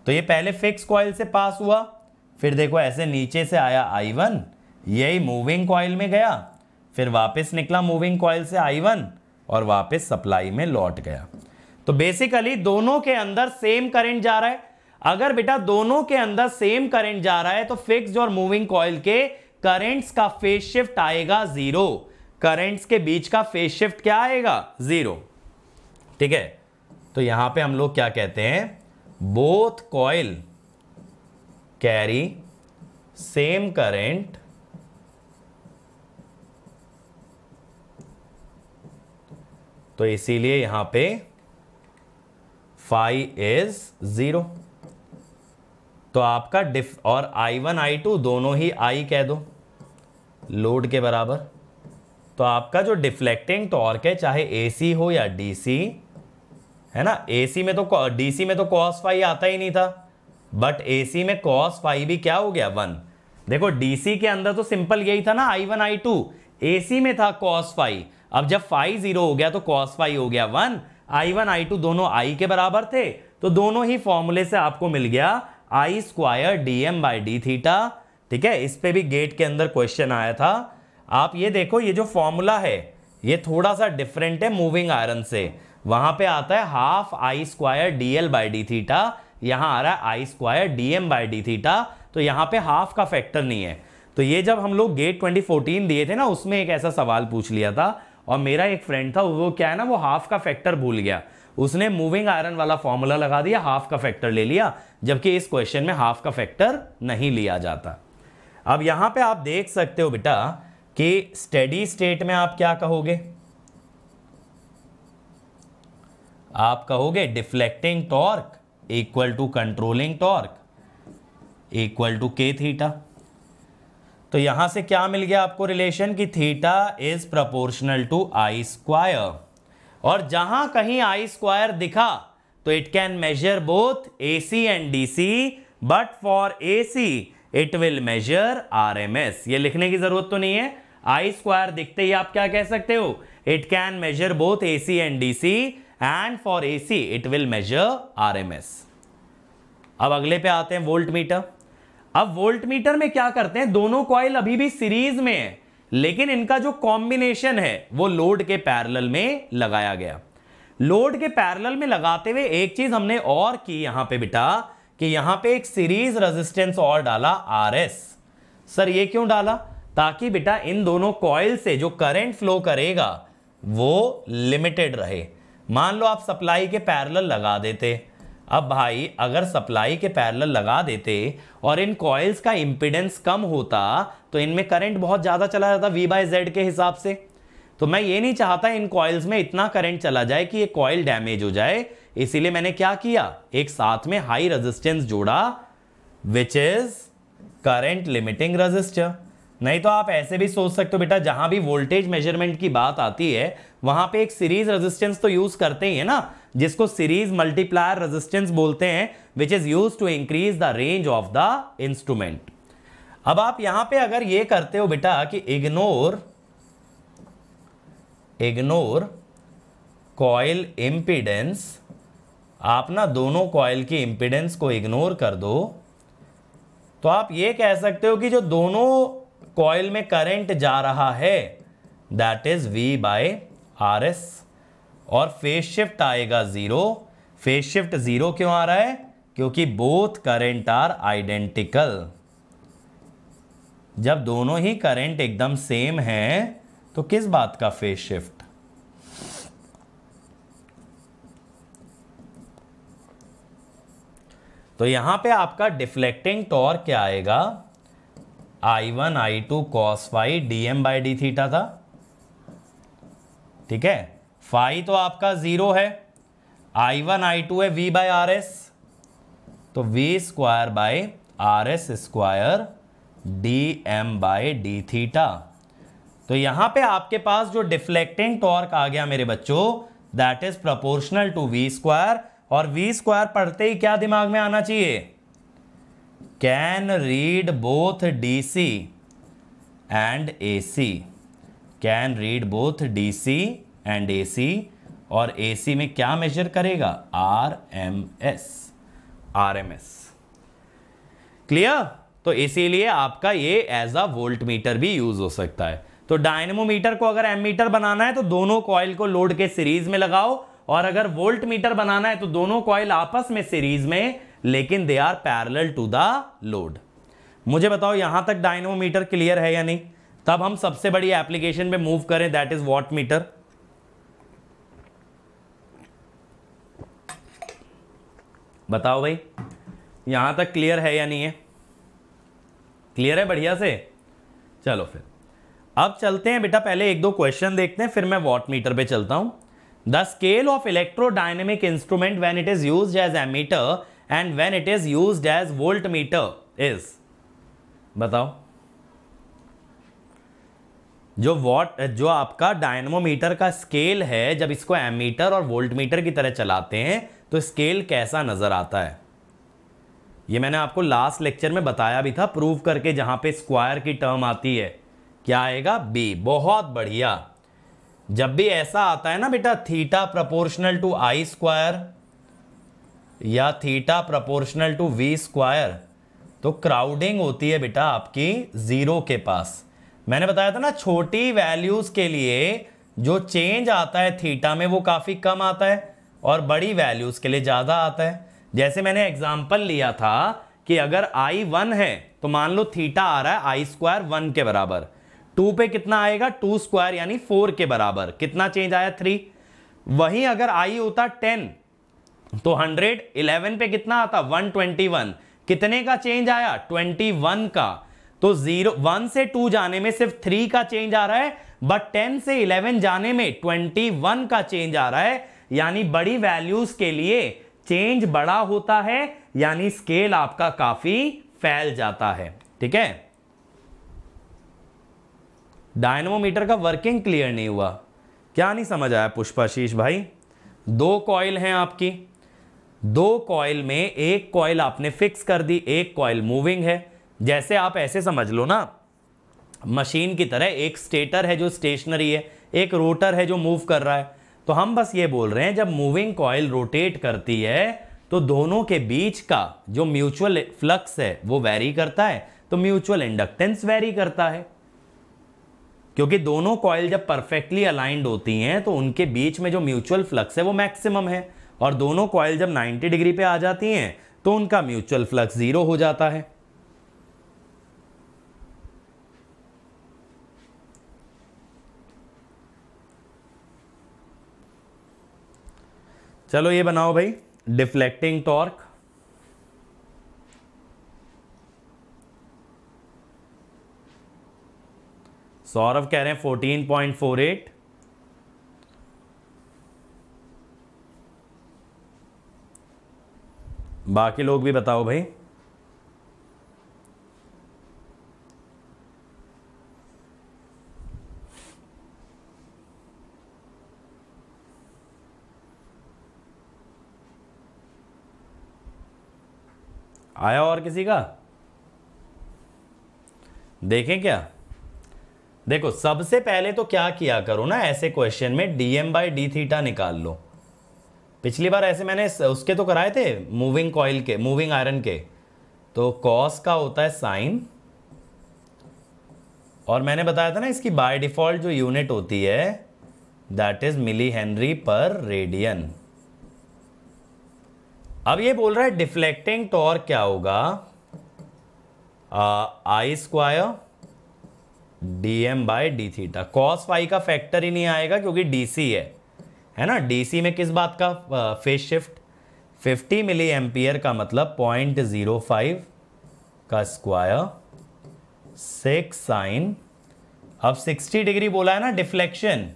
तो ये पहले फिक्स कॉयल से पास हुआ फिर देखो ऐसे नीचे से आया आई वन यही मूविंग कॉयल में गया फिर वापस निकला मूविंग कॉयल से आई वन और वापस सप्लाई में लौट गया तो बेसिकली दोनों के अंदर सेम करंट जा रहा है अगर बेटा दोनों के अंदर सेम करंट जा रहा है तो फिक्स और मूविंग कॉयल के करंट्स का फेस शिफ्ट आएगा जीरो करंट्स के बीच का फेस शिफ्ट क्या आएगा जीरो ठीक है तो यहां पे हम लोग क्या कहते हैं both coil carry same current तो इसीलिए यहां पे फाइव इज ज़ीरो तो आपका डिफ और आई वन आई टू दोनों ही आई कह दो लोड के बराबर तो आपका जो डिफ्लेक्टिंग टॉर्क है चाहे एसी हो या डीसी है ना एसी में तो डीसी में तो कॉस फाइव आता ही नहीं था बट एसी में कॉस फाइव भी क्या हो गया वन देखो डीसी के अंदर तो सिंपल यही था ना आई वन आई टू ए में था कॉस फाइव अब जब फाइव जीरो हो गया तो कॉस फाइव हो गया one I one I two दोनों आई के बराबर थे तो दोनों ही फॉर्मूले से आपको मिल गया I square D M by D theta ठीक है इस पर भी गेट के अंदर क्वेश्चन आया था आप ये देखो ये जो फॉर्मूला है ये थोड़ा सा डिफरेंट है मूविंग आयरन से वहां पे आता है half I square D L by D theta यहाँ आ रहा है I square D M by D theta तो यहाँ पे हाफ का फैक्टर नहीं है तो ये जब हम लोग गेट 2014 दिए थे ना उसमें एक ऐसा सवाल पूछ लिया था और मेरा एक फ्रेंड था वो क्या है ना वो हाफ का फैक्टर भूल गया उसने मूविंग आयरन वाला फॉर्मूला लगा दिया हाफ का फैक्टर ले लिया जबकि इस क्वेश्चन में हाफ का फैक्टर नहीं लिया जाता अब यहां पे आप देख सकते हो बेटा कि स्टडी स्टेट में आप क्या कहोगे आप कहोगे deflecting torque equal to controlling torque equal to K theta तो यहां से क्या मिल गया आपको रिलेशन कि theta is proportional to I square और जहां कहीं आई स्क्वायर दिखा तो it can measure both A C and D C but for A C it will measure R M S ये लिखने की जरूरत तो नहीं है आई स्क्वायर दिखते ही आप क्या कह सकते हो it can measure both A C and D C and for A C it will measure R M S अब अगले पे आते हैं वोल्ट मीटर अब वोल्ट मीटर में क्या करते हैं दोनों कॉइल अभी भी सीरीज में है लेकिन इनका जो कॉम्बिनेशन है वो लोड के पैरल में लगाया गया लोड के पैरल में लगाते हुए एक चीज हमने और की यहां पे बेटा कि यहां पे एक सीरीज रेजिस्टेंस और डाला आर एस सर ये क्यों डाला ताकि बेटा इन दोनों कॉयल से जो करंट फ्लो करेगा वो लिमिटेड रहे मान लो आप सप्लाई के पैरल लगा देते अब भाई अगर सप्लाई के पैरेलल लगा देते और इन कॉयल्स का इम्पिडेंस कम होता तो इनमें करंट बहुत ज़्यादा चला जाता वी बाई जेड के हिसाब से तो मैं ये नहीं चाहता इन कॉयल्स में इतना करंट चला जाए कि ये कॉयल डैमेज हो जाए इसीलिए मैंने क्या किया एक साथ में हाई रेजिस्टेंस जोड़ा which is current limiting resistor नहीं तो आप ऐसे भी सोच सकते हो बेटा जहां भी वोल्टेज मेजरमेंट की बात आती है वहां पे एक सीरीज रेजिस्टेंस तो यूज करते ही है ना जिसको सीरीज मल्टीप्लायर रेजिस्टेंस बोलते हैं which is use to increase the range of the instrument अब आप यहां पे अगर ये करते हो बेटा कि इग्नोर इग्नोर कॉयल इंपीडेंस आप ना दोनों कॉयल की इंपीडेंस को इग्नोर कर दो तो आप ये कह सकते हो कि जो दोनों कॉयल में करंट जा रहा है that is V by R S और फेस शिफ्ट आएगा ज़ीरो फेस शिफ्ट ज़ीरो क्यों आ रहा है क्योंकि बोथ करेंट आर आइडेंटिकल जब दोनों ही करेंट एकदम सेम हैं तो किस बात का फेस शिफ्ट तो यहां पे आपका डिफ्लेक्टिंग टॉर क्या आएगा I one I two cos five D by D theta था ठीक है फाई तो आपका ज़ीरो है आई वन आई टू है वी बाई आर एस तो V square by R S square D M by D theta तो यहां पे आपके पास जो डिफ्लेक्टिंग टॉर्क आ गया मेरे बच्चों that is proportional to V square और वी स्क्वायर पढ़ते ही क्या दिमाग में आना चाहिए can read both D C and A C can read both D C and A C और ए सी में क्या मेजर करेगा R R M S M S clear तो इसीलिए आपका ये एज अ वोल्ट मीटर भी यूज हो सकता है तो डायनेमोमीटर को अगर एम मीटर बनाना है तो दोनों कॉइल को लोड के सीरीज में लगाओ और अगर वोल्ट मीटर बनाना है तो दोनों कॉइल आपस में सीरीज में लेकिन they are parallel to the load मुझे बताओ यहां तक डायनोमीटर क्लियर है या नहीं तब हम सबसे बड़ी एप्लीकेशन पे मूव करें दैट इज वॉट मीटर बताओ भाई यहाँ तक क्लियर है या नहीं है क्लियर है बढ़िया से चलो फिर अब चलते हैं बेटा पहले एक दो क्वेश्चन देखते हैं फिर मैं वॉट मीटर पर चलता हूँ the scale of dynamic instrument when it is use as ammeter and when it is use as voltmeter is बताओ जो वॉट जो आपका डायनमोमीटर का स्केल है जब इसको एमीटर और वोल्ट मीटर की तरह चलाते हैं तो स्केल कैसा नज़र आता है ये मैंने आपको लास्ट लेक्चर में बताया भी था प्रूव करके जहाँ पे स्क्वायर की टर्म आती है क्या आएगा बी बहुत बढ़िया जब भी ऐसा आता है ना बेटा theta proportional to I square या theta proportional to V square तो क्राउडिंग होती है बेटा आपकी ज़ीरो के पास मैंने बताया था ना छोटी वैल्यूज के लिए जो चेंज आता है थीटा में वो काफ़ी कम आता है और बड़ी वैल्यूज के लिए ज़्यादा आता है जैसे मैंने एग्जाम्पल लिया था कि अगर आई वन है तो मान लो थीटा आ रहा है आई स्क्वायर वन के बराबर टू पे कितना आएगा टू स्क्वायर यानी फोर के बराबर कितना चेंज आया थ्री वहीं अगर आई होता टेन तो हंड्रेड इलेवन पे कितना आता वन ट्वेंटी वन कितने का चेंज आया ट्वेंटी वन का तो जीरो वन से टू जाने में सिर्फ थ्री का चेंज आ रहा है बट टेन से इलेवन जाने में ट्वेंटी वन का चेंज आ रहा है यानी बड़ी वैल्यूज के लिए चेंज बड़ा होता है यानी स्केल आपका काफी फैल जाता है ठीक है डायनोमीटर का वर्किंग क्लियर नहीं हुआ क्या नहीं समझ आया पुष्पाशीष भाई दो कॉयल हैं आपकी दो कॉयल में एक कॉयल आपने फिक्स कर दी एक कॉयल मूविंग है जैसे आप ऐसे समझ लो ना मशीन की तरह एक स्टेटर है जो स्टेशनरी है एक रोटर है जो मूव कर रहा है तो हम बस ये बोल रहे हैं जब मूविंग कॉयल रोटेट करती है तो दोनों के बीच का जो म्यूचुअल फ्लक्स है वो वेरी करता है तो म्यूचुअल इंडक्टेंस वेरी करता है क्योंकि दोनों कॉयल जब परफेक्टली अलाइंड होती हैं तो उनके बीच में जो म्यूचुअल फ्लक्स है वो मैक्सिमम है और दोनों कॉयल जब 90 डिग्री पे आ जाती हैं तो उनका म्यूचुअल फ्लक्स ज़ीरो हो जाता है चलो ये बनाओ भाई डिफ्लेक्टिंग टॉर्क सौरभ कह रहे हैं फोर्टीन पॉइंट फोर एट बाकी लोग भी बताओ भाई आया और किसी का देखें क्या देखो सबसे पहले तो क्या किया करो ना ऐसे क्वेश्चन में डीएम बाई डी थीटा निकाल लो पिछली बार ऐसे मैंने उसके तो कराए थे मूविंग कॉयल के मूविंग आयरन के तो कॉस का होता है साइन और मैंने बताया था ना इसकी बाय डिफ़ॉल्ट जो यूनिट होती है that is millihenry per radian अब ये बोल रहा है डिफ्लेक्टिंग टॉर क्या होगा I square D M by D theta cos Y का फैक्टर ही नहीं आएगा क्योंकि डीसी है है ना डीसी में किस बात का फेस शिफ्ट 50 मिली एम्पियर का मतलब पॉइंट जीरो फाइव का स्क्वायर सिक्स साइन अब 60 डिग्री बोला है ना डिफ्लेक्शन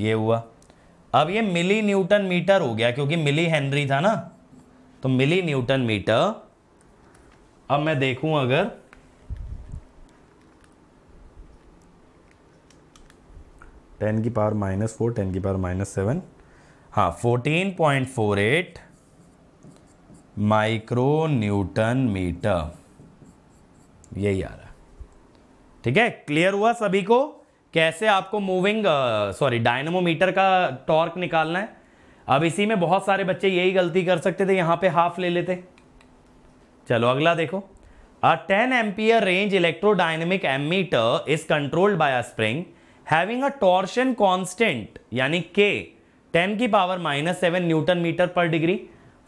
ये हुआ अब ये मिली न्यूटन मीटर हो गया क्योंकि मिली हेनरी था ना तो मिली न्यूटन मीटर अब मैं देखूं अगर टेन की पावर माइनस फोर टेन की पावर माइनस सेवन हाँ fourteen point four eight micro newton metre यही आ रहा ठीक है क्लियर हुआ सभी को कैसे आपको मूविंग सॉरी डायनमोमीटर का टॉर्क निकालना है अब इसी में बहुत सारे बच्चे यही गलती कर सकते थे यहाँ पे हाफ ले लेते चलो अगला देखो a ten ampere range electrodynamic ammeter is controlled by a spring having a torsion constant यानी के 10 की power minus seven newton metre per degree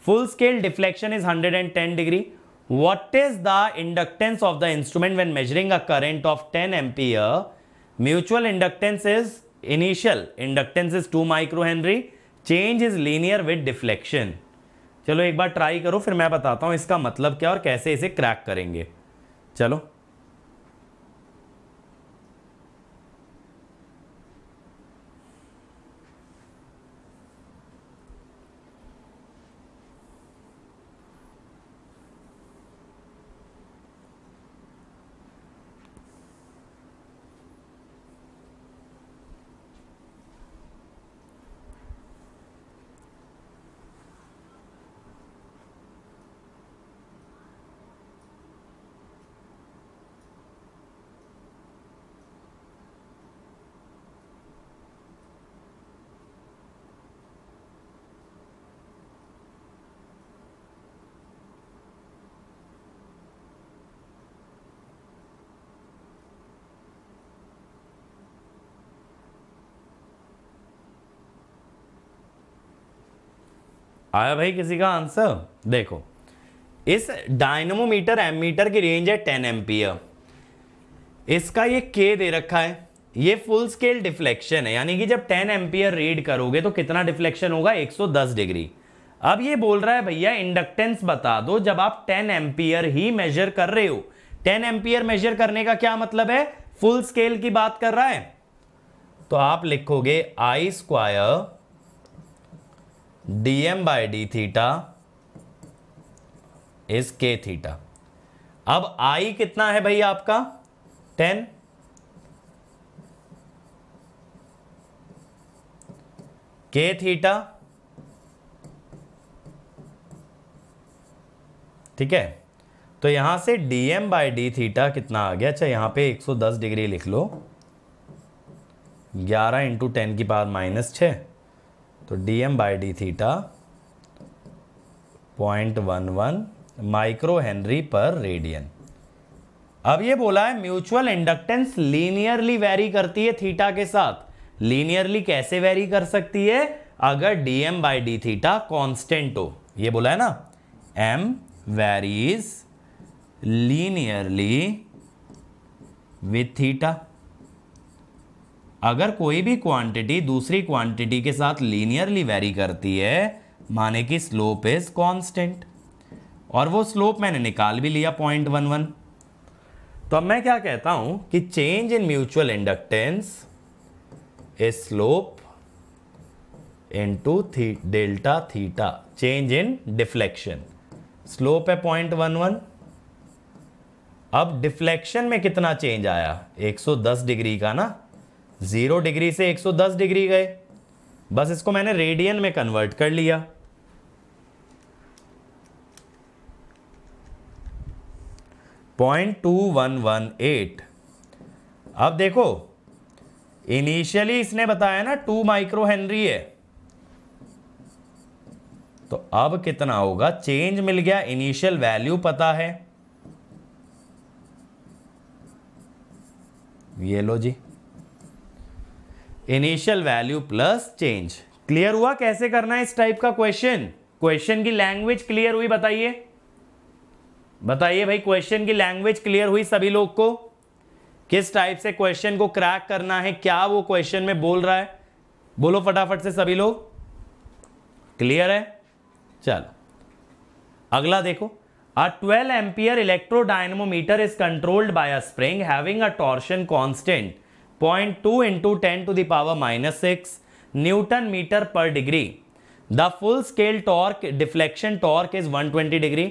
full scale deflection is ten degree what is the inductance of the instrument when measuring a current of ten ampere mutual inductance is initial inductance is two microhenry change is linear with deflection चलो एक बार try करो फिर मैं बताता हूँ इसका मतलब क्या और कैसे इसे क्रैक करेंगे चलो आया भाई किसी का आंसर देखो इस डायनमोमीटर एमीटर की रेंज है टेन एम्पियर इसका ये के दे रखा है ये फुल स्केल डिफ्लेक्शन है यानी कि जब 10 एम्पियर रीड करोगे तो कितना डिफ्लेक्शन होगा 110 डिग्री अब ये बोल रहा है भैया इंडक्टेंस बता दो जब आप 10 एम्पियर ही मेजर कर रहे हो 10 एम्पियर मेजर करने का क्या मतलब है फुल स्केल की बात कर रहा है तो आप लिखोगे I square D M by D theta is K theta अब आई कितना है भाई आपका टेन के थीटा ठीक है तो यहां से dm M by D theta कितना आ गया अच्छा यहां पे 110 डिग्री लिख लो 11 इंटू टेन की पावर माइनस छः तो D M by D theta point one one microhenry per radian अब ये बोला है म्यूचुअल इंडक्टेंस लीनियरली वेरी करती है थीटा के साथ लीनियरली कैसे वेरी कर सकती है अगर D M by D theta constant हो ये बोला है ना M varies linearly with theta अगर कोई भी क्वांटिटी दूसरी क्वांटिटी के साथ लीनियरली वेरी करती है माने कि स्लोप इज कांस्टेंट और वो स्लोप मैंने निकाल भी लिया पॉइंट वन वन तो अब मैं क्या कहता हूं कि change in mutual inductance is slope to the delta theta change in deflection slope है पॉइंट वन वन अब डिफ्लेक्शन में कितना चेंज आया 110 डिग्री का ना जीरो डिग्री से 110 डिग्री गए बस इसको मैंने रेडियन में कन्वर्ट कर लिया point two one one eight अब देखो इनिशियली इसने बताया ना टू माइक्रो हेनरी है तो अब कितना होगा चेंज मिल गया इनिशियल वैल्यू पता है ये लो जी initial value plus change clear हुआ कैसे करना है इस टाइप का क्वेश्चन क्वेश्चन की लैंग्वेज क्लियर हुई बताइए बताइए भाई क्वेश्चन की लैंग्वेज क्लियर हुई सभी लोग को किस टाइप से क्वेश्चन को क्रैक करना है क्या वो क्वेश्चन में बोल रहा है बोलो फटाफट से सभी लोग क्लियर है चलो अगला देखो a 12 ampere electrodynamometer is controlled by a spring having a torsion constant point two into ten two the power minus six newton metre per degree the full scale torque deflection torque is 120 degree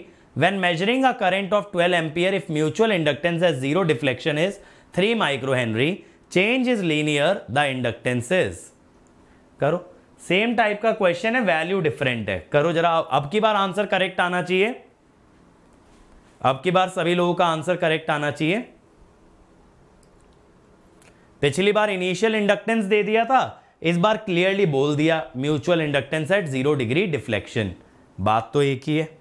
measuring a current of twelve ampere if mutual inductance as zero deflection is three microhenry change is linear the inductance is करो same type का question है value different है करो जरा अब की बार answer correct आना चाहिए अब की बार सभी लोगों का आंसर करेक्ट आना चाहिए पिछली बार इनिशियल इंडक्टेंस दे दिया था इस बार क्लियरली बोल दिया mutual inductance at zero degree deflection बात तो एक ही है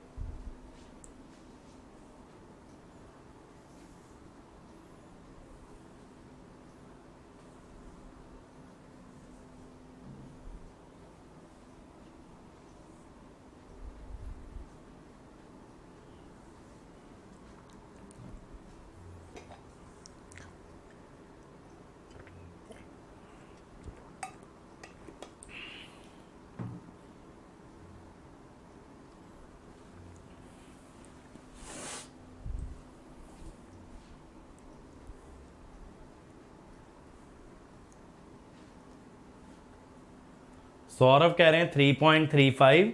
सौरभ कह रहे हैं थ्री पॉइंट थ्री फाइव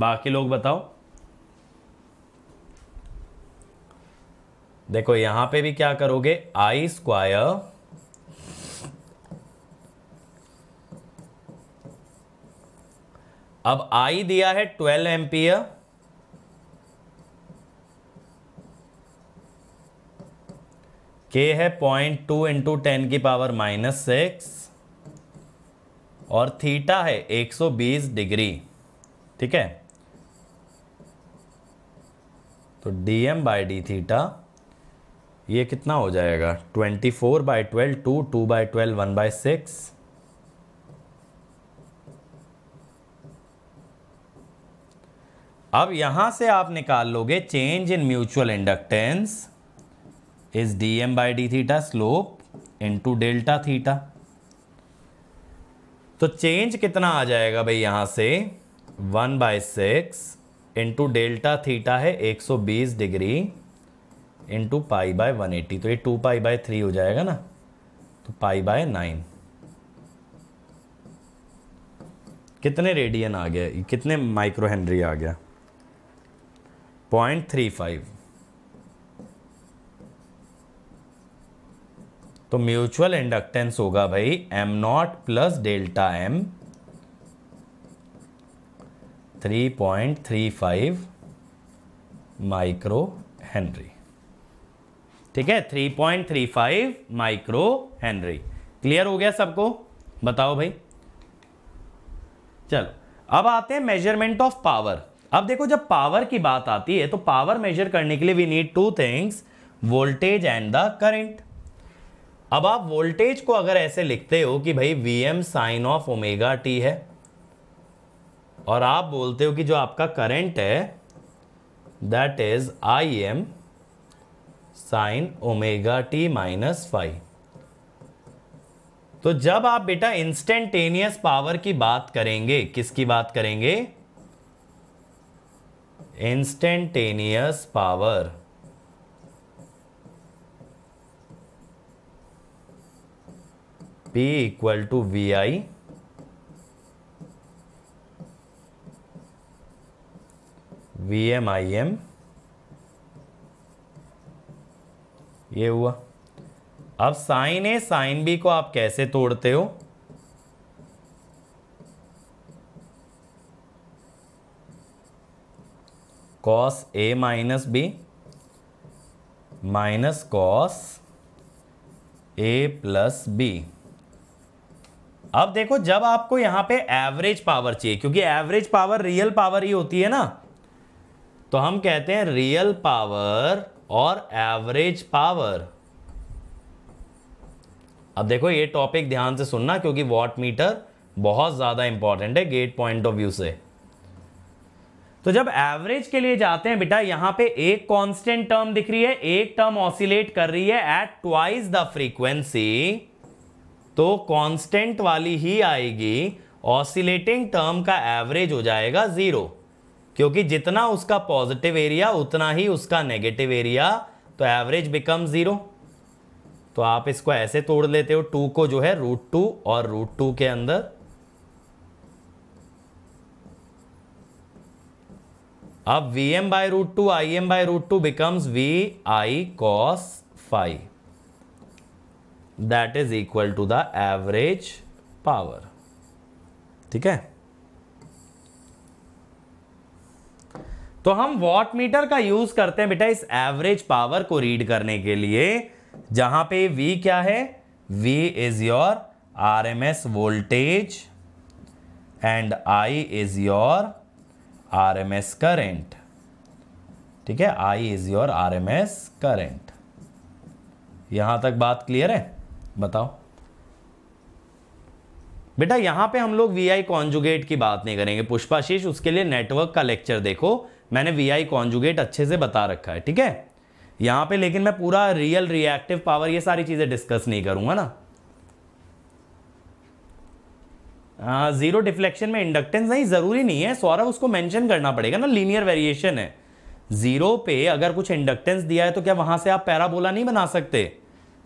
बाकी लोग बताओ देखो यहां पे भी क्या करोगे आई स्क्वायर अब आई दिया है ट्वेल्व एम्पियर के है पॉइंट टू इंटू टेन की पावर माइनस सिक्स और थीटा है 120 डिग्री ठीक है तो D M by D theta ये कितना हो जाएगा 24 four by twelve two two by twelve one by six अब यहां से आप निकाल लोगे change in mutual inductance is D M by D theta slope into delta theta तो चेंज कितना आ जाएगा भाई यहाँ से one by six into delta theta है 120 डिग्री इंटू पाई बाय 180 तो ये टू पाई बाय थ्री हो जाएगा ना तो पाई बाय नाइन कितने रेडियन आ गया कितने माइक्रो हेनरी आ गया पॉइंट थ्री फाइव तो म्यूचुअल इंडक्टेंस होगा भाई M naught plus delta M three point three five microhenry ठीक है three point three five microhenry clear हो गया सबको बताओ भाई चलो अब आते हैं मेजरमेंट ऑफ पावर अब देखो जब पावर की बात आती है तो पावर मेजर करने के लिए we need two things voltage and the current अब आप वोल्टेज को अगर ऐसे लिखते हो कि भाई V M sine of omega T है और आप बोलते हो कि जो आपका करंट है that is I M sine omega T minus five तो जब आप बेटा इंस्टेंटेनियस पावर की बात करेंगे किसकी बात करेंगे instantaneous power P equal to V I V M I M ये हुआ अब साइन ए साइन बी को आप कैसे तोड़ते हो cos A minus B minus cos A plus B अब देखो जब आपको यहां पे एवरेज पावर चाहिए क्योंकि एवरेज पावर रियल पावर ही होती है ना तो हम कहते हैं रियल पावर और एवरेज पावर अब देखो ये टॉपिक ध्यान से सुनना क्योंकि वॉट मीटर बहुत ज़्यादा इंपॉर्टेंट है गेट पॉइंट ऑफ व्यू से तो जब एवरेज के लिए जाते हैं बेटा यहां पे एक कांस्टेंट टर्म दिख रही है एक टर्म ऑसिलेट कर रही है एट ट्वाइस द फ्रीक्वेंसी तो कांस्टेंट वाली ही आएगी ऑसिलेटिंग टर्म का एवरेज हो जाएगा ज़ीरो क्योंकि जितना उसका पॉजिटिव एरिया उतना ही उसका नेगेटिव एरिया तो एवरेज बिकम ज़ीरो तो आप इसको ऐसे तोड़ लेते हो टू को जो है रूट टू और रूट टू के अंदर अब V M by root two I M by root two becomes V I cos five that is equal to the average power ठीक है तो हम वॉट मीटर का यूज करते हैं बेटा इस एवरेज पावर को रीड करने के लिए जहां पे V क्या है V is your R M S voltage and I is your R M S current ठीक है I is your R M S current यहां तक बात क्लियर है बताओ बेटा यहां पे हम लोग वी आई कॉन्जुगेट की बात नहीं करेंगे पुष्पाशीष उसके लिए नेटवर्क का लेक्चर देखो मैंने वी आई कॉन्जुगेट अच्छे से बता रखा है ठीक है यहां पे लेकिन मैं पूरा रियल रिएक्टिव पावर ये सारी चीजें डिस्कस नहीं करूंगा ना जीरो हाँ, डिफ्लेक्शन में इंडक्टेंस नहीं जरूरी नहीं है सौरभ उसको मेंशन करना पड़ेगा ना लीनियर वेरिएशन है जीरो पे अगर कुछ इंडक्टेंस दिया है तो क्या वहां से आप पैराबोला नहीं बना सकते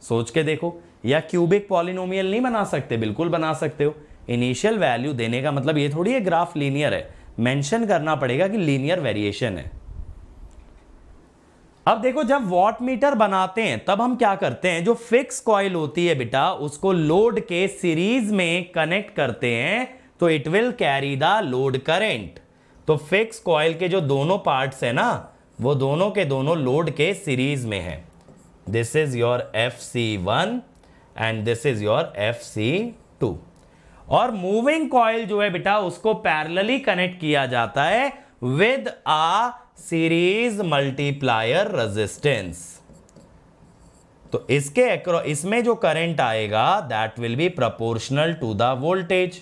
सोच के देखो या क्यूबिक पॉलिनोमियल नहीं बना सकते बिल्कुल बना सकते हो इनिशियल वैल्यू देने का मतलब ये थोड़ी है ग्राफ लीनियर है मेंशन करना पड़ेगा कि लीनियर वेरिएशन है अब देखो जब वॉट मीटर बनाते हैं तब हम क्या करते हैं जो फिक्स कॉइल होती है बेटा उसको लोड के सीरीज में कनेक्ट करते हैं तो it will carry the load current तो फिक्स कॉइल के जो दोनों पार्ट्स है ना वो दोनों के दोनों लोड के सीरीज में है this is your F C one and this is your F C two और मूविंग कॉयल जो है बेटा उसको पैरलली कनेक्ट किया जाता है with a series multiplier resistance तो इसके इसमें जो करंट आएगा that will be proportional to the voltage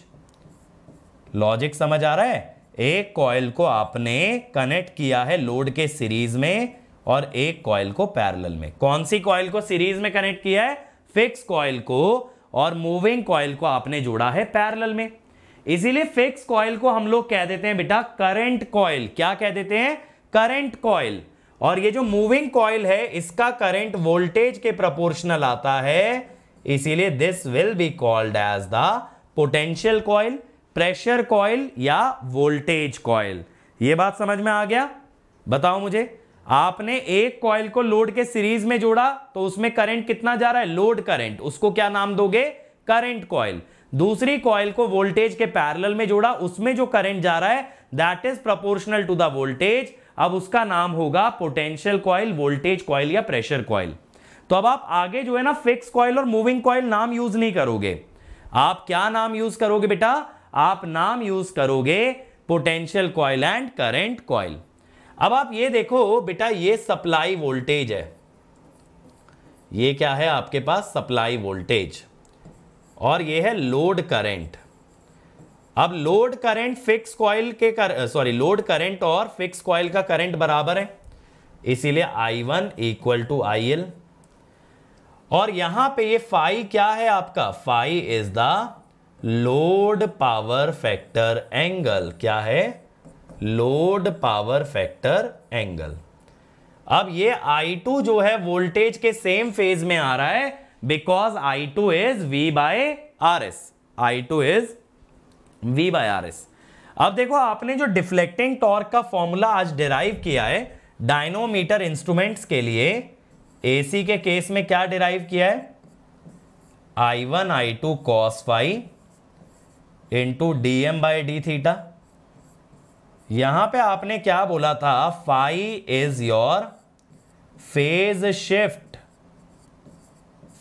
logic समझ आ रहा है एक कॉयल को आपने कनेक्ट किया है लोड के सीरीज में और एक कॉयल को पैरेलल में कौन सी कॉयल को सीरीज में कनेक्ट किया है फिक्स कॉयल को और मूविंग कॉयल को आपने जोड़ा है पैरेलल में इसीलिए फिक्स कॉयल को हम लोग कह देते हैं बेटा करंट कॉयल क्या कह देते हैं करंट कॉयल और ये जो मूविंग कॉयल है इसका करंट वोल्टेज के प्रपोर्शनल आता है इसीलिए this will be called as the potential coil pressure coil या वोल्टेज कॉयल ये बात समझ में आ गया बताओ मुझे आपने एक कॉयल को लोड के सीरीज में जोड़ा तो उसमें करंट कितना जा रहा है लोड करंट उसको क्या नाम दोगे करंट कॉयल दूसरी कॉयल को वोल्टेज के पैरेलल में जोड़ा उसमें जो करंट जा रहा है that is proportional to the voltage अब उसका नाम होगा पोटेंशियल कॉयल वोल्टेज कॉयल या प्रेशर कॉयल तो अब आप आगे जो है ना फिक्स कॉयल और मूविंग कॉयल नाम यूज नहीं करोगे आप क्या नाम यूज करोगे बेटा आप नाम यूज करोगे potential coil and current coil अब आप ये देखो बेटा ये सप्लाई वोल्टेज है ये क्या है आपके पास सप्लाई वोल्टेज और ये है लोड करंट अब लोड करंट फिक्स कॉइल के कर सॉरी लोड करंट और फिक्स कॉइल का करंट बराबर है इसीलिए I1 वन इक्वल टू आई और यहां पे ये फाई क्या है आपका phi is the load power factor angle क्या है लोड पावर फैक्टर एंगल अब ये I2 जो है वोल्टेज के सेम फेज में आ रहा है because I two is V by R S I two is V by R S अब देखो आपने जो डिफ्लेक्टिंग टॉर्क का फॉर्मूला आज डिराइव किया है डायनोमीटर इंस्ट्रूमेंट्स के लिए एसी के केस में क्या डिराइव किया है I one I two cos phi into D M by D theta यहां पे आपने क्या बोला था phi is your phase shift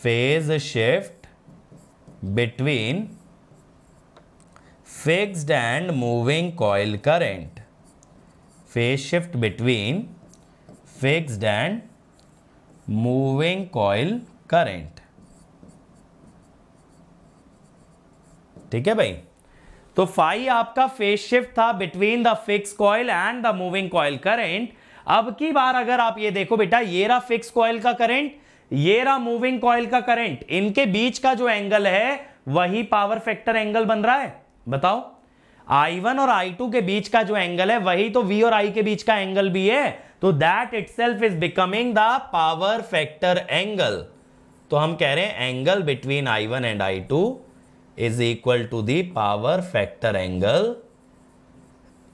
phase shift between fixed and moving coil current phase shift between fixed and moving coil current ठीक है भाई तो फाइव आपका फेस शिफ्ट था between the fix coil and the moving coil current अब की बार अगर आप ये देखो बेटा ये रहा फिक्स कॉयल का करेंट ये रहा मूविंग कॉयल का करेंट इनके बीच का जो एंगल है वही पावर फैक्टर एंगल बन रहा है बताओ I1 और I2 के बीच का जो एंगल है वही तो V और I के बीच का एंगल भी है तो that itself is becoming the power factor angle तो हम कह रहे हैं angle between I1 and I2 is equal to the power factor angle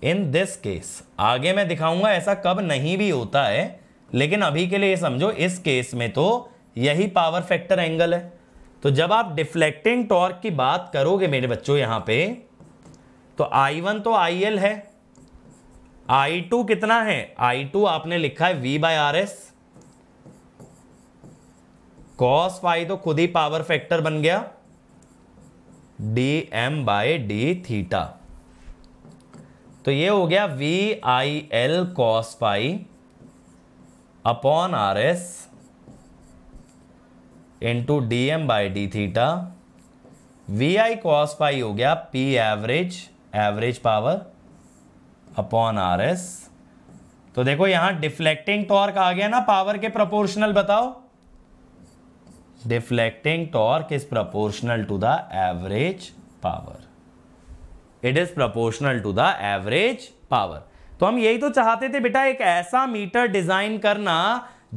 in this case आगे मैं दिखाऊंगा ऐसा कब नहीं भी होता है लेकिन अभी के लिए समझो इस केस में तो यही पावर फैक्टर एंगल है तो जब आप डिफ्लेक्टिंग टॉर्क की बात करोगे मेरे बच्चों यहां पे तो I1 तो IL है I2 कितना है I2 आपने लिखा है V by R S cos five तो खुद ही पावर फैक्टर बन गया d M by D theta तो ये हो गया V I L cos phi upon R S into D M by D theta V I cos phi हो गया P average average power upon R S तो देखो यहां डिफ्लेक्टिंग टॉर्क आ गया ना पावर के प्रोपोर्शनल बताओ deflecting torque is proportional to the average power. It is proportional to the average power. तो हम यही तो चाहते थे बेटा एक ऐसा मीटर डिजाइन करना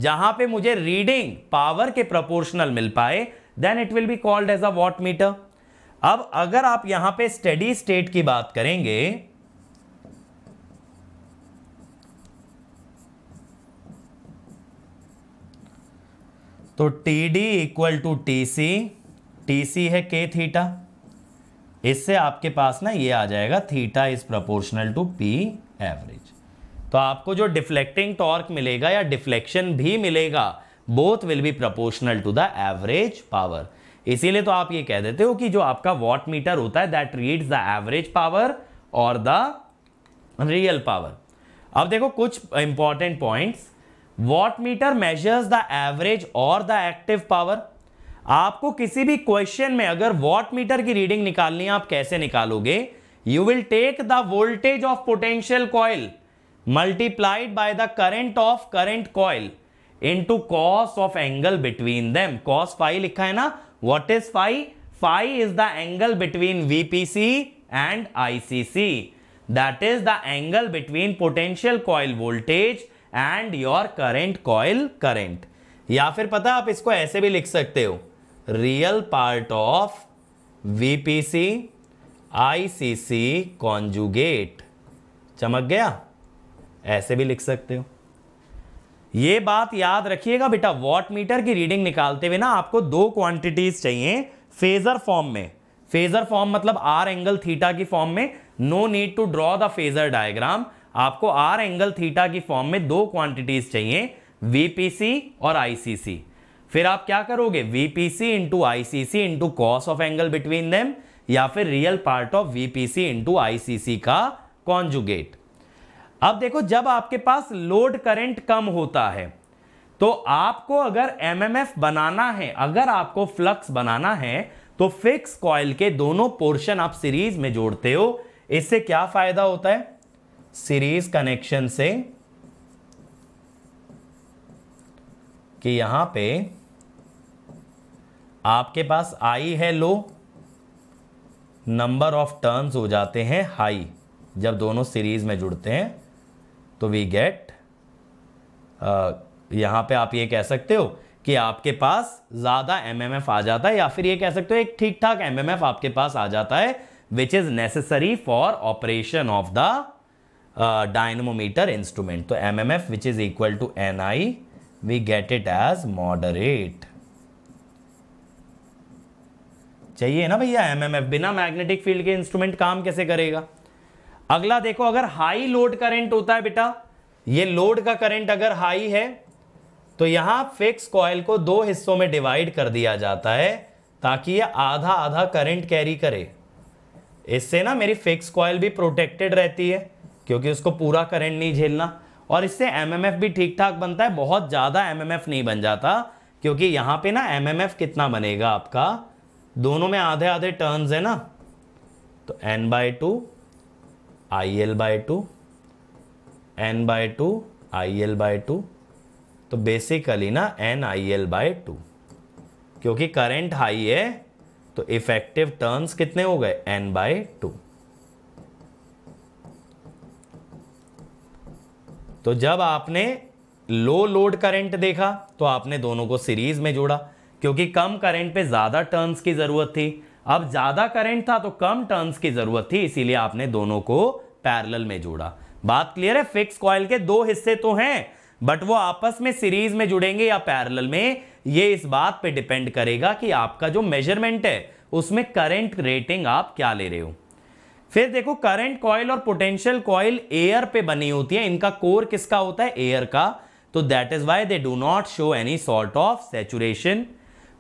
जहां पे मुझे रीडिंग पावर के प्रोपोर्शनल मिल पाए then it will be called as a watt meter अब अगर आप यहां पे स्टडी स्टेट की बात करेंगे तो T D equal to T C T C है के थीटा इससे आपके पास ना ये आ जाएगा theta is proportional to P average तो आपको जो डिफ्लेक्टिंग टॉर्क मिलेगा या डिफ्लेक्शन भी मिलेगा both will be proportional to the average power इसीलिए तो आप ये कह देते हो कि जो आपका वॉट मीटर होता है that reads the average power और द रियल पावर अब देखो कुछ important points watt meter measures the average और द एक्टिव पावर आपको किसी भी क्वेश्चन में अगर वॉट मीटर की रीडिंग निकालनी है आप कैसे निकालोगे you will take the voltage of potential coil multiplied by the current of current coil into cos of angle between them cos phi लिखा है ना what is phi phi is the angle between VPC and I C C that is the angle between potential coil voltage and your current coil current या फिर पता आप इसको ऐसे भी लिख सकते हो real part of VPC ICC conjugate चमक गया ऐसे भी लिख सकते हो ये बात याद रखिएगा बेटा वॉट मीटर की रीडिंग निकालते हुए ना आपको दो क्वांटिटीज चाहिए फेजर फॉर्म में फेजर फॉर्म मतलब आर एंगल थीटा की फॉर्म में no need to draw the phasor diagram आपको आर एंगल थीटा की फॉर्म में दो क्वांटिटीज चाहिए वीपीसी और आईसीसी फिर आप क्या करोगे VPC into ICC into cos of angle between them या फिर real part of VPC into ICC का कॉन्जुगेट अब देखो जब आपके पास लोड करंट कम होता है तो आपको अगर एमएमएफ बनाना है अगर आपको फ्लक्स बनाना है तो फिक्स कॉयल के दोनों पोर्शन आप सीरीज में जोड़ते हो इससे क्या फायदा होता है सीरीज कनेक्शन से कि यहां पे आपके पास आई है लो नंबर ऑफ टर्न्स हो जाते हैं हाई जब दोनों सीरीज में जुड़ते हैं तो वी गेट यहां पे आप ये कह सकते हो कि आपके पास ज़्यादा एमएमएफ आ जाता है या फिर ये कह सकते हो एक ठीक ठाक एमएमएफ आपके पास आ जाता है which is necessary for operation of the instrument तो M M F which is equal to N I we get it as moderate चाहिए ना भैया एम एम एफ बिना मैग्नेटिक फील्ड के इंस्ट्रूमेंट काम कैसे करेगा अगला देखो अगर हाई लोड करेंट होता है बेटा ये लोड का करेंट अगर हाई है तो यहाँ फिक्स कॉयल को दो हिस्सों में डिवाइड कर दिया जाता है ताकि ये आधा आधा करंट कैरी करे इससे ना मेरी फिक्स कॉयल भी प्रोटेक्टेड रहती है क्योंकि उसको पूरा करंट नहीं झेलना और इससे एमएमएफ भी ठीक ठाक बनता है बहुत ज़्यादा एमएमएफ नहीं बन जाता क्योंकि यहाँ पे ना एमएमएफ कितना बनेगा आपका दोनों में आधे आधे टर्न्स है ना तो N by two I L by two N by two I L by two तो बेसिकली ना N I L by two क्योंकि करेंट हाई है तो इफेक्टिव टर्न्स कितने हो गए एन बाय टू तो जब आपने लो लोड करंट देखा तो आपने दोनों को सीरीज में जोड़ा क्योंकि कम करंट पे ज़्यादा टर्न्स की ज़रूरत थी अब ज़्यादा करंट था तो कम टर्न्स की ज़रूरत थी इसीलिए आपने दोनों को पैरेलल में जोड़ा बात क्लियर है फिक्स कॉयल के दो हिस्से तो हैं बट वो आपस में सीरीज में जुड़ेंगे या पैरेलल में ये इस बात पे डिपेंड करेगा कि आपका जो मेजरमेंट है उसमें करंट रेटिंग आप क्या ले रहे हो फिर देखो करंट कॉइल और पोटेंशियल कॉइल एयर पे बनी होती है इनका कोर किसका होता है एयर का तो that is why they do not show any sort of saturation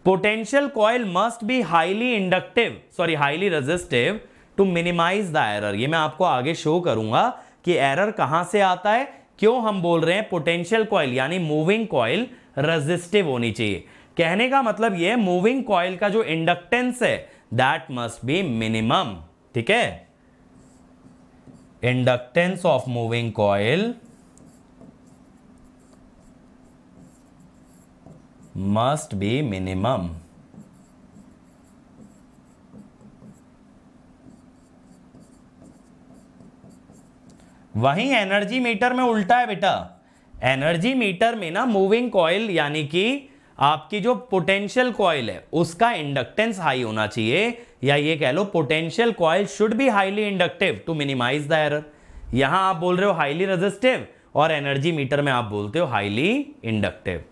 potential coil must be highly inductive sorry highly resistive to minimize the error ये मैं आपको आगे शो करूंगा कि एरर कहां से आता है क्यों हम बोल रहे हैं पोटेंशियल कॉइल यानी मूविंग कॉइल रेजिस्टिव होनी चाहिए कहने का मतलब ये मूविंग कॉइल का जो इंडक्टेंस है दैट मस्ट बी मिनिमम ठीक है inductance of moving coil must be minimum वहीं एनर्जी मीटर में उल्टा है बेटा एनर्जी मीटर में ना मूविंग कॉयल यानी कि आपकी जो पोटेंशियल कॉयल है उसका इंडक्टेंस हाई होना चाहिए या ये कह लो potential coil should be highly inductive to minimize the error यहां आप बोल रहे हो हाईली रेजिस्टिव और एनर्जी मीटर में आप बोलते हो हाईली इंडक्टिव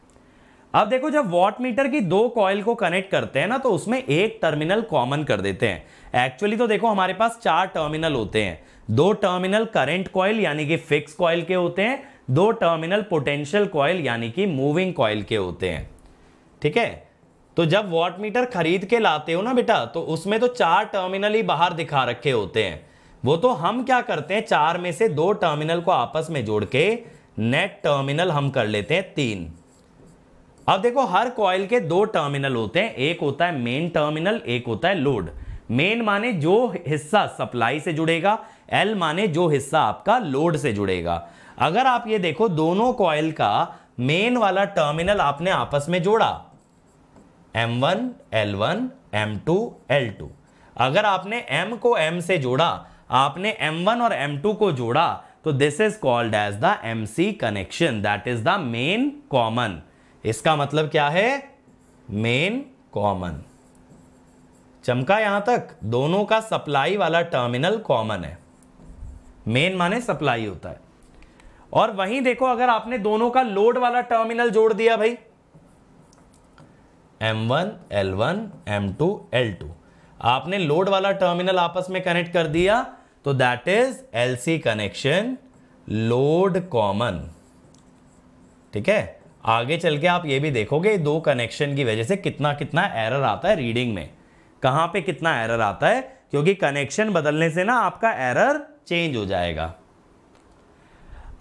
अब देखो जब वॉट मीटर की दो कॉयल को कनेक्ट करते हैं ना तो उसमें एक टर्मिनल कॉमन कर देते हैं एक्चुअली तो देखो हमारे पास चार टर्मिनल होते हैं दो टर्मिनल करेंट कॉयल यानी कि फिक्स कॉयल के होते हैं दो टर्मिनल पोटेंशियल कॉयल यानी कि मूविंग कॉयल के होते हैं ठीक है तो जब वॉट मीटर खरीद के लाते हो ना बेटा तो उसमें तो चार टर्मिनल ही बाहर दिखा रखे होते हैं वो तो हम क्या करते हैं चार में से दो टर्मिनल को आपस में जोड़ के नेट टर्मिनल हम कर लेते हैं तीन अब देखो हर कॉयल के दो टर्मिनल होते हैं एक होता है मेन टर्मिनल एक होता है लोड मेन माने जो हिस्सा सप्लाई से जुड़ेगा एल माने जो हिस्सा आपका लोड से जुड़ेगा अगर आप ये देखो दोनों कॉयल का मेन वाला टर्मिनल आपने आपस में जोड़ा M one L one M two L two अगर आपने m को m से जोड़ा आपने m1 और m2 को जोड़ा तो this is called as the M C connection that is the main common इसका मतलब क्या है मेन कॉमन चमका यहां तक दोनों का सप्लाई वाला टर्मिनल कॉमन है मेन माने सप्लाई होता है और वहीं देखो अगर आपने दोनों का लोड वाला टर्मिनल जोड़ दिया भाई M one L one M two L two आपने लोड वाला टर्मिनल आपस में कनेक्ट कर दिया तो that is L C connection load common ठीक है आगे चल के आप ये भी देखोगे दो कनेक्शन की वजह से कितना कितना एरर आता है रीडिंग में कहां पे कितना एरर आता है क्योंकि कनेक्शन बदलने से ना आपका एरर चेंज हो जाएगा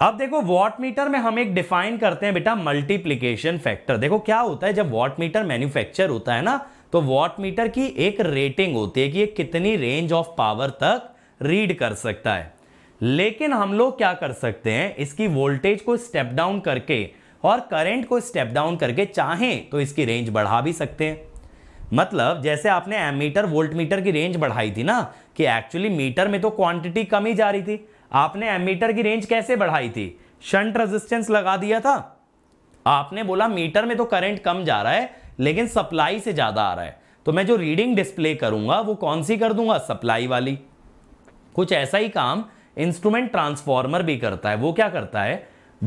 अब देखो वॉट मीटर में हम एक डिफाइन करते हैं बेटा मल्टीप्लीकेशन फैक्टर देखो क्या होता है जब वॉट मीटर मैन्युफैक्चर होता है ना तो वॉट मीटर की एक रेटिंग होती है कि ये कितनी रेंज ऑफ पावर तक रीड कर सकता है लेकिन हम लोग क्या कर सकते हैं इसकी वोल्टेज को स्टेप डाउन करके और करंट को स्टेप डाउन करके चाहें तो इसकी रेंज बढ़ा भी सकते हैं मतलब जैसे आपने एमीटर वोल्ट मीटर की रेंज बढ़ाई थी ना कि एक्चुअली मीटर में तो क्वांटिटी कम ही जा रही थी आपने एमीटर की रेंज कैसे बढ़ाई थी शंट रेजिस्टेंस लगा दिया था आपने बोला मीटर में तो करंट कम जा रहा है लेकिन सप्लाई से ज़्यादा आ रहा है तो मैं जो रीडिंग डिस्प्ले करूंगा वो कौन सी कर दूंगा सप्लाई वाली कुछ ऐसा ही काम इंस्ट्रूमेंट ट्रांसफॉर्मर भी करता है वो क्या करता है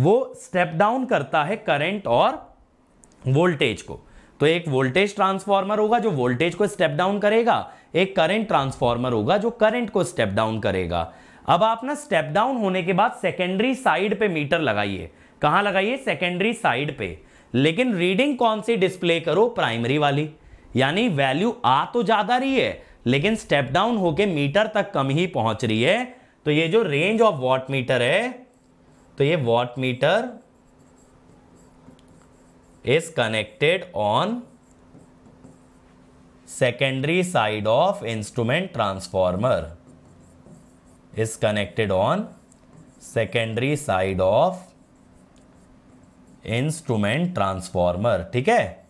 वो स्टेप डाउन करता है करंट और वोल्टेज को तो एक वोल्टेज ट्रांसफॉर्मर होगा जो वोल्टेज को स्टेप डाउन करेगा एक करंट ट्रांसफॉर्मर होगा जो करंट को स्टेप डाउन करेगा अब आप ना स्टेप डाउन होने के बाद सेकेंडरी साइड पे मीटर लगाइए कहां लगाइए सेकेंडरी साइड पे लेकिन रीडिंग कौन सी डिस्प्ले करो प्राइमरी वाली यानी वैल्यू आ तो ज़्यादा रही है लेकिन स्टेप डाउन होके मीटर तक कम ही पहुंच रही है तो ये जो रेंज ऑफ वॉट मीटर है तो ये watt meter is connected on secondary side of instrument transformer is connected on secondary side of instrument transformer ठीक है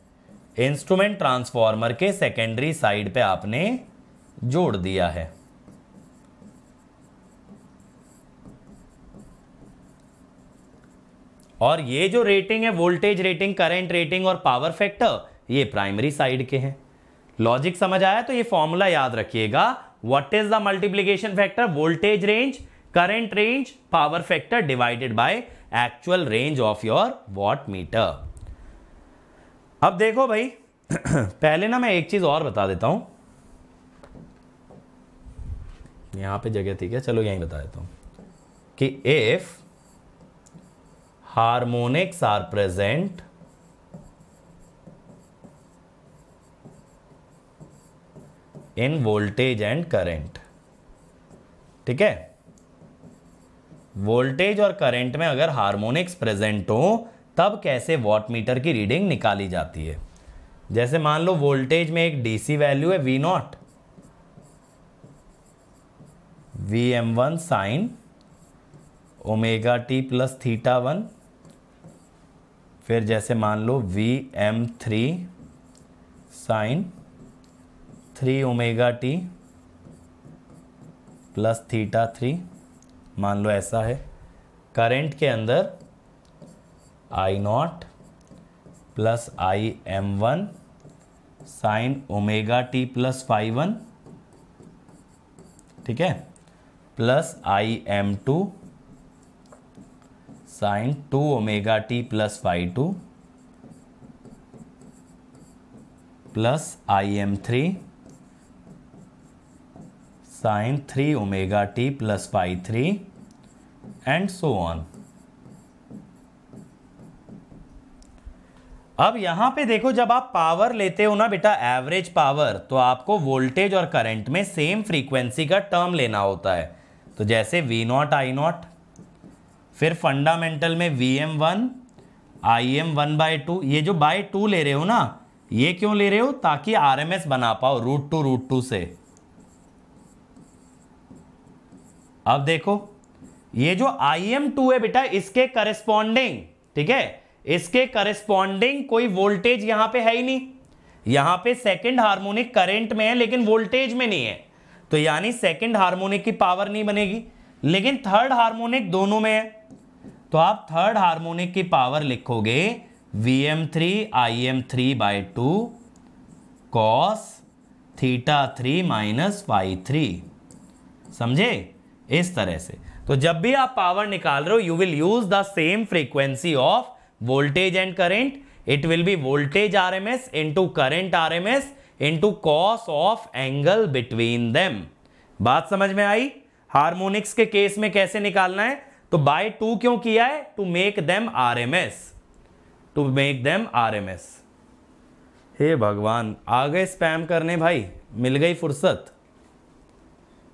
इंस्ट्रूमेंट ट्रांसफॉर्मर के सेकेंडरी साइड पे आपने जोड़ दिया है और ये जो रेटिंग है वोल्टेज रेटिंग करंट रेटिंग और पावर फैक्टर ये प्राइमरी साइड के हैं लॉजिक समझ आया तो ये फॉर्मूला याद रखिएगा what is the multiplication factor voltage range current range power factor divided by actual range of your watt meter अब देखो भाई पहले ना मैं एक चीज और बता देता हूं यहां पे जगह थी क्या चलो यहीं बता देता हूं कि if harmonics are present in voltage and current ठीक है वोल्टेज और करंट में अगर हार्मोनिक्स प्रेजेंट हो तब कैसे वॉट मीटर की रीडिंग निकाली जाती है जैसे मान लो वोल्टेज में एक डीसी वैल्यू है V naught V M one sine omega t plus theta one फिर जैसे मान लो V M three sine three omega t plus theta three मान लो ऐसा है करंट के अंदर I naught plus I M one sine omega t plus phi one ठीक है plus I M two sine two omega t plus phi two plus I M three sine three omega t plus phi three and so on अब यहां पे देखो जब आप power लेते हो ना बेटा एवरेज पावर तो आपको वोल्टेज और करंट में सेम फ्रीक्वेंसी का टर्म लेना होता है तो जैसे वी नॉट आई नॉट फिर फंडामेंटल में V M one I M one by two ये जो बाई टू ले रहे हो ना ये क्यों ले रहे हो ताकि आर एम एस बना पाओ रूट टू रूट टू से अब देखो ये जो आई एम टू है बेटा इसके करेस्पॉन्डिंग ठीक है इसके करेस्पॉन्डिंग कोई वोल्टेज यहां पे है ही नहीं यहां पे सेकंड हार्मोनिक करंट में है लेकिन वोल्टेज में नहीं है तो यानी सेकंड हार्मोनिक की पावर नहीं बनेगी लेकिन थर्ड हार्मोनिक दोनों में है तो आप थर्ड हार्मोनिक की पावर लिखोगे V M three I M three by two cos theta three minus phi three समझे इस तरह से तो जब भी आप पावर निकाल रहे हो you will use the same frequency of voltage and current it will be voltage R M S into current R M S into cos of angle between them बात समझ में आई हारमोनिक्स के केस में कैसे निकालना है तो बाय टू क्यों किया है to make them R M S to make them R M S हे भगवान आ गए स्पैम करने भाई मिल गई फुर्सत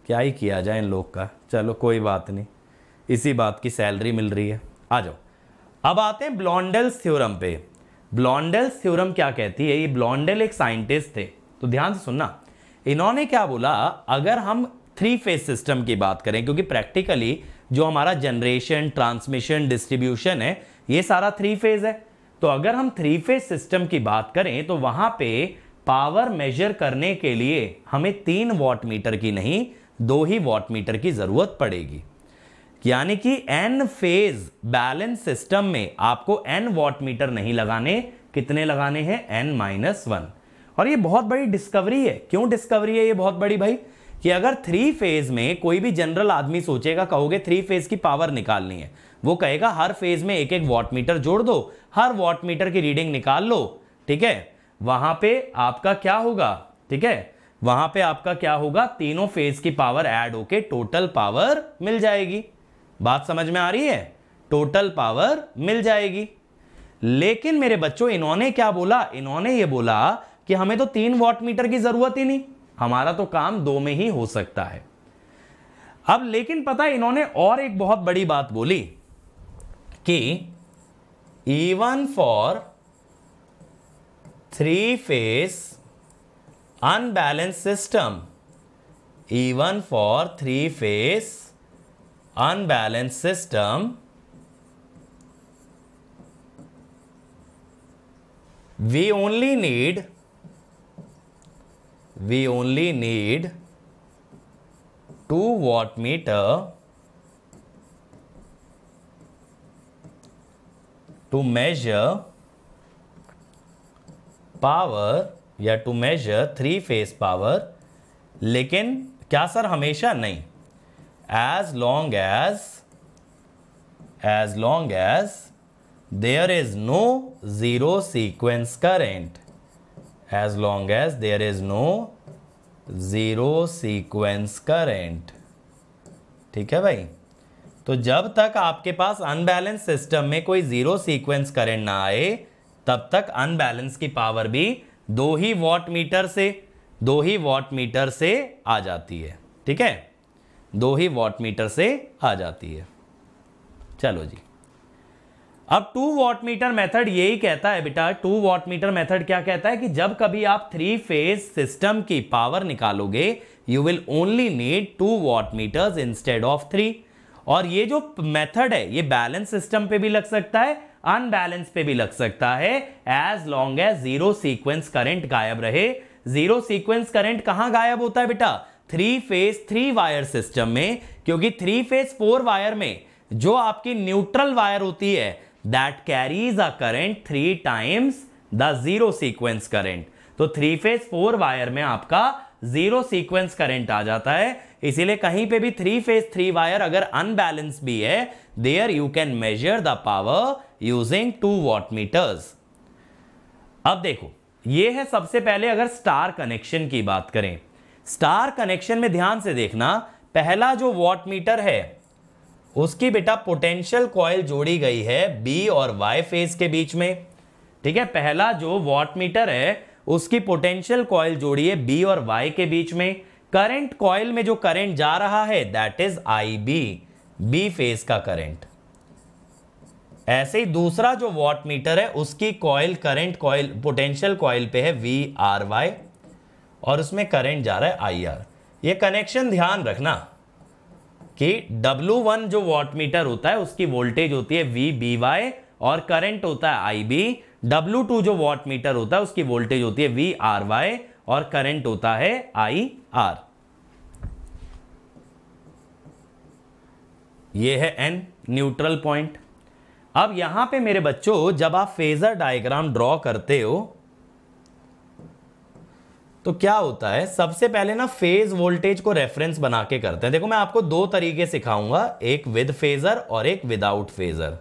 क्या ही किया जाए इन लोग का चलो कोई बात नहीं इसी बात की सैलरी मिल रही है आ जाओ अब आते हैं ब्लॉन्डेल्स थ्योरम पे ब्लॉन्डेल्स थ्योरम क्या कहती है ये ब्लॉन्डेल एक साइंटिस्ट थे तो ध्यान से सुनना इन्होंने क्या बोला अगर हम थ्री फेज सिस्टम की बात करें क्योंकि प्रैक्टिकली जो हमारा जनरेशन ट्रांसमिशन डिस्ट्रीब्यूशन है ये सारा थ्री फेज है तो अगर हम थ्री फेज सिस्टम की बात करें तो वहां पे पावर मेजर करने के लिए हमें तीन वॉट मीटर की नहीं दो ही वॉट मीटर की ज़रूरत पड़ेगी यानी कि एन फेज बैलेंस सिस्टम में आपको एन वॉट मीटर नहीं लगाने कितने लगाने हैं एन माइनस वन और ये बहुत बड़ी डिस्कवरी है क्यों डिस्कवरी है ये बहुत बड़ी भाई कि अगर थ्री फेज में कोई भी जनरल आदमी सोचेगा कहोगे थ्री फेज की पावर निकालनी है वो कहेगा हर फेज में एक एक वॉट मीटर जोड़ दो हर वॉट मीटर की रीडिंग निकाल लो ठीक है वहां पे आपका क्या होगा ठीक है वहां पे आपका क्या होगा तीनों फेज की पावर ऐड होके टोटल पावर मिल जाएगी बात समझ में आ रही है टोटल पावर मिल जाएगी लेकिन मेरे बच्चों इन्होंने क्या बोला इन्होंने ये बोला कि हमें तो तीन वॉट मीटर की जरूरत ही नहीं हमारा तो काम दो में ही हो सकता है अब लेकिन पता है इन्होंने और एक बहुत बड़ी बात बोली कि even for three phase unbalanced system even for three phase unbalanced system we only need we only need 2 watt meter to measure power या to measure three phase power लेकिन क्या सर हमेशा नहीं as long as as long as there is no zero sequence current as long as there is no zero sequence current ठीक है भाई तो जब तक आपके पास अनबैलेंस सिस्टम में कोई ज़ीरो सीक्वेंस करेंट ना आए तब तक अनबैलेंस की पावर भी दो ही वॉट मीटर से दो ही वॉट मीटर से आ जाती है ठीक है दो ही वॉट मीटर से आ जाती है चलो जी अब टू वॉट मीटर मेथड यही कहता है बेटा टू वॉट मीटर मेथड क्या कहता है कि जब कभी आप थ्री फेज सिस्टम की पावर निकालोगे you will only need two watt meters instead of three और ये जो मेथड है ये बैलेंस सिस्टम पे भी लग सकता है अनबैलेंस पे भी लग सकता है as long as zero sequence current गायब रहे जीरो सीक्वेंस करंट कहां गायब होता है बेटा three phase three wire system में क्योंकि थ्री फेज फोर वायर में जो आपकी न्यूट्रल वायर होती है that carries a current three times the zero sequence current तो थ्री फेज फोर वायर में आपका जीरो सीक्वेंस करंट आ जाता है इसीलिए कहीं पे भी थ्री फेज थ्री वायर अगर अनबैलेंस भी है there you can measure the power using two watt meters अब देखो ये है सबसे पहले अगर स्टार कनेक्शन की बात करें स्टार कनेक्शन में ध्यान से देखना पहला जो वॉट मीटर है उसकी बेटा पोटेंशियल कॉयल जोड़ी गई है बी और वाई फेज के बीच में ठीक है पहला जो वॉट मीटर है उसकी पोटेंशियल कॉयल जोड़ी है बी और वाई के बीच में करंट कॉयल में जो करंट जा रहा है that is I B B phase का करंट ऐसे ही दूसरा जो वॉट मीटर है उसकी coil current coil potential coil पे है वी आर वाई और उसमें करंट जा रहा है आई आर ये कनेक्शन ध्यान रखना कि वन जो वॉट मीटर होता है उसकी वोल्टेज होती है वी बी वाई और करंट होता है आई बी डब्ल्यू टू जो वॉट मीटर होता है उसकी वोल्टेज होती है वी आर वाई और करंट होता है आई आर ये है एन न्यूट्रल पॉइंट अब यहां पे मेरे बच्चों जब आप फेजर डायग्राम ड्रॉ करते हो तो क्या होता है सबसे पहले ना फेज वोल्टेज को रेफरेंस बना के करते हैं देखो मैं आपको दो तरीके सिखाऊंगा एक विद फेजर और एक विदाउट फेजर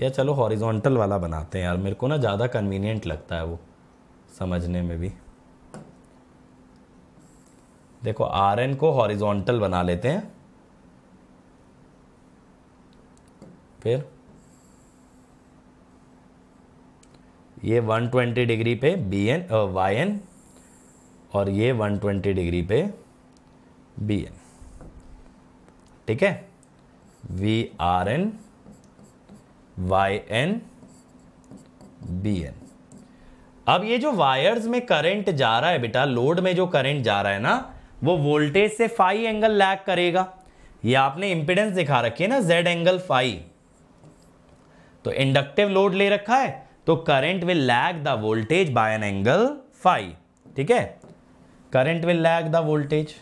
या चलो हॉरिजॉन्टल वाला बनाते हैं यार मेरे को ना ज़्यादा कन्वीनियंट लगता है वो समझने में भी देखो आर को हॉरिजॉन्टल बना लेते हैं फिर ये 120 डिग्री पे बी एन वाई एन और ये 120 डिग्री पे बी एन ठीक है V R N Y N B N अब ये जो वायर्स में करंट जा रहा है बेटा लोड में जो करंट जा रहा है ना वो वोल्टेज से फाइव एंगल लैग करेगा ये आपने इंपिडेंस दिखा रखी है ना जेड एंगल फाइव तो इंडक्टिव लोड ले रखा है तो current will lag the voltage by an angle five ठीक है current will lag the voltage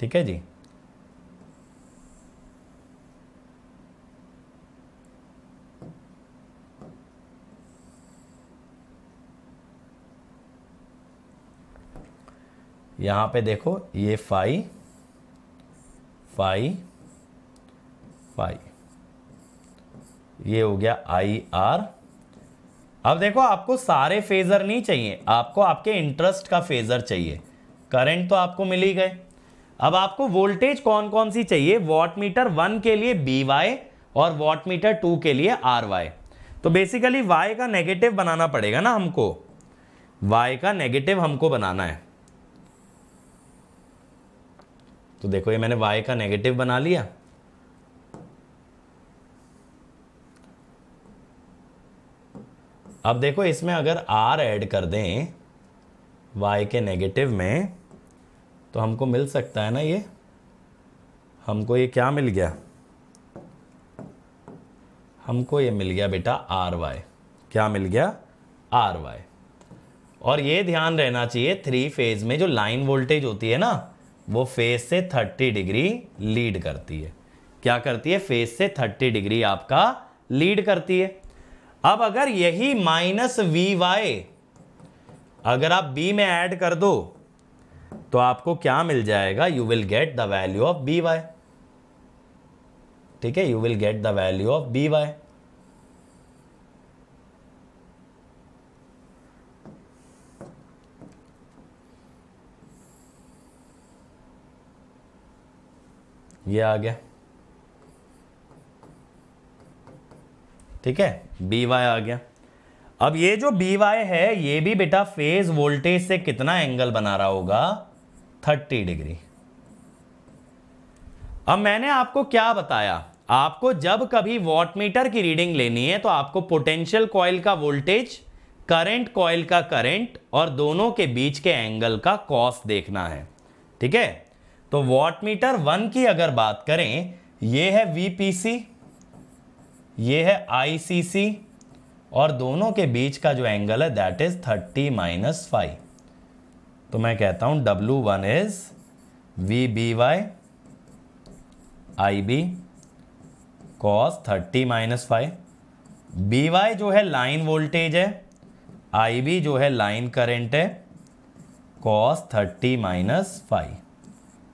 ठीक है जी यहां पे देखो ये फाइव फाइव पाई ये हो गया आई आर अब देखो आपको सारे फेजर नहीं चाहिए आपको आपके इंटरेस्ट का फेजर चाहिए करंट तो आपको मिल ही गए अब आपको वोल्टेज कौन कौन सी चाहिए वॉट मीटर वन के लिए बी वाई और वॉट मीटर टू के लिए आर वाई तो बेसिकली वाई का नेगेटिव बनाना पड़ेगा ना हमको वाई का नेगेटिव हमको बनाना है तो देखो ये मैंने वाई का नेगेटिव बना लिया अब देखो इसमें अगर आर ऐड कर दें वाई के नेगेटिव में तो हमको मिल सकता है ना ये हमको ये क्या मिल गया हमको ये मिल गया बेटा आर वाई क्या मिल गया आर वाई और ये ध्यान रहना चाहिए थ्री फेज में जो लाइन वोल्टेज होती है ना वो फेज से थर्टी डिग्री लीड करती है क्या करती है फेज से थर्टी डिग्री आपका लीड करती है अब अगर यही माइनस वी वाई अगर आप बी में ऐड कर दो तो आपको क्या मिल जाएगा you will get the value of B Y ठीक है you will get the value of B Y ये आ गया ठीक है बी वाई आ गया अब ये जो बी वाई है ये भी बेटा फेज वोल्टेज से कितना एंगल बना रहा होगा थर्टी डिग्री अब मैंने आपको क्या बताया आपको जब कभी वॉटमीटर की रीडिंग लेनी है तो आपको पोटेंशियल कॉयल का वोल्टेज करंट कॉयल का करंट और दोनों के बीच के एंगल का कॉस देखना है ठीक है तो वॉटमीटर वन की अगर बात करें ये है वीपीसी ये है सी और दोनों के बीच का जो एंगल है that is thirty minus five तो मैं कहता हूं W one is V B Y I B cos thirty minus five B Y जो है लाइन वोल्टेज है आई बी जो है लाइन करेंट है कॉस थर्टी माइनस फाइव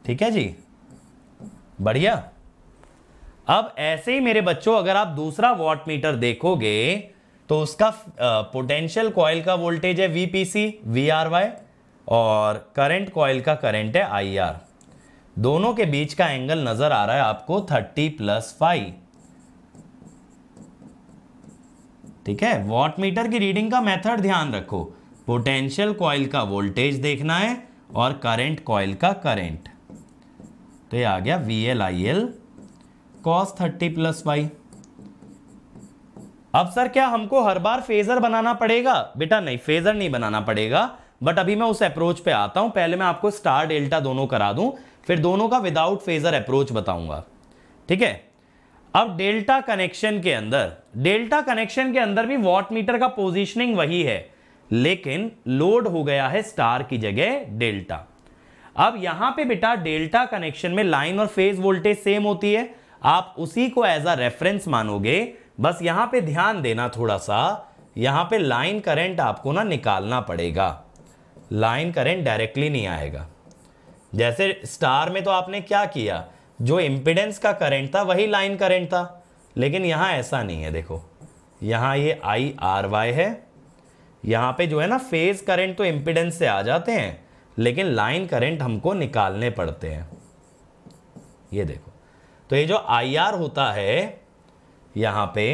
ठीक है जी बढ़िया अब ऐसे ही मेरे बच्चों अगर आप दूसरा वॉट मीटर देखोगे तो उसका पोटेंशियल कॉयल का वोल्टेज है V P C V R Y और करंट कॉयल का करंट है आई आर दोनों के बीच का एंगल नजर आ रहा है आपको थर्टी प्लस फाइव ठीक है वॉट मीटर की रीडिंग का मेथड ध्यान रखो पोटेंशियल कॉयल का वोल्टेज देखना है और करंट कॉयल का करंट तो ये आ गया V L I L cos thirty plus Y अब सर क्या हमको हर बार फेजर बनाना पड़ेगा बेटा नहीं फेजर नहीं बनाना पड़ेगा बट अभी मैं उस अप्रोच पे आता हूं पहले मैं आपको स्टार डेल्टा दोनों करा दूं फिर दोनों का विदाउट फेजर अप्रोच बताऊंगा ठीक है अब डेल्टा कनेक्शन के अंदर डेल्टा कनेक्शन के अंदर भी वॉट मीटर का पोजिशनिंग वही है लेकिन लोड हो गया है स्टार की जगह डेल्टा अब यहां पे बेटा डेल्टा कनेक्शन में लाइन और फेज वोल्टेज सेम होती है आप उसी को एज अ रेफरेंस मानोगे बस यहाँ पे ध्यान देना थोड़ा सा यहाँ पे लाइन करंट आपको ना निकालना पड़ेगा लाइन करंट डायरेक्टली नहीं आएगा जैसे स्टार में तो आपने क्या किया जो इम्पिडेंस का करंट था वही लाइन करंट था लेकिन यहाँ ऐसा नहीं है देखो यहाँ ये आई आर वाई है यहाँ पे जो है ना फेज करंट तो इम्पिडेंस से आ जाते हैं लेकिन लाइन करंट हमको निकालने पड़ते हैं ये देखो तो ये जो आई आर होता है यहां पे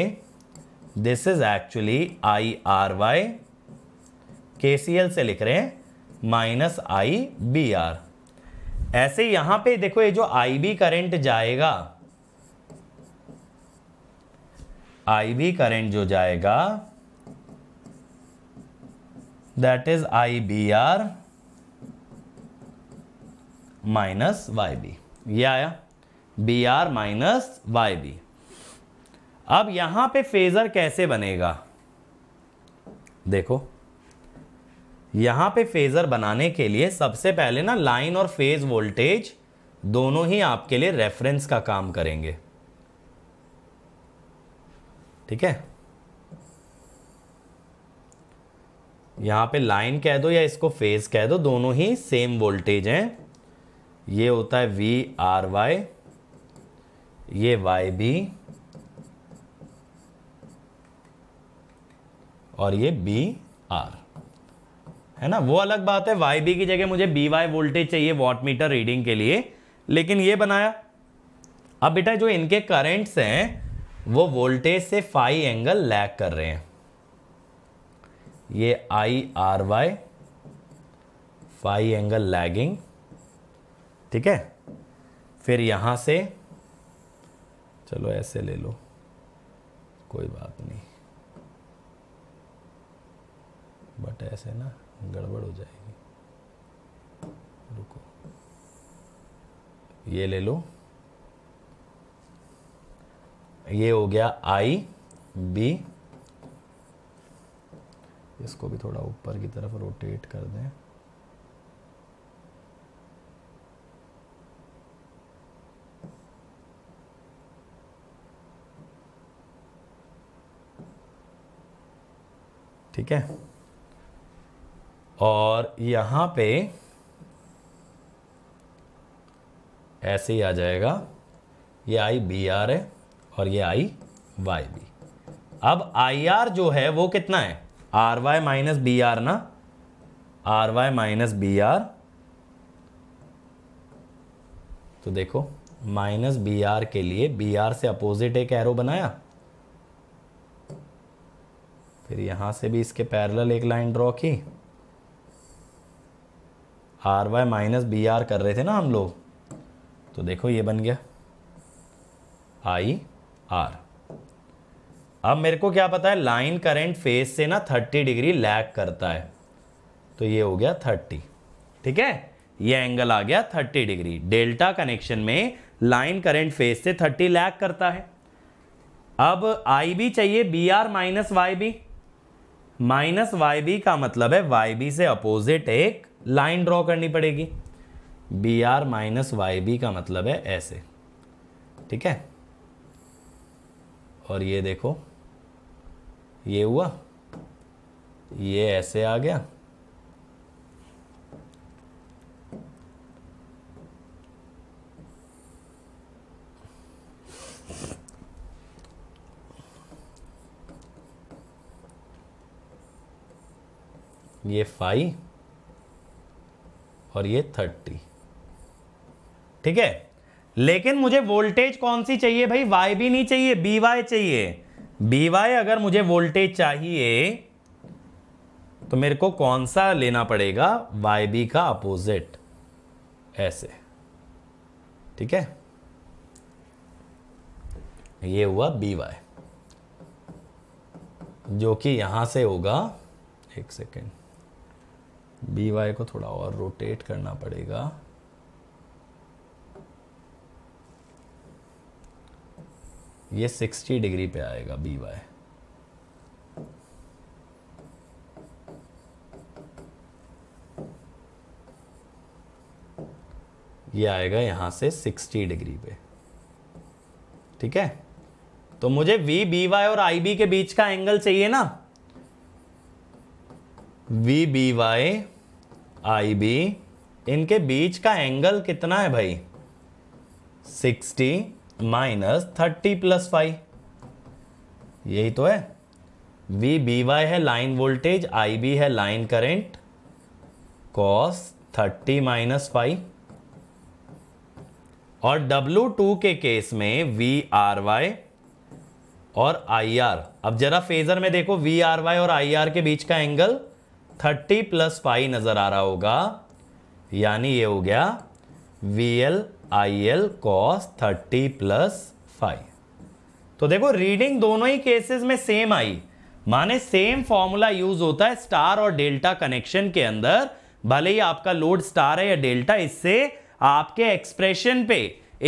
this is actually I R Y के सी एल से लिख रहे हैं माइनस आई बी आर ऐसे यहां पे देखो ये जो आई बी करेंट जाएगा आई बी करेंट जो जाएगा that is I B R minus Y B ये आया B R minus Y B अब यहां पे फेजर कैसे बनेगा देखो यहां पे फेजर बनाने के लिए सबसे पहले ना लाइन और फेज वोल्टेज दोनों ही आपके लिए रेफरेंस का काम करेंगे ठीक है यहां पे लाइन कह दो या इसको फेज कह दो दोनों ही सेम वोल्टेज हैं ये होता है वी आर वाई ये वाई बी और ये बी आर है ना वो अलग बात है वाई बी की जगह मुझे बी वाई वोल्टेज चाहिए वॉट मीटर रीडिंग के लिए लेकिन ये बनाया अब बेटा जो इनके करेंट्स हैं वो वोल्टेज से फाई एंगल लैग कर रहे हैं ये I R Y phi angle lagging ठीक है फिर यहां से चलो ऐसे ले लो कोई बात नहीं बट ऐसे ना गड़बड़ हो जाएगी रुको ये ले लो ये हो गया आई बी इसको भी थोड़ा ऊपर की तरफ रोटेट कर दें ठीक है और यहां पे ऐसे ही आ जाएगा ये आई बी आर है और ये आई वाई बी अब आई आर जो है वो कितना है R Y minus B R ना R Y minus B R तो देखो माइनस बी आर के लिए बी आर से अपोजिट एक एरो बनाया फिर यहाँ से भी इसके पैरेलल एक लाइन ड्रॉ की R Y minus B R कर रहे थे ना हम लोग तो देखो ये बन गया आई आर अब मेरे को क्या पता है लाइन करंट फेस से ना थर्टी डिग्री लैग करता है तो ये हो गया थर्टी ठीक है ये एंगल आ गया थर्टी डिग्री डेल्टा कनेक्शन में लाइन करंट फेज से थर्टी लैग करता है अब आई भी चाहिए बी आर माइनस वाई भी माइनस वाई बी का मतलब है वाई बी से अपोजिट एक लाइन ड्रॉ करनी पड़ेगी B R minus Y B का मतलब है ऐसे ठीक है और ये देखो ये हुआ ये ऐसे आ गया ये फाइव और ये थर्टी ठीक है लेकिन मुझे वोल्टेज कौन सी चाहिए भाई वाई भी नहीं चाहिए बी वाई चाहिए बी वाई अगर मुझे वोल्टेज चाहिए तो मेरे को कौन सा लेना पड़ेगा वाई बी का अपोजिट ऐसे ठीक है ये हुआ बी वाई जो कि यहां से होगा एक सेकेंड बी वाई को थोड़ा और रोटेट करना पड़ेगा ये 60 डिग्री पे आएगा बी वाई ये आएगा यहां से 60 डिग्री पे ठीक है तो मुझे वी बी वाई और आई बी के बीच का एंगल चाहिए ना V B Y I B इनके बीच का एंगल कितना है भाई 60 माइनस थर्टी प्लस फाइव यही तो है वी बी वाई है लाइन वोल्टेज आई बी है line current cos thirty minus five और डब्लू टू के केस में वी आर वाई और आई आर अब जरा फेजर में देखो वी आर वाई और आई आर के बीच का एंगल थर्टी प्लस फाइव नज़र आ रहा होगा यानी ये हो गया V L I L cos thirty plus five तो देखो रीडिंग दोनों ही केसेस में सेम आई माने सेम फॉर्मूला यूज होता है स्टार और डेल्टा कनेक्शन के अंदर भले ही आपका लोड स्टार है या डेल्टा इससे आपके एक्सप्रेशन पे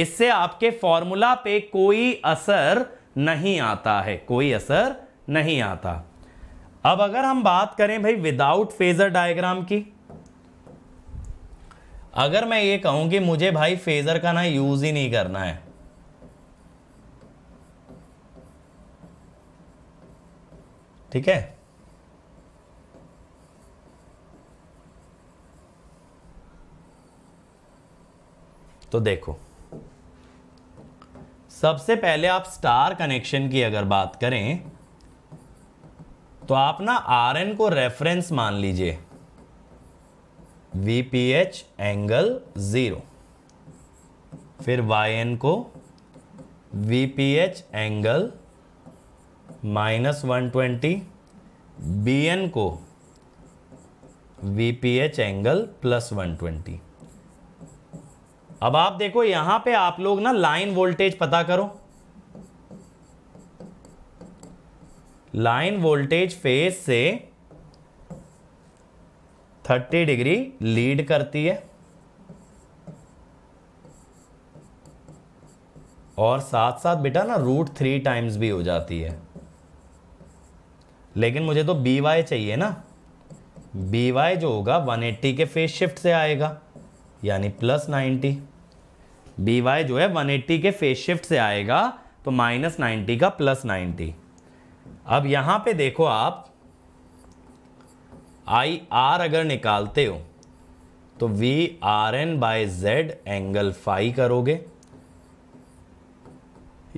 इससे आपके फॉर्मूला पे कोई असर नहीं आता है कोई असर नहीं आता अब अगर हम बात करें भाई विदाउट फेजर डायग्राम की अगर मैं ये कहूं कि मुझे भाई फेजर का ना यूज ही नहीं करना है ठीक है तो देखो सबसे पहले आप स्टार कनेक्शन की अगर बात करें तो आप ना आर एन को रेफरेंस मान लीजिए V P H angle zero फिर वाई एन को V P H angle minus one twenty B N को V P H angle plus one twenty अब आप देखो यहां पे आप लोग ना लाइन वोल्टेज पता करो लाइन वोल्टेज फेज से 30 डिग्री लीड करती है और साथ साथ बेटा ना रूट थ्री टाइम्स भी हो जाती है लेकिन मुझे तो बी वाई चाहिए ना बी वाई जो होगा 180 के फेज शिफ्ट से आएगा यानी प्लस 90 बी वाई जो है 180 के फेज शिफ्ट से आएगा तो माइनस नाइन्टी का प्लस नाइन्टी अब यहाँ पे देखो आप आई आर अगर निकालते हो तो V R N by Z angle phi करोगे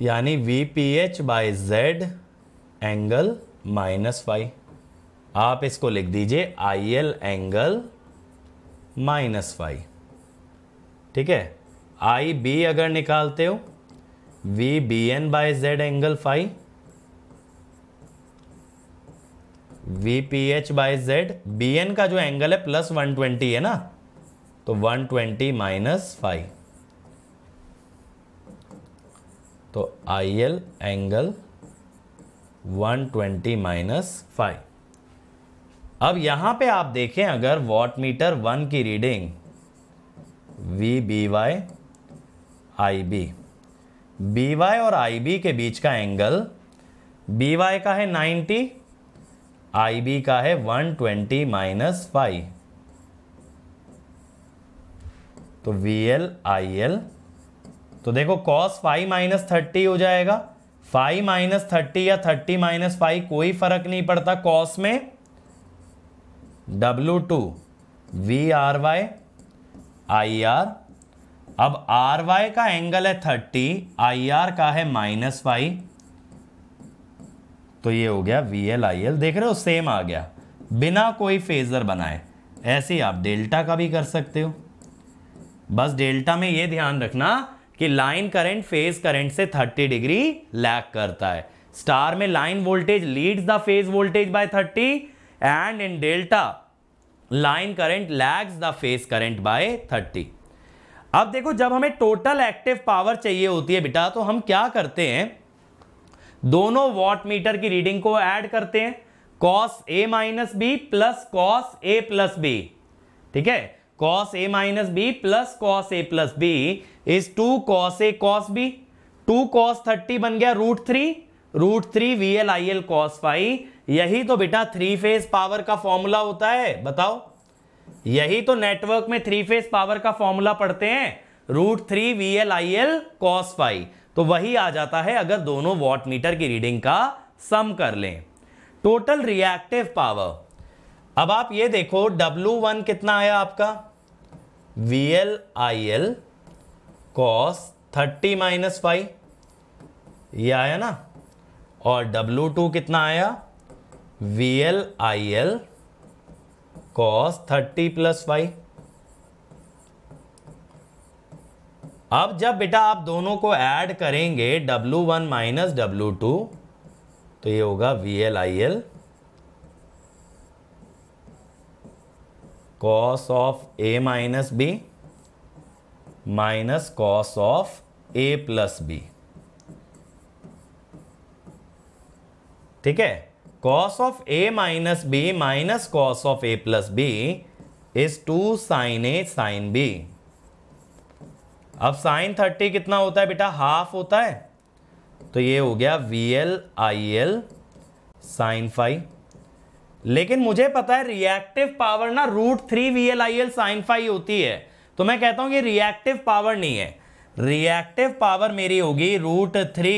यानी V P H by Z angle minus phi आप इसको लिख दीजिए I L angle minus phi ठीक है आई बी अगर निकालते हो V B N by Z angle phi V P H by Z B N का जो एंगल है प्लस वन ट्वेंटी है ना तो वन ट्वेंटी माइनस फाइव तो I L angle one twenty minus five अब यहां पे आप देखें अगर वॉट मीटर वन की reading V B Y I B B Y और आई बी के बीच का एंगल बी वाई का है नाइन्टी आई बी का है वन ट्वेंटी माइनस फाइव तो वी एल आई एल तो देखो कॉस फाइव माइनस थर्टी हो जाएगा फाइव माइनस थर्टी या थर्टी माइनस फाइव कोई फर्क नहीं पड़ता कॉस में W two V R Y I R अब आर वाई का एंगल है थर्टी आई आर का है माइनस फाइव तो ये हो गया वी एल आई एल देख रहे हो सेम आ गया बिना कोई फेज़र बनाए ऐसे आप डेल्टा का भी कर सकते हो बस डेल्टा में ये ध्यान रखना कि लाइन करंट फेज करंट से 30 डिग्री लैग करता है स्टार में line voltage leads the phase voltage by 30 and in delta line current lags the phase current by 30 अब देखो जब हमें टोटल एक्टिव पावर चाहिए होती है बेटा तो हम क्या करते हैं दोनों वॉट मीटर की रीडिंग को ऐड करते हैं cos A minus B plus cos A plus B ठीक है cos A minus B plus cos A plus B is two cos A cos B two cos thirty बन गया root three root three V L I L cos five यही तो बेटा three phase power का formula होता है बताओ यही तो नेटवर्क में थ्री फेज पावर का फॉर्मूला पढ़ते हैं root three V L I L cos five तो वही आ जाता है अगर दोनों वॉट मीटर की रीडिंग का सम कर लें टोटल रिएक्टिव पावर अब आप ये देखो W1 कितना आया आपका V L I L cos thirty minus five ये आया ना और W2 कितना आया V L I L cos thirty plus five अब जब बेटा आप दोनों को ऐड करेंगे W1 one minus W to तो ये होगा V L I L cos of A minus B minus cos of A plus B ठीक है cos of A minus B minus cos of A plus B is two sine A sine B अब sine thirty कितना होता है बेटा half होता है तो ये हो गया V L I L sine five लेकिन मुझे पता है रिएक्टिव पावर ना root three V L I L sine five होती है तो मैं कहता हूँ कि रिएक्टिव पावर नहीं है रिएक्टिव पावर मेरी होगी root three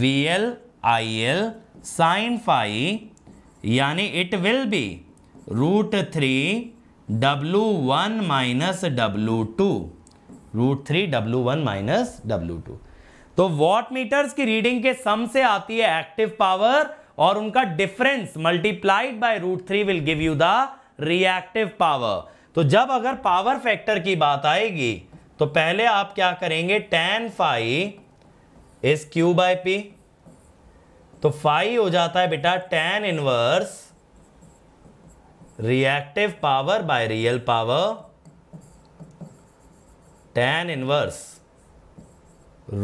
V L I L sine five यानी it will be root three W one minus W two root three W one minus W two तो वॉट मीटर्स की reading के sum से आती है active power और उनका difference multiplied by root three will give you the reactive power तो जब अगर पावर फैक्टर की बात आएगी तो पहले आप क्या करेंगे tan five is Q by P तो फाइव हो जाता है बेटा tan inverse reactive power by real power tan inverse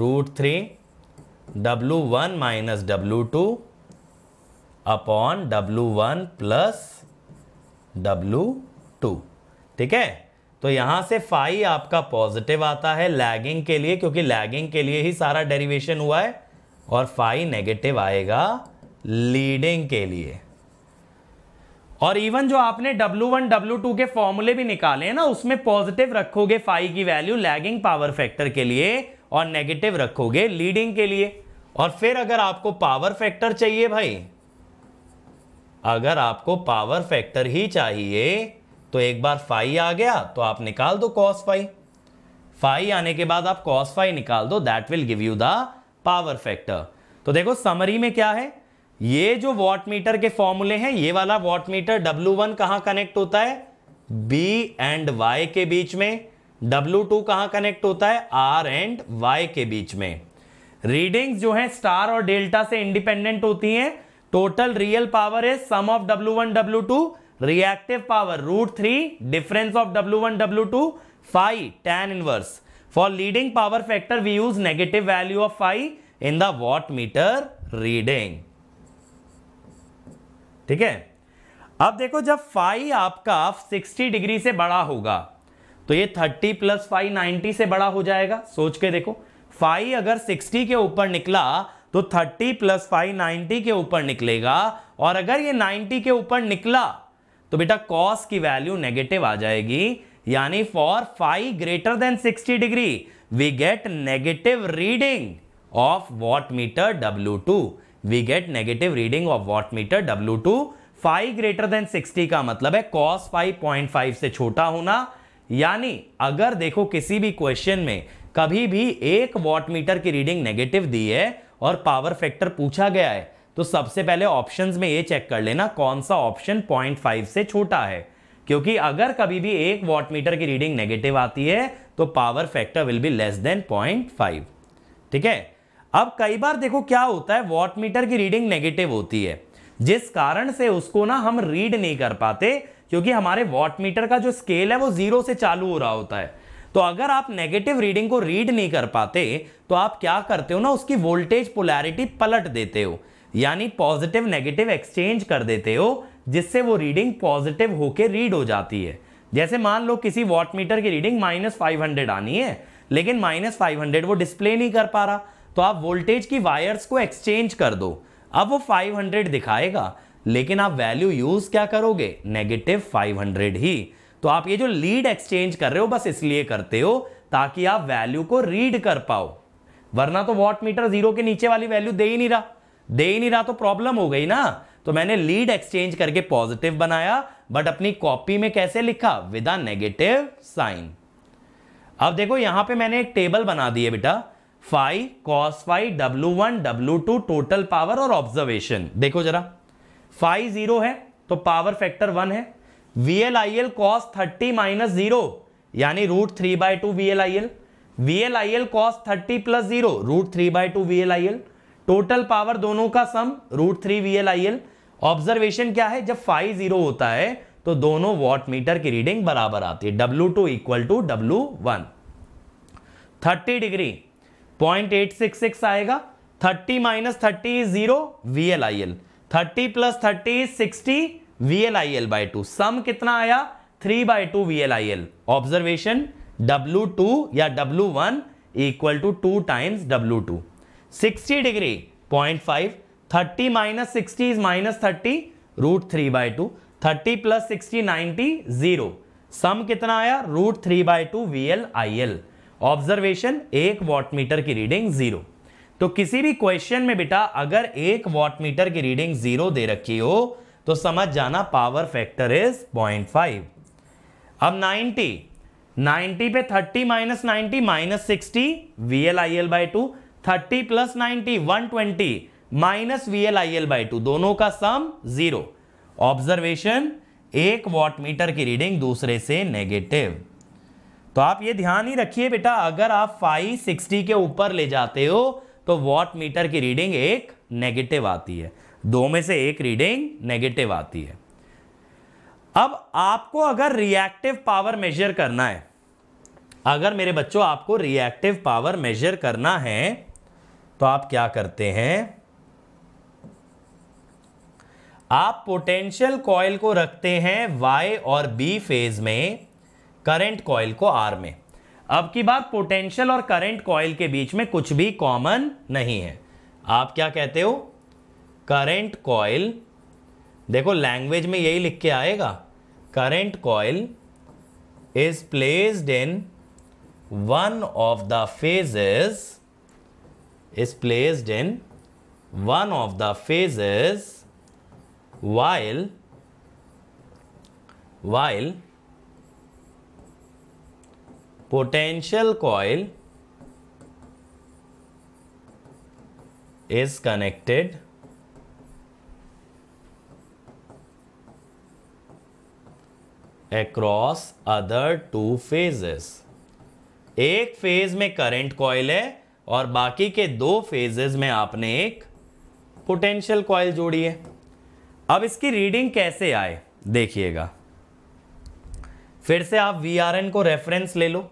root three W one minus W two upon W one plus W two ठीक है तो यहाँ से फाइव आपका पॉजिटिव आता है लैगिंग के लिए क्योंकि लैगिंग के लिए ही सारा डेरिवेशन हुआ है और फाइव नेगेटिव आएगा लीडिंग के लिए और इवन जो आपने W1, W2 के फॉर्मूले भी निकाले हैं ना उसमें पॉजिटिव रखोगे फाइव की वैल्यू लैगिंग पावर फैक्टर के लिए और नेगेटिव रखोगे लीडिंग के लिए और फिर अगर आपको पावर फैक्टर चाहिए भाई अगर आपको पावर फैक्टर ही चाहिए तो एक बार फाइव आ गया तो आप निकाल दो कॉस फाइव फाइव आने के बाद आप कॉस फाइव निकाल दो that will give you the power factor तो देखो समरी में क्या है ये जो वॉट मीटर के फॉर्मूले हैं ये वाला वॉट मीटर डब्ल्यू वन कहां कनेक्ट होता है बी एंड वाई के बीच में डब्ल्यू टू कहां कनेक्ट होता है आर एंड वाई के बीच में रीडिंग्स जो है स्टार और डेल्टा से इंडिपेंडेंट होती हैं टोटल रियल पावर है sum of W one W two reactive power root three difference of W one W two five tan inverse for leading power factor we use negative value of five in the watt metre reading ठीक है अब देखो जब five आपका 60 degree से बड़ा होगा तो ये 30 प्लस फाइव 90 से बड़ा हो जाएगा सोच के देखो फाइव अगर 60 के ऊपर निकला तो 30 प्लस फाइव 90 के ऊपर निकलेगा और अगर ये 90 के ऊपर निकला तो बेटा कॉस की वैल्यू नेगेटिव आ जाएगी यानी for five greater than 60 degree we get negative reading of watt meter W two we get negative reading of watt meter W two five greater than sixty का मतलब है कॉस फाइव पॉइंट फाइव से छोटा होना यानी अगर देखो किसी भी क्वेश्चन में कभी भी एक वॉट मीटर की रीडिंग नेगेटिव दी है और पावर फैक्टर पूछा गया है तो सबसे पहले ऑप्शंस में ये चेक कर लेना कौन सा ऑप्शन पॉइंट फाइव से छोटा है क्योंकि अगर कभी भी एक वॉट मीटर की रीडिंग नेगेटिव आती है तो power factor will be less than point five ठीक है अब कई बार देखो क्या होता है वॉट मीटर की रीडिंग नेगेटिव होती है जिस कारण से उसको ना हम रीड नहीं कर पाते क्योंकि हमारे वॉट मीटर का जो स्केल है वो जीरो से चालू हो रहा होता है तो अगर आप नेगेटिव रीडिंग को रीड नहीं कर पाते तो आप क्या करते हो ना उसकी वोल्टेज पोलैरिटी पलट देते हो यानी पॉजिटिव नेगेटिव एक्सचेंज कर देते हो जिससे वो रीडिंग पॉजिटिव होके रीड हो जाती है जैसे मान लो किसी वॉट मीटर की रीडिंग माइनस फाइव आनी है लेकिन माइनस फाइव वो डिस्प्ले नहीं कर पा रहा तो आप वोल्टेज की वायर्स को एक्सचेंज कर दो अब वो 500 दिखाएगा लेकिन आप वैल्यू यूज क्या करोगे नेगेटिव 500 ही तो आप ये जो लीड एक्सचेंज कर रहे हो बस इसलिए करते हो ताकि आप वैल्यू को रीड कर पाओ वरना तो वॉट मीटर जीरो के नीचे वाली वैल्यू दे ही नहीं रहा दे ही नहीं रहा तो प्रॉब्लम हो गई ना तो मैंने लीड एक्सचेंज करके पॉजिटिव बनाया बट अपनी कॉपी में कैसे लिखा विद नेगेटिव साइन अब देखो यहां पे मैंने एक टेबल बना दी है बेटा five cos five W one W two total power और ऑब्जर्वेशन देखो जरा फाइव जीरो है तो पावर फैक्टर वन है V L I L cos thirty minus zero यानी root three by two V L I L V L I L cos thirty plus zero root three by two V L I L total power दोनों का sum root three V L I L observation क्या है जब five zero होता है तो दोनों watt meter की रीडिंग बराबर आती है W two equal to W one thirty degree point eight six six आएगा thirty minus thirty is zero V L I L thirty plus thirty is sixty V L I L by two sum कितना आया three by two V L I L observation W two या W one equal to two times W two sixty degree point five thirty minus sixty is minus thirty root three by two thirty plus sixty ninety zero sum कितना आया root three by two V L I L observation एक watt meter की reading zero तो किसी भी question में बेटा अगर एक वॉट मीटर की रीडिंग जीरो दे रखी हो तो समझ जाना power factor is point five अब नाइन्टी नाइन्टी पे thirty minus ninety minus sixty V L I L by two thirty plus ninety one twenty minus V L I L by two दोनों का सम जीरो ऑब्जर्वेशन एक watt meter की reading दूसरे से negative तो आप ये ध्यान ही रखिए बेटा अगर आप 560 के ऊपर ले जाते हो तो वॉट मीटर की रीडिंग एक नेगेटिव आती है दो में से एक रीडिंग नेगेटिव आती है अब आपको अगर रिएक्टिव पावर मेजर करना है अगर मेरे बच्चों आपको रिएक्टिव पावर मेजर करना है तो आप क्या करते हैं आप पोटेंशियल कॉयल को रखते हैं वाई और बी फेज में करंट कॉयल को आर में अब की बात पोटेंशियल और करंट कॉयल के बीच में कुछ भी कॉमन नहीं है आप क्या कहते हो करंट कॉयल देखो लैंग्वेज में यही लिख के आएगा current coil is placed in one of the phases is placed in one of the phases while while potential coil is connected across other two phases एक फेज में करंट कॉयल है और बाकी के दो फेजेस में आपने एक पोटेंशियल कॉयल जोड़ी है अब इसकी रीडिंग कैसे आए देखिएगा फिर से आप वी को रेफरेंस ले लो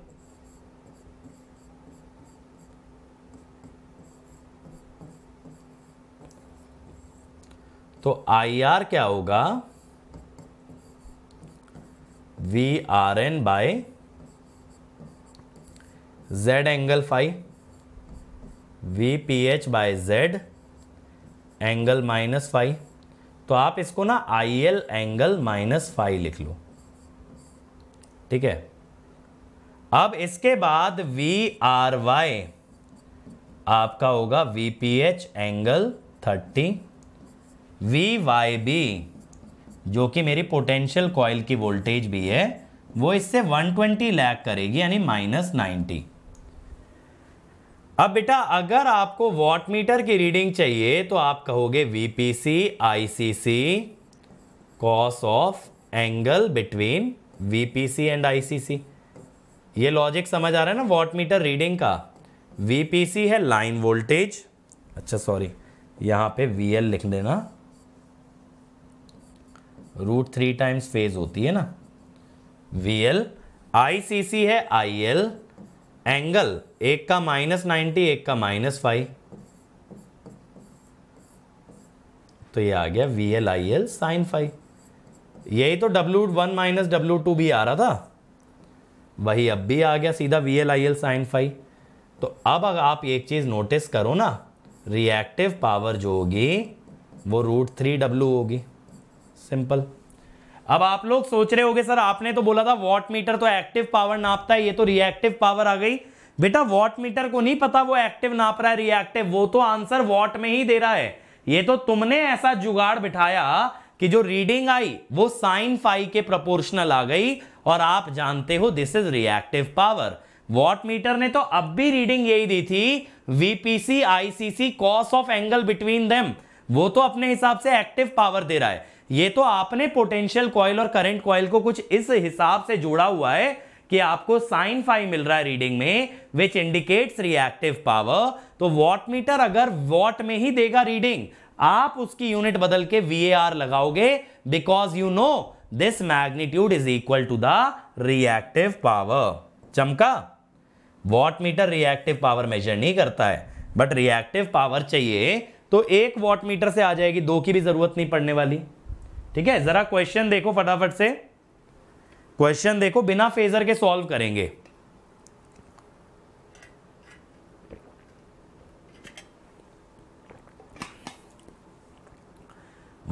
तो आई आर क्या होगा V R N by Z angle five V P H by Z angle minus five तो आप इसको ना I L angle minus five लिख लो ठीक है अब इसके बाद वी आर वाई आपका होगा V P H angle thirty V Y B जो कि मेरी पोटेंशियल कॉयल की वोल्टेज भी है वो इससे 120 ट्वेंटी लैक करेगी यानी माइनस नाइन्टी अब बेटा अगर आपको वॉट मीटर की रीडिंग चाहिए तो आप कहोगे V P C I C C cos of angle between V P C and I C C ये लॉजिक समझ आ रहा है ना वॉट मीटर रीडिंग का वी पी सी है लाइन वोल्टेज अच्छा सॉरी यहाँ पे वी एल लिख देना रूट थ्री टाइम्स फेज होती है ना वी एल आई सी सी है आई एल एंगल एक का माइनस नाइन्टी एक का माइनस फाइव तो ये आ गया V L I L sine five यही तो W one minus W two भी आ रहा था वही अब भी आ गया सीधा V L I L sine five तो अब अगर आप एक चीज़ नोटिस करो ना रिएक्टिव पावर जो होगी वो रूट थ्री डब्ल्यू होगी सिंपल अब आप लोग सोच रहे होंगे सर आपने तो बोला था वॉट मीटर तो एक्टिव पावर नापता है ये तो रिएक्टिव पावर आ गई बेटा वॉट मीटर को नहीं पता वो एक्टिव नाप रहा है रिएक्टिव वो तो आंसर वॉट में ही दे रहा है ये तो तुमने ऐसा जुगाड़ बिठाया कि जो रीडिंग आई वो साइन फाइव के प्रोपोर्शनल आ गई और आप जानते हो this is reactive power watt meter ने तो अब भी रीडिंग यही दी थी VPC ICC cos of angle between them वो तो अपने हिसाब से एक्टिव पावर दे रहा है ये तो आपने पोटेंशियल कॉयल और करंट कॉयल को कुछ इस हिसाब से जोड़ा हुआ है कि आपको साइन फाइव मिल रहा है रीडिंग में विच इंडिकेट्स रिएक्टिव पावर तो वॉट मीटर अगर वॉट में ही देगा रीडिंग आप उसकी यूनिट बदल के वी लगाओगे because you know this magnitude is equal to the reactive power चमका watt meter reactive power measure नहीं करता है बट रिएक्टिव पावर चाहिए तो एक वॉट मीटर से आ जाएगी दो की भी जरूरत नहीं पड़ने वाली ठीक है ज़रा क्वेश्चन देखो फटाफट से क्वेश्चन देखो बिना फेजर के सॉल्व करेंगे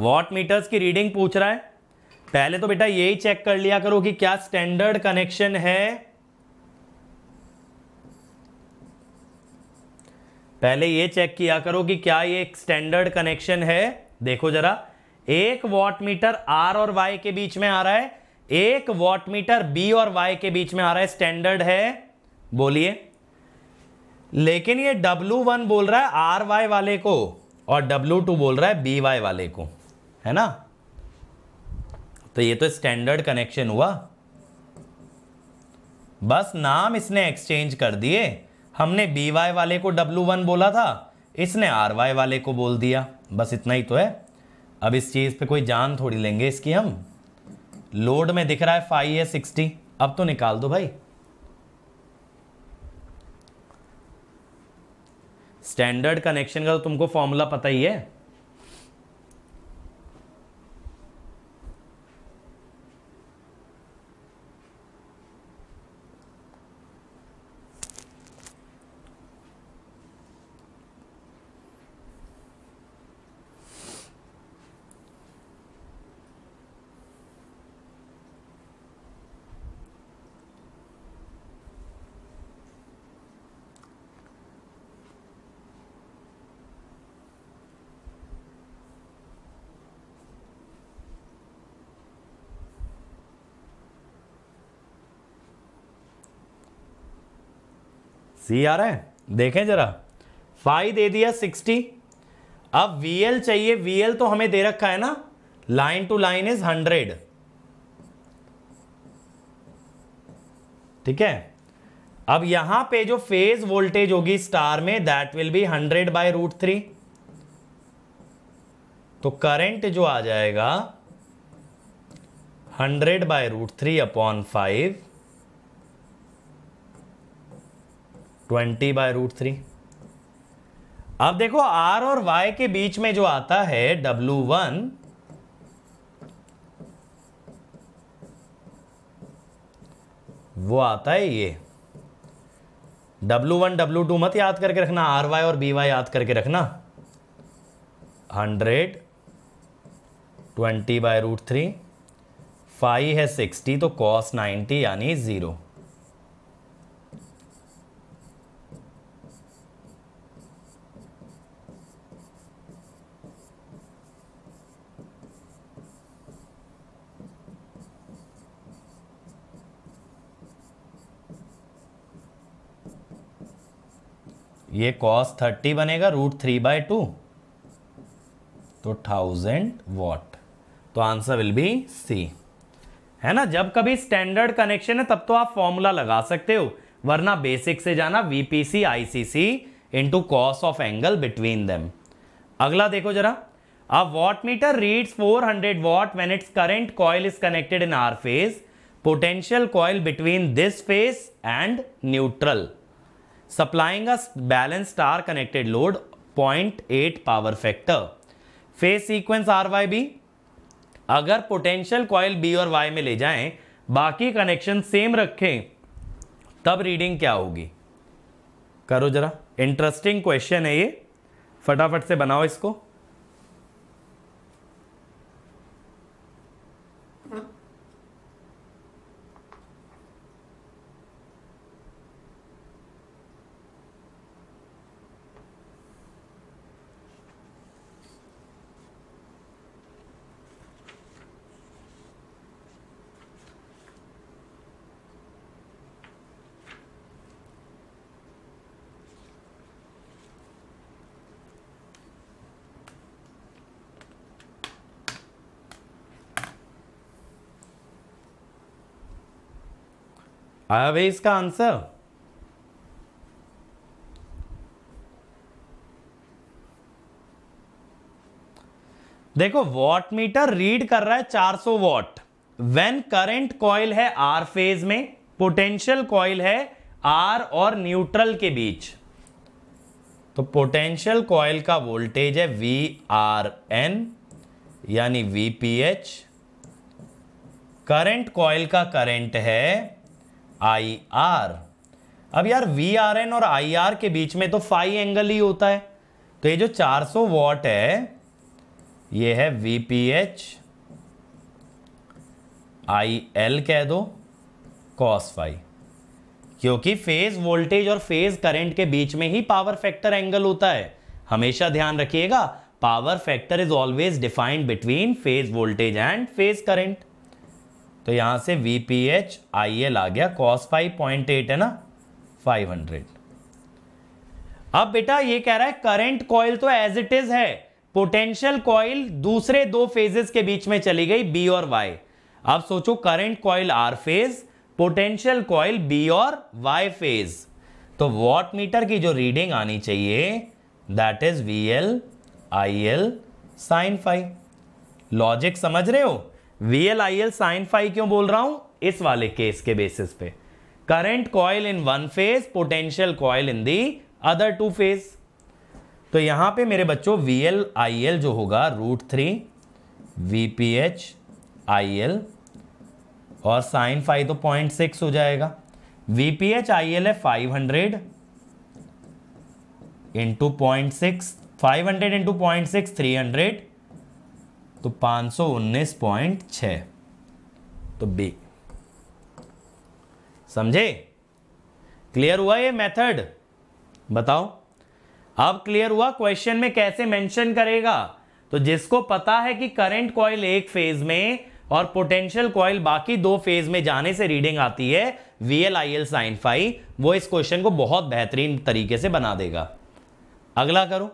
वॉट मीटर्स की रीडिंग पूछ रहा है पहले तो बेटा यही चेक कर लिया करो कि क्या स्टैंडर्ड कनेक्शन है पहले ये चेक किया करो कि क्या ये एक स्टैंडर्ड कनेक्शन है देखो जरा एक वॉट मीटर आर और वाई के बीच में आ रहा है एक वॉट मीटर बी और वाई के बीच में आ रहा है स्टैंडर्ड है बोलिए लेकिन ये डब्लू वन बोल रहा है आर वाई वाले को और डब्लू टू बोल रहा है बी वाई वाले को है ना तो ये तो स्टैंडर्ड कनेक्शन हुआ बस नाम इसने एक्सचेंज कर दिए हमने बी वाई वाले को डब्लू वन बोला था इसने आर वाई वाले को बोल दिया बस इतना ही तो है अब इस चीज़ पे कोई जान थोड़ी लेंगे इसकी हम लोड में दिख रहा है फाइव या सिक्सटी अब तो निकाल दो भाई स्टैंडर्ड कनेक्शन का तो तुमको फॉर्मूला पता ही है सी आ रहा है देखें जरा फाइव दे दिया सिक्सटी अब वी एल चाहिए वी एल तो हमें दे रखा है ना line to line is hundred ठीक है अब यहां पे जो फेज वोल्टेज होगी स्टार में that will be hundred by root three तो करंट जो आ जाएगा hundred by root three upon five twenty by root three अब देखो आर और वाई के बीच में जो आता है डब्लू वन वो आता है ये डब्ल्यू वन डब्ल्यू टू मत याद करके रखना आर वाई और बी वाई याद करके रखना hundred twenty by root three five है सिक्सटी तो कॉस नाइन्टी यानी ज़ीरो ये कॉस थर्टी बनेगा रूट थ्री बाय टू तो थाउजेंड वॉट तो आंसर विल बी सी है ना जब कभी स्टैंडर्ड कनेक्शन है तब तो आप फॉर्मूला लगा सकते हो वरना बेसिक से जाना VPC ICC into cos of angle between them अगला देखो जरा a meter reads four 400 watt when its current coil is connected in R phase potential coil between this phase and neutral supplying a balanced star connected load 0.8 power factor phase sequence R Y B अगर potential coil B और Y में ले जाएं बाकी connection same रखें तब reading क्या होगी करो जरा इंटरेस्टिंग क्वेश्चन है ये फटाफट से बनाओ इसको आया भाई इसका आंसर देखो वॉट मीटर रीड कर रहा है 400 वॉट वेन करेंट कॉइल है आर फेज में पोटेंशियल कॉइल है आर और न्यूट्रल के बीच तो पोटेंशियल कॉइल का वोल्टेज है वी आर एन यानी V P H current coil का करंट है आई आर अब यार वी आर एन और आई आर के बीच में तो फाइव एंगल ही होता है तो ये जो 400 वॉट है ये है V P H I L कह दो कॉस फाइव क्योंकि फेज वोल्टेज और फेज करंट के बीच में ही पावर फैक्टर एंगल होता है हमेशा ध्यान रखिएगा power factor is always defined between phase voltage and phase current तो यहां से V P H I L आ गया कॉस फाइव पॉइंट एट है ना फाइव हंड्रेड अब बेटा ये कह रहा है करंट कॉइल तो एज इट इज है पोटेंशियल कॉइल दूसरे दो फेजेस के बीच में चली गई बी और वाई अब सोचो current coil R phase potential coil B और वाई फेज तो वॉट मीटर की जो रीडिंग आनी चाहिए that is V L I L sine five logic समझ रहे हो VL I L sine five क्यों बोल रहा हूं इस वाले केस के बेसिस पे current coil in one phase potential coil in the other two phase तो यहां पे मेरे बच्चों वी एल आई एल जो होगा root three V P H I L और साइन फाइव तो पॉइंट सिक्स हो जाएगा V P H I L है five hundred into point six five hundred into point six three hundred तो पांच सौ उन्नीस पॉइंट तो बी समझे क्लियर हुआ ये मेथड बताओ अब क्लियर हुआ क्वेश्चन में कैसे मेंशन करेगा तो जिसको पता है कि करंट कॉइल एक फेज में और पोटेंशियल कॉइल बाकी दो फेज में जाने से रीडिंग आती है V L I L sine five वो इस क्वेश्चन को बहुत बेहतरीन तरीके से बना देगा अगला करो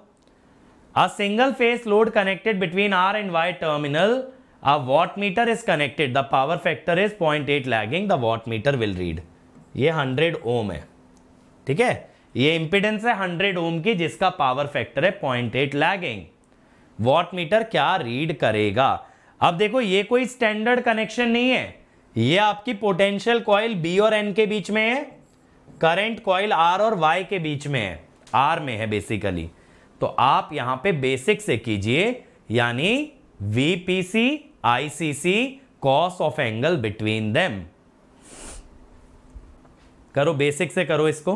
A single phase load connected between R and Y terminal. A wattmeter is connected. The power factor is 0.8 lagging. The wattmeter will read. ये 100 ओम है ठीक है ये इंपिडेंस है 100 ओम की जिसका पावर फैक्टर है 0.8 लैगिंग वॉट मीटर क्या रीड करेगा अब देखो ये कोई स्टैंडर्ड कनेक्शन नहीं है ये आपकी पोटेंशियल कॉइल बी और एन के बीच में है करंट कॉइल आर और वाई के बीच में है आर में है बेसिकली तो आप यहां पे बेसिक से कीजिए यानी VPC ICC cos of angle between them करो बेसिक से करो इसको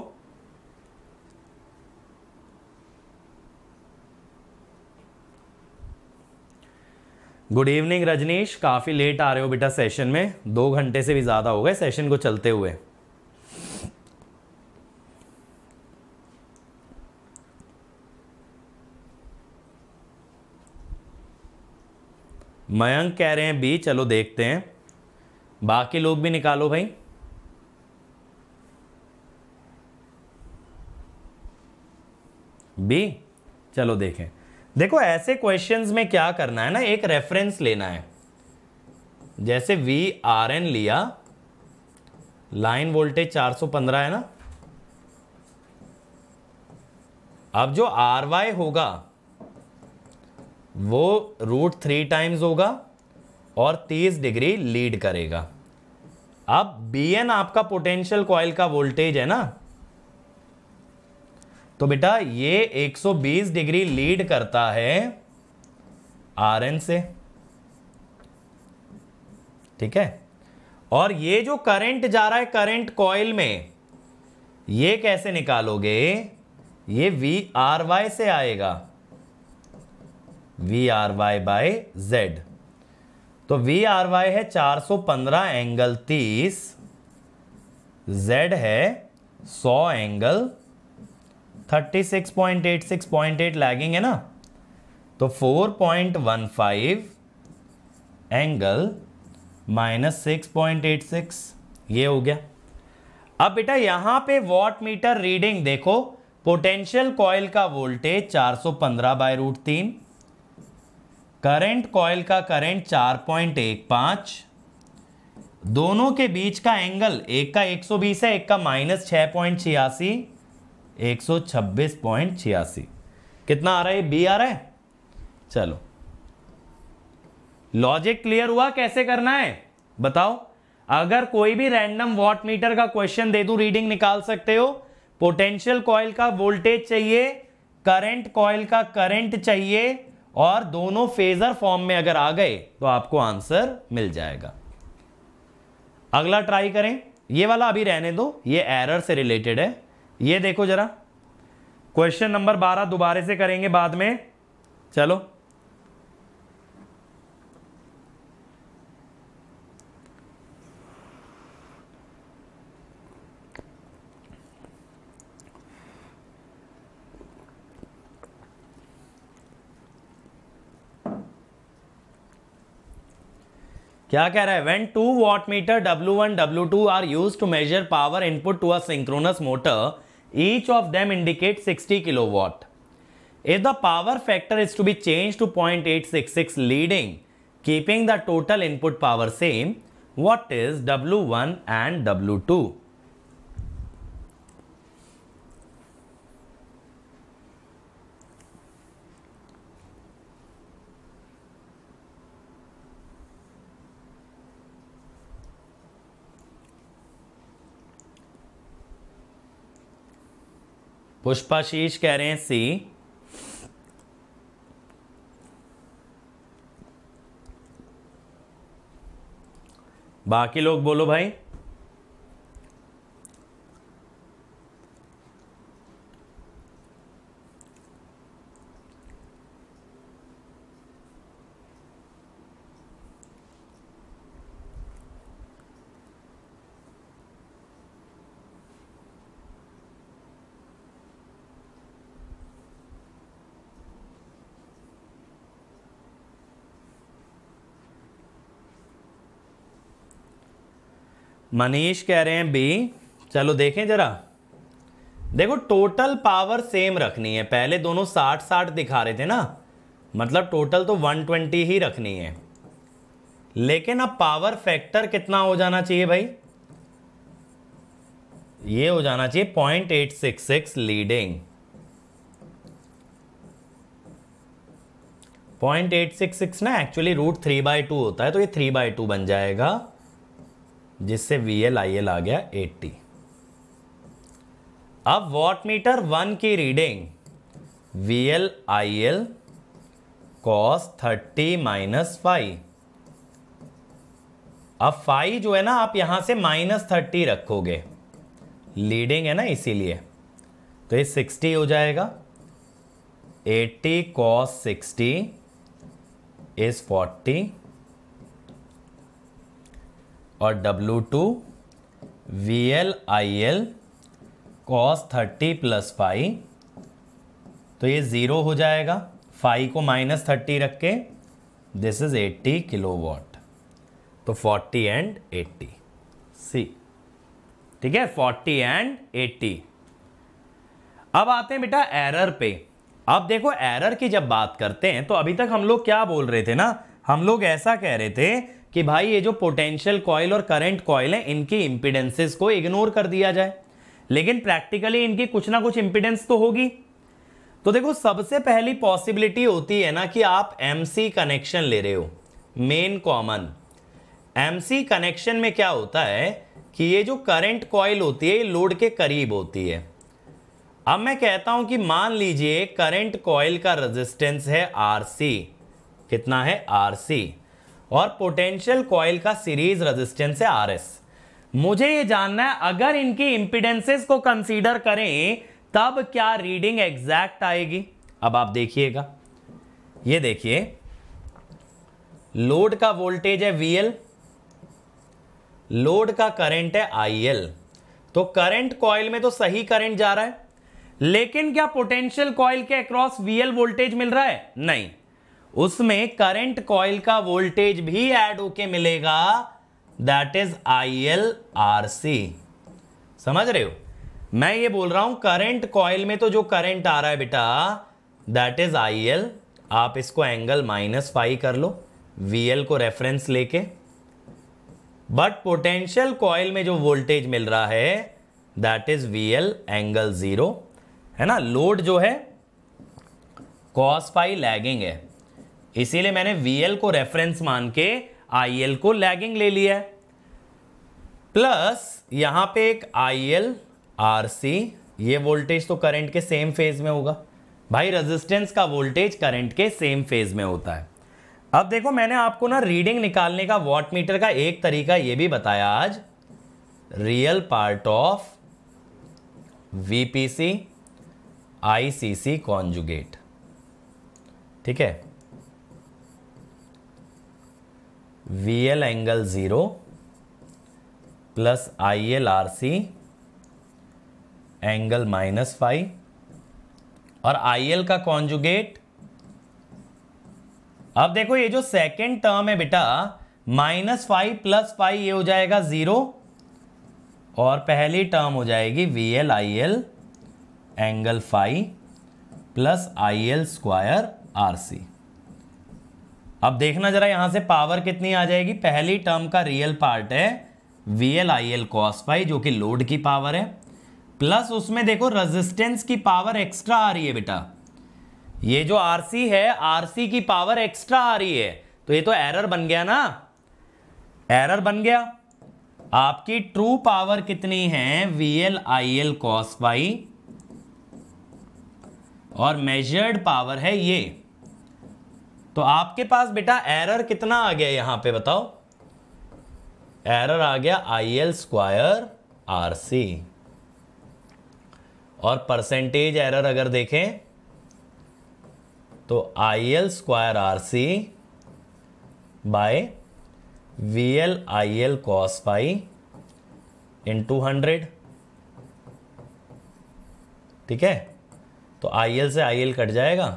गुड इवनिंग रजनीश काफ़ी लेट आ रहे हो बेटा सेशन में दो घंटे से भी ज़्यादा हो गए सेशन को चलते हुए मयंक कह रहे हैं बी चलो देखते हैं बाकी लोग भी निकालो भाई बी चलो देखें देखो ऐसे क्वेश्चंस में क्या करना है ना एक रेफरेंस लेना है जैसे वी आर एन लिया लाइन वोल्टेज 415 है ना अब जो आर वाई होगा वो रूट थ्री टाइम्स होगा और तीस डिग्री लीड करेगा अब बी एन आपका पोटेंशियल कॉयल का वोल्टेज है ना तो बेटा ये 120 डिग्री लीड करता है आर एन से ठीक है और ये जो करंट जा रहा है करंट कॉयल में ये कैसे निकालोगे ये वी आर वाई से आएगा V R Y by Z तो वी आर वाई है 415 एंगल 30 जेड है 100 एंगल 36.86.8 लैगिंग है ना तो 4.15 एंगल माइनस सिक्स ये हो गया अब बेटा यहाँ पे वॉट मीटर रीडिंग देखो पोटेंशियल कॉयल का वोल्टेज 415 बाय रूट तीन करंट कॉयल का करंट 4.15 दोनों के बीच का एंगल एक का 120 है एक का माइनस छ पॉइंट छियासी एक सौ छब्बीस पॉइंट छियासी कितना आ रहा है बी आ रहा है चलो लॉजिक क्लियर हुआ कैसे करना है बताओ अगर कोई भी रैंडम वॉट मीटर का क्वेश्चन दे दू रीडिंग निकाल सकते हो पोटेंशियल कॉयल का वोल्टेज चाहिए करंट कॉयल का करंट चाहिए और दोनों फेजर फॉर्म में अगर आ गए तो आपको आंसर मिल जाएगा अगला ट्राई करें ये वाला अभी रहने दो ये एरर से रिलेटेड है ये देखो जरा क्वेश्चन नंबर बारह दोबारे से करेंगे बाद में चलो क्या कह रहा है when two watt meter W one W two are use to measure power input to asynchronous motor each of them indicate sixty kilo watt if the power factor is to be change to point eight six six leading total input power same watt is W one and W two Pushpashish कह रहे हैं सी बाकी लोग बोलो भाई मनीष कह रहे हैं बी चलो देखें जरा देखो टोटल पावर सेम रखनी है पहले दोनों साठ साठ दिखा रहे थे ना मतलब टोटल तो वन ट्वेंटी ही रखनी है लेकिन अब पावर फैक्टर कितना हो जाना चाहिए भाई ये हो जाना चाहिए point eight six six leading point eight six six ना actually root three by two होता है तो ये थ्री बाय टू बन जाएगा जिससे वी एल आई एल आ गया 80 अब वॉट मीटर वन की reading V L I L cos thirty minus five अब फाइव जो है ना आप यहां से माइनस थर्टी रखोगे लीडिंग है ना इसीलिए तो ये सिक्सटी हो जाएगा eighty cos sixty is forty और W2 two V L I L cos thirty plus phi तो ये ज़ीरो हो जाएगा फाई को माइनस थर्टी रख के this is eighty kilowatt तो फोर्टी एंड एट्टी सी ठीक है फोर्टी एंड एट्टी अब आते हैं बेटा एरर पे अब देखो एरर की जब बात करते हैं तो अभी तक हम लोग क्या बोल रहे थे ना हम लोग ऐसा कह रहे थे कि भाई ये जो पोटेंशियल कॉयल और करंट कॉयल है इनकी इम्पिडेंसेस को इग्नोर कर दिया जाए लेकिन प्रैक्टिकली इनकी कुछ ना कुछ इम्पिडेंस तो होगी तो देखो सबसे पहली पॉसिबिलिटी होती है ना कि आप एम कनेक्शन ले रहे हो मेन कॉमन एम कनेक्शन में क्या होता है कि ये जो करंट कॉयल होती है ये लोड के करीब होती है अब मैं कहता हूं कि मान लीजिए करंट कॉयल का रेजिस्टेंस है आर कितना है आर और पोटेंशियल कॉयल का सीरीज रेजिस्टेंस है आर एस मुझे ये जानना है अगर इनकी इंपीडेंसेस को कंसीडर करें तब क्या रीडिंग एग्जैक्ट आएगी अब आप देखिएगा ये देखिए लोड का वोल्टेज है एल लोड का करंट है एल तो करंट कॉयल में तो सही करंट जा रहा है लेकिन क्या पोटेंशियल कॉयल के अक्रॉस वीएल वोल्टेज मिल रहा है नहीं उसमें करंट कॉयल का वोल्टेज भी ऐड होके मिलेगा that is I L R C समझ रहे हो मैं ये बोल रहा हूं करंट कॉयल में तो जो करंट आ रहा है बेटा दैट इज आई एल आप इसको एंगल माइनस फाइव कर लो वी एल को रेफरेंस लेके बट पोटेंशियल कॉयल में जो वोल्टेज मिल रहा है that is V L angle zero है ना लोड जो है कॉस फाइव लैगिंग है इसीलिए मैंने वीएल को रेफरेंस मान के आईएल को लैगिंग ले लिया प्लस यहां पे एक आर सी ये वोल्टेज तो करंट के सेम फेज में होगा भाई रेजिस्टेंस का वोल्टेज करंट के सेम फेज में होता है अब देखो मैंने आपको ना रीडिंग निकालने का वॉट मीटर का एक तरीका ये भी बताया आज real part of VPC ICC conjugate ठीक है V L angle zero plus I L R C angle minus five और आई एल का कॉन्जुगेट अब देखो ये जो सेकेंड टर्म है बेटा माइनस फाइव प्लस फाइव ये हो जाएगा ज़ीरो और पहली टर्म हो जाएगी V L I L angle five plus I L square R C अब देखना जरा यहां से पावर कितनी आ जाएगी पहली टर्म का रियल पार्ट है V L I L cos five जो कि लोड की पावर है प्लस उसमें देखो रेजिस्टेंस की पावर एक्स्ट्रा आ रही है बेटा ये जो सी है सी की पावर एक्स्ट्रा आ रही है तो ये तो एरर बन गया ना एरर बन गया आपकी ट्रू पावर कितनी है V L I L cos Y और मेजर्ड पावर है ये तो आपके पास बेटा एरर कितना आ गया यहां पे बताओ एरर आ गया I L square R C और परसेंटेज एरर अगर देखें तो I L square R C by V L I L cos phi into hundred ठीक है तो आई एल से आई एल कट जाएगा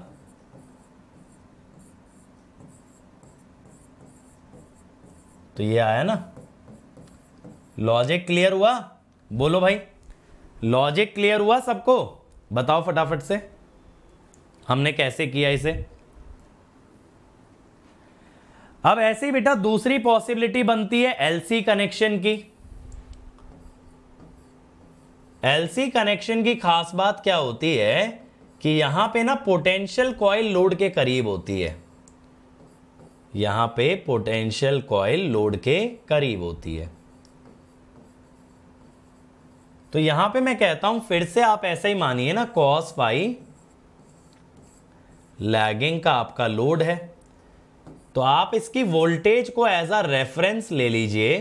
तो ये आया ना लॉजिक क्लियर हुआ बोलो भाई लॉजिक क्लियर हुआ सबको बताओ फटाफट से हमने कैसे किया इसे अब ऐसे ही बेटा दूसरी पॉसिबिलिटी बनती है एलसी कनेक्शन की एलसी कनेक्शन की खास बात क्या होती है कि यहां पे ना पोटेंशियल कॉइल लोड के करीब होती है यहाँ पे पोटेंशियल कॉयल लोड के करीब होती है तो यहाँ पे मैं कहता हूँ फिर से आप ऐसा ही मानिए ना कॉस फाई लैगिंग का आपका लोड है तो आप इसकी वोल्टेज को एज अ रेफरेंस ले लीजिए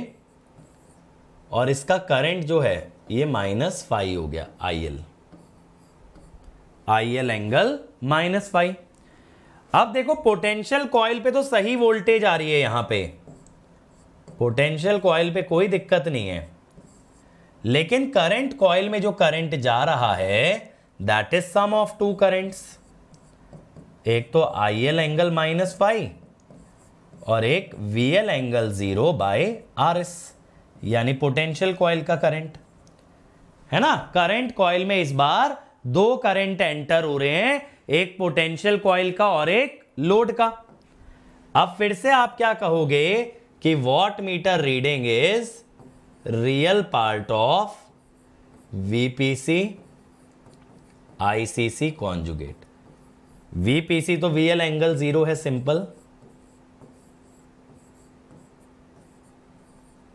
और इसका करंट जो है ये माइनस फाइव हो गया I L angle minus five अब देखो पोटेंशियल कॉयल पे तो सही वोल्टेज आ रही है यहां पे पोटेंशियल कॉयल पे कोई दिक्कत नहीं है लेकिन करंट कॉयल में जो करंट जा रहा है that is sum of two currents एक तो I L angle minus five और एक V L angle zero by R S यानी पोटेंशियल कॉयल का करंट है ना करंट कॉयल में इस बार दो करंट एंटर हो रहे हैं एक पोटेंशियल कॉइल का और एक लोड का अब फिर से आप क्या कहोगे कि watt meter reading is real part of VPC ICC conjugate VPC तो वीएल एंगल जीरो है सिंपल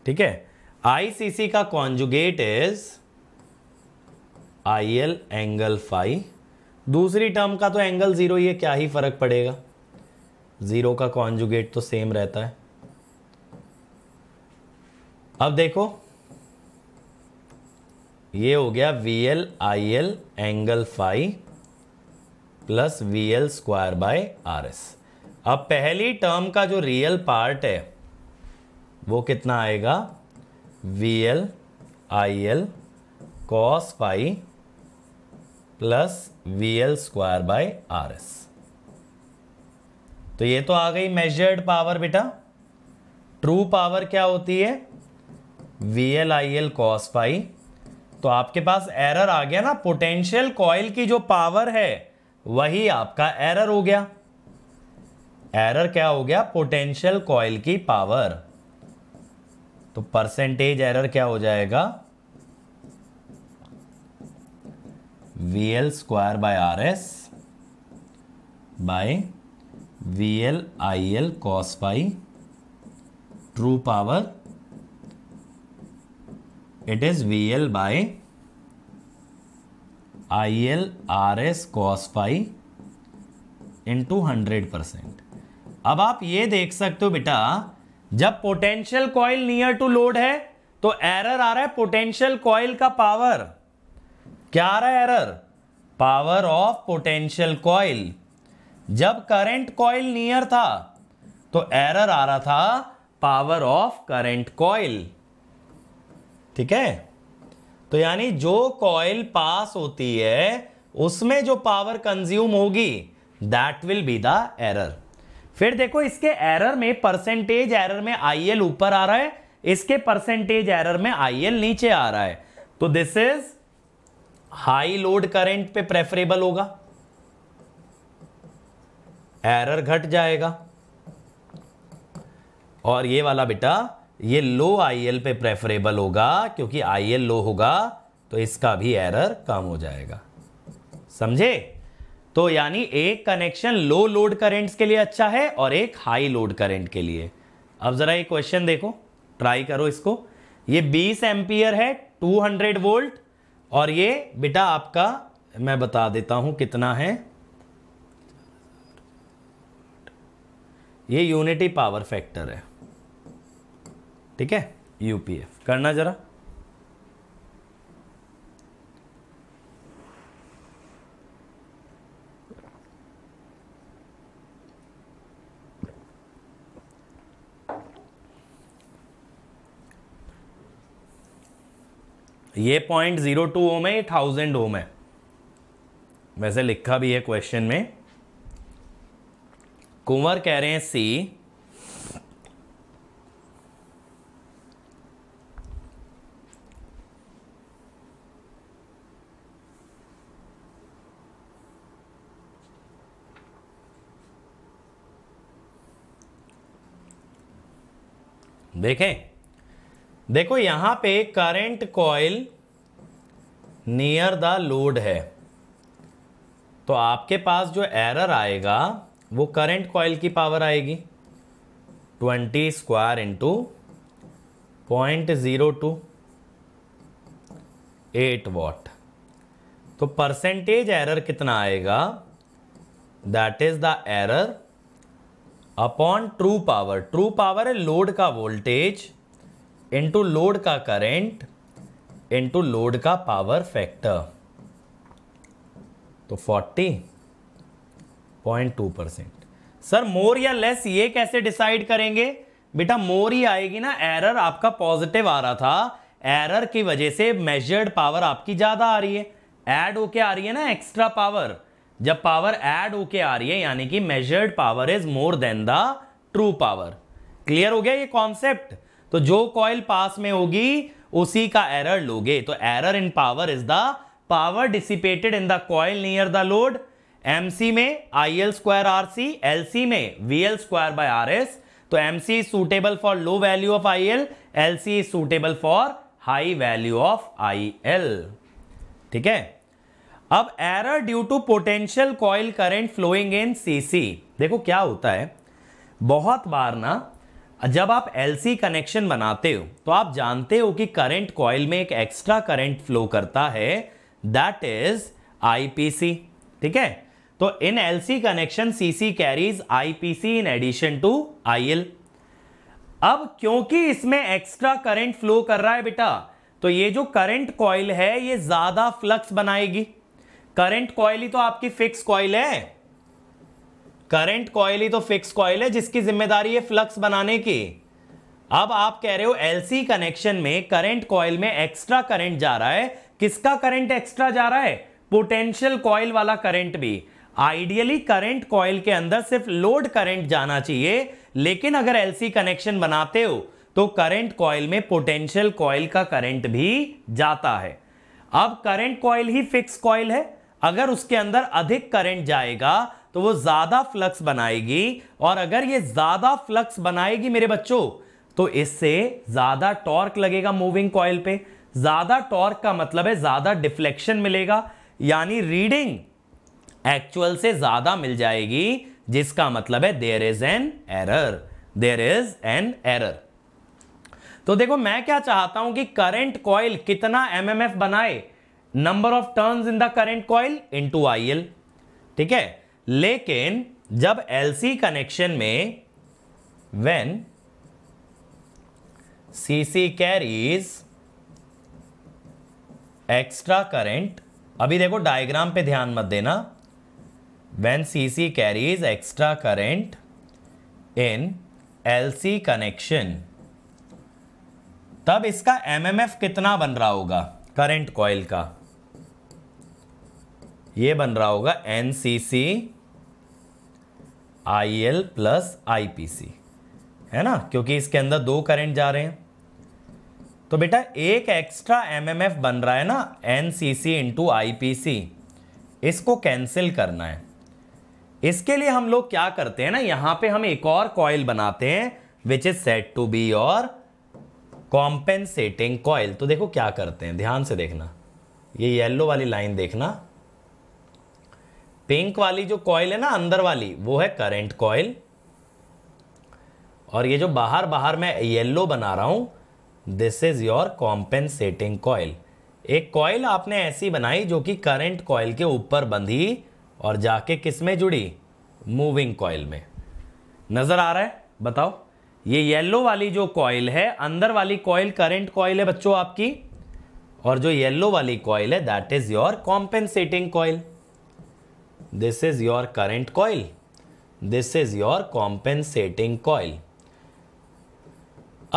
ठीक है आईसीसी का conjugate is IL angle five दूसरी टर्म का तो एंगल ज़ीरो ये क्या ही फ़र्क पड़ेगा ज़ीरो का कॉन्जुगेट तो सेम रहता है अब देखो ये हो गया V L I L angle five plus V L square by R S अब पहली टर्म का जो रियल पार्ट है वो कितना आएगा V L I L cos phi plus V L square by R S तो ये तो आ गई मेजर्ड पावर बेटा ट्रू पावर क्या होती है V L I L cos pi तो आपके पास एरर आ गया ना पोटेंशियल कॉयल की जो पावर है वही आपका एरर हो गया एरर क्या हो गया पोटेंशियल कॉइल की पावर तो परसेंटेज एरर क्या हो जाएगा V L square by R S by V L I L cos pi true power it is V by I L R S cos pi in into hundred percent अब आप ये देख सकते हो बेटा जब potential coil near to load है तो एरर आ रहा है पोटेंशियल कॉइल का पावर क्या आ रहा है error power of potential coil जब करंट कॉइल नियर था तो एरर आ रहा था पावर ऑफ करंट कॉइल ठीक है तो यानी जो कॉइल पास होती है उसमें जो पावर कंज्यूम होगी that will be the error फिर देखो इसके एरर में परसेंटेज एरर में आई ऊपर आ रहा है इसके परसेंटेज एरर में आई नीचे आ रहा है तो this is high load current पे प्रेफरेबल होगा एरर घट जाएगा और ये वाला बेटा ये लो आईएल पे प्रेफरेबल होगा क्योंकि आईएल लो होगा तो इसका भी एरर कम हो जाएगा समझे तो यानी एक कनेक्शन लो लोड करेंट के लिए अच्छा है और एक हाई लोड करेंट के लिए अब ज़रा ये क्वेश्चन देखो ट्राई करो इसको ये 20 एम्पियर है 200 वोल्ट और ये बेटा आपका मैं बता देता हूँ कितना है ये यूनिटी पावर फैक्टर है ठीक है यूपीएफ करना ज़रा ये पॉइंट जीरो टू ओम है ये थाउजेंड ओम है वैसे लिखा भी है क्वेश्चन में कुंवर कह रहे हैं सी देखें देखो यहाँ पे current coil near the load है तो आपके पास जो एरर आएगा वो करंट कॉयल की पावर आएगी twenty square into point zero two eight watt तो परसेंटेज एरर कितना आएगा that is the error upon true power true power है लोड का वोल्टेज इनटू लोड का करंट इनटू लोड का पावर फैक्टर तो 40.2 परसेंट सर मोर या लेस ये कैसे डिसाइड करेंगे बेटा मोर ही आएगी ना एरर आपका पॉजिटिव आ रहा था एरर की वजह से मेजर्ड पावर आपकी ज़्यादा आ रही है ऐड होके आ रही है ना एक्स्ट्रा पावर जब पावर ऐड होके आ रही है यानी कि measured power is more than the true power clear हो गया ये कॉन्सेप्ट तो जो कॉइल पास में होगी उसी का एरर लोगे तो error in power is the power dissipated in the coil near the load MC में I L square R C L C में V L square by R S तो M C is suitable for low value of I L L C is suitable for high value of I L ठीक है अब error due to potential coil current flowing in C C देखो क्या होता है बहुत बार ना जब आप एलसी कनेक्शन बनाते हो तो आप जानते हो कि करंट कॉयल में एक एक्स्ट्रा करंट फ्लो करता है दैट इज आईपीसी ठीक है तो in LC connection CC carries IPC in addition to IL अब क्योंकि इसमें एक्स्ट्रा करंट फ्लो कर रहा है बेटा तो ये जो करंट कॉयल है ये ज्यादा फ्लक्स बनाएगी करंट कॉयल ही तो आपकी फिक्स कॉयल है करंट कॉयल ही तो फिक्स कॉयल है जिसकी जिम्मेदारी है फ्लक्स बनाने की अब आप कह रहे हो एलसी कनेक्शन में करंट कॉयल में एक्स्ट्रा करंट जा रहा है किसका करंट एक्स्ट्रा जा रहा है पोटेंशियल कॉयल वाला करंट भी आइडियली करंट कॉयल के अंदर सिर्फ लोड करंट जाना चाहिए लेकिन अगर एलसी कनेक्शन बनाते हो तो करंट कॉयल में पोटेंशियल कॉयल का करंट भी जाता है अब करंट कॉयल ही फिक्स कॉयल है अगर उसके अंदर अधिक करंट जाएगा तो वो ज़्यादा फ्लक्स बनाएगी और अगर ये ज़्यादा फ्लक्स बनाएगी मेरे बच्चों तो इससे ज़्यादा टॉर्क लगेगा मूविंग कॉयल पे ज़्यादा टॉर्क का मतलब है ज़्यादा डिफ्लेक्शन मिलेगा यानी रीडिंग एक्चुअल से ज़्यादा मिल जाएगी जिसका मतलब है there is an error there is an error तो देखो मैं क्या चाहता हूं कि करंट कॉइल कितना एमएमएफ बनाए number of turns in the current coil into IL ठीक है लेकिन जब एल सी कनेक्शन में C C carries extra current अभी देखो डायग्राम पे ध्यान मत देना C C carries extra current in L C connection तब इसका एम एम एफ कितना बन रहा होगा करेंट कॉइल का ये बन रहा होगा N C C I L plus I P C है ना क्योंकि इसके अंदर दो करंट जा रहे हैं तो बेटा एक एक्स्ट्रा एम एम एफ बन रहा है ना N C C into I P C इसको कैंसिल करना है इसके लिए हम लोग क्या करते हैं ना यहाँ पे हम एक और कॉयल बनाते हैं which is set to be और कॉम्पेंसेटिंग कॉयल तो देखो क्या करते हैं ध्यान से देखना ये येलो वाली लाइन देखना पिंक वाली जो कॉयल है ना अंदर वाली वो है करंट कॉयल और ये जो बाहर बाहर मैं येलो बना रहा हूँ this is your compensating coil एक कॉयल आपने ऐसी बनाई जो कि करंट कॉयल के ऊपर बंधी और जाके किस में जुड़ी मूविंग कॉयल में नज़र आ रहा है बताओ ये येलो वाली जो कॉयल है अंदर वाली कॉयल करंट कॉयल है बच्चों आपकी और जो येलो वाली कॉयल है that is your compensating coil this is your current coil this is your compensating coil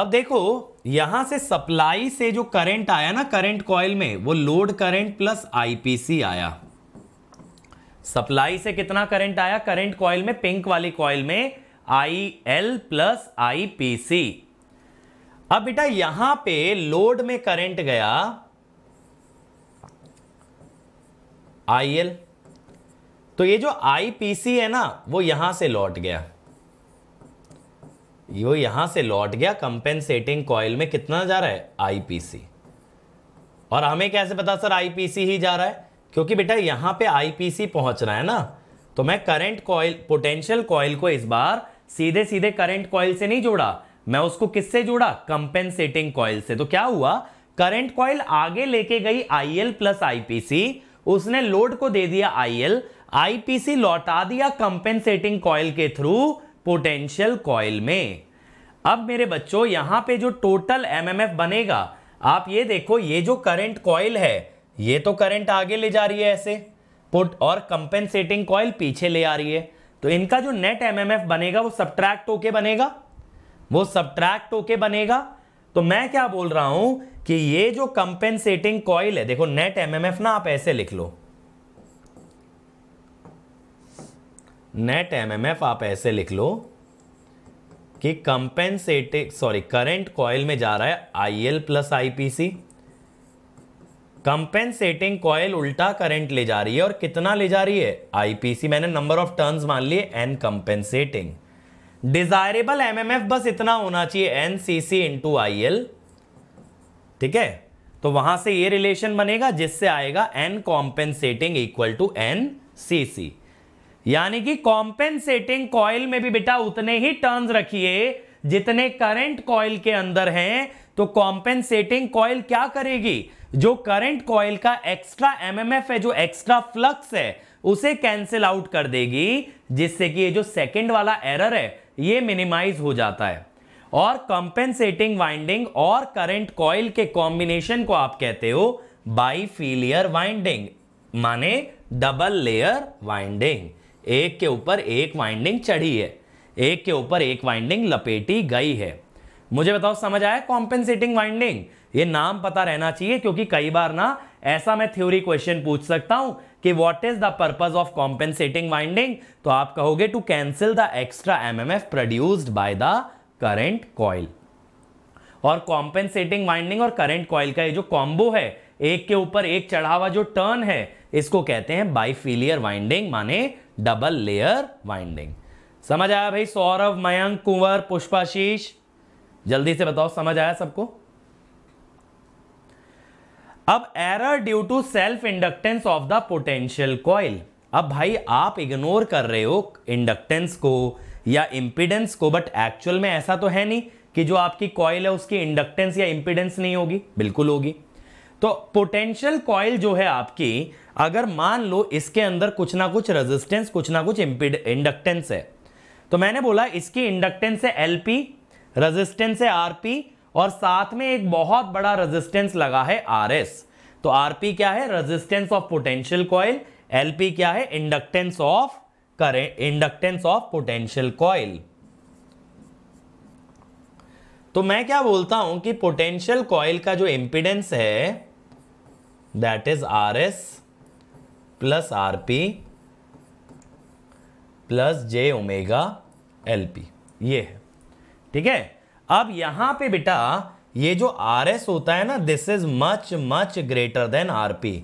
अब देखो यहां से सप्लाई से जो करंट आया ना करंट कॉयल में वो लोड करंट प्लस आईपीसी आया सप्लाई से कितना करंट आया करंट कॉयल में पिंक वाली कॉयल में I L plus I P C अब बेटा यहां पे लोड में करंट गया आई एल तो ये जो आईपीसी है ना वो यहां से लौट गया यो यहां से लौट गया कंपेंसेटिंग कॉयल में कितना जा रहा है आईपीसी और हमें कैसे पता सर आईपीसी ही जा रहा है क्योंकि बेटा यहां पे आईपीसी पहुंच रहा है ना तो मैं करंट कॉयल पोटेंशियल कॉयल को इस बार सीधे सीधे करंट कॉयल से नहीं जोड़ा मैं उसको किससे जोड़ा कंपेंसेटिंग कॉयल से तो क्या हुआ करंट कॉयल आगे लेके गई आईएल प्लस आईपीसी उसने लोड को दे दिया आईएल आईपीसी लौटा दिया कंपेंसेटिंग कॉयल के थ्रू पोटेंशियल कॉयल में अब मेरे बच्चों यहां पे जो टोटल एमएमएफ बनेगा आप ये देखो ये जो करंट कॉयल है ये तो करंट आगे ले जा रही है ऐसे पुट और कंपेंसेटिंग कॉयल पीछे ले आ रही है तो इनका जो नेट एमएमएफ बनेगा वो सब्ट्रैक्ट होके बनेगा वो सब्ट्रैक्ट होके बनेगा तो मैं क्या बोल रहा हूं कि ये जो कंपेंसेटिंग कॉयल है देखो नेट एमएमएफ ना आप ऐसे लिख लो नेट एमएमएफ आप ऐसे लिख लो कि कंपेंसेटिंग सॉरी करंट कॉयल में जा रहा है I L plus IPC compensating coil उल्टा करंट ले जा रही है और कितना ले जा रही है आईपीसी मैंने नंबर ऑफ टर्न्स मान लिए एन कंपेंसेटिंग डिजायरेबल एमएमएफ बस इतना होना चाहिए N C C into I L ठीक है तो वहां से ये रिलेशन बनेगा जिससे आएगा N compensating equal to N C C यानी कि कॉम्पेंसेटिंग कॉयल में भी बेटा उतने ही टर्न्स रखिए जितने करंट कॉयल के अंदर हैं तो कॉम्पेंसेटिंग कॉयल क्या करेगी जो करंट कॉयल का एक्स्ट्रा एमएमएफ है जो एक्स्ट्रा फ्लक्स है उसे कैंसिल आउट कर देगी जिससे कि ये जो सेकंड वाला एरर है ये मिनिमाइज हो जाता है और कंपेंसेटिंग वाइंडिंग और करंट कॉयल के कॉम्बिनेशन को आप कहते हो बाई फीलियर वाइंडिंग माने डबल लेयर वाइंडिंग एक के ऊपर एक वाइंडिंग चढ़ी है एक के ऊपर एक वाइंडिंग लपेटी गई है मुझे बताओ समझ आया कॉम्पेंसेटिंग वाइंडिंग ये नाम पता रहना चाहिए क्योंकि कई बार ना ऐसा मैं थ्योरी क्वेश्चन पूछ सकता हूं कि what is the purpose of compensating winding तो आप कहोगे to cancel the extra MMF produced by the current coil और कॉम्पेंसेटिंग वाइंडिंग और करंट कॉइल का ये जो कॉम्बो है एक के ऊपर एक चढ़ावा जो टर्न है इसको कहते हैं बाई वाइंडिंग माने डबल लेयर वाइंडिंग समझ आया भाई सौरभ मयंक कुंवर पुष्पाशीष जल्दी से बताओ समझ आया सबको अब error due to self inductance of the potential coil अब भाई आप इग्नोर कर रहे हो इंडक्टेंस को या इंपीडेंस को बट एक्चुअल में ऐसा तो है नहीं कि जो आपकी कॉइल है उसकी इंडक्टेंस या इम्पिडेंस नहीं होगी बिल्कुल होगी तो पोटेंशियल कॉइल जो है आपकी अगर मान लो इसके अंदर कुछ ना कुछ रेजिस्टेंस कुछ ना कुछ इंडक्टेंस है तो मैंने बोला इसकी इंडक्टेंस है एल पी रेजिस्टेंस है आर पी और साथ में एक बहुत बड़ा रेजिस्टेंस लगा है आर एस तो आर पी क्या है resistance of potential coil L P क्या है इंडक्टेंस ऑफ करें इंडक्टेंस ऑफ पोटेंशियल कॉइल तो मैं क्या बोलता हूं कि पोटेंशियल कॉइल का जो इंपिडेंस है that is R S plus R P plus J omega L P ये है ठीक है अब यहां पे बेटा ये जो आर एस होता है ना this is much much greater than R P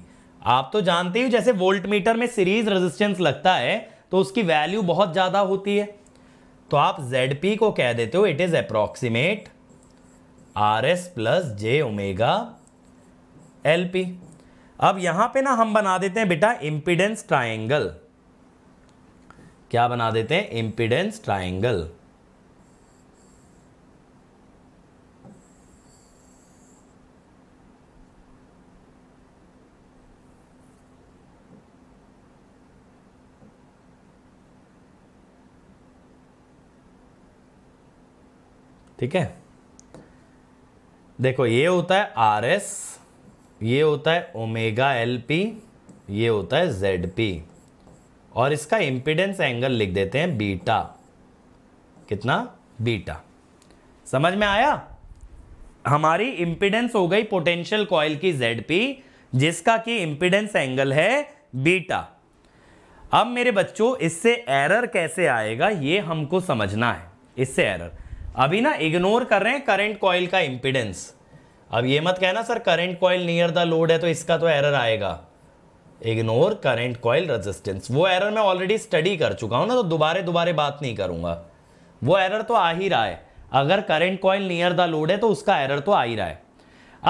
आप तो जानते ही जैसे वोल्ट मीटर में सीरीज रेजिस्टेंस लगता है तो उसकी वैल्यू बहुत ज़्यादा होती है तो आप जेड पी को कह देते हो it is approximate R S plus J omega L P अब यहां पे ना हम बना देते हैं बेटा इंपीडेंस ट्राइंगल क्या बना देते हैं इंपीडेंस ट्राइंगल ठीक है देखो ये होता है आर एस ये होता है ओमेगा एल पी ये होता है जेड पी और इसका इम्पिडेंस एंगल लिख देते हैं बीटा कितना बीटा समझ में आया हमारी इम्पिडेंस हो गई पोटेंशियल कॉयल की जेड पी जिसका कि इम्पिडेंस एंगल है बीटा अब मेरे बच्चों इससे एरर कैसे आएगा ये हमको समझना है इससे एरर अभी ना इग्नोर कर रहे हैं करंट कॉयल का इम्पिडेंस अब ये मत कहना sir current coil near the load है तो इसका तो एरर आएगा इग्नोर करंट कॉयल रेजिस्टेंस वो एरर मैं ऑलरेडी स्टडी कर चुका हूँ ना तो दोबारे दोबारे बात नहीं करूँगा वो एरर तो आ ही रहा है अगर current coil near the load है तो उसका एरर तो आ ही रहा है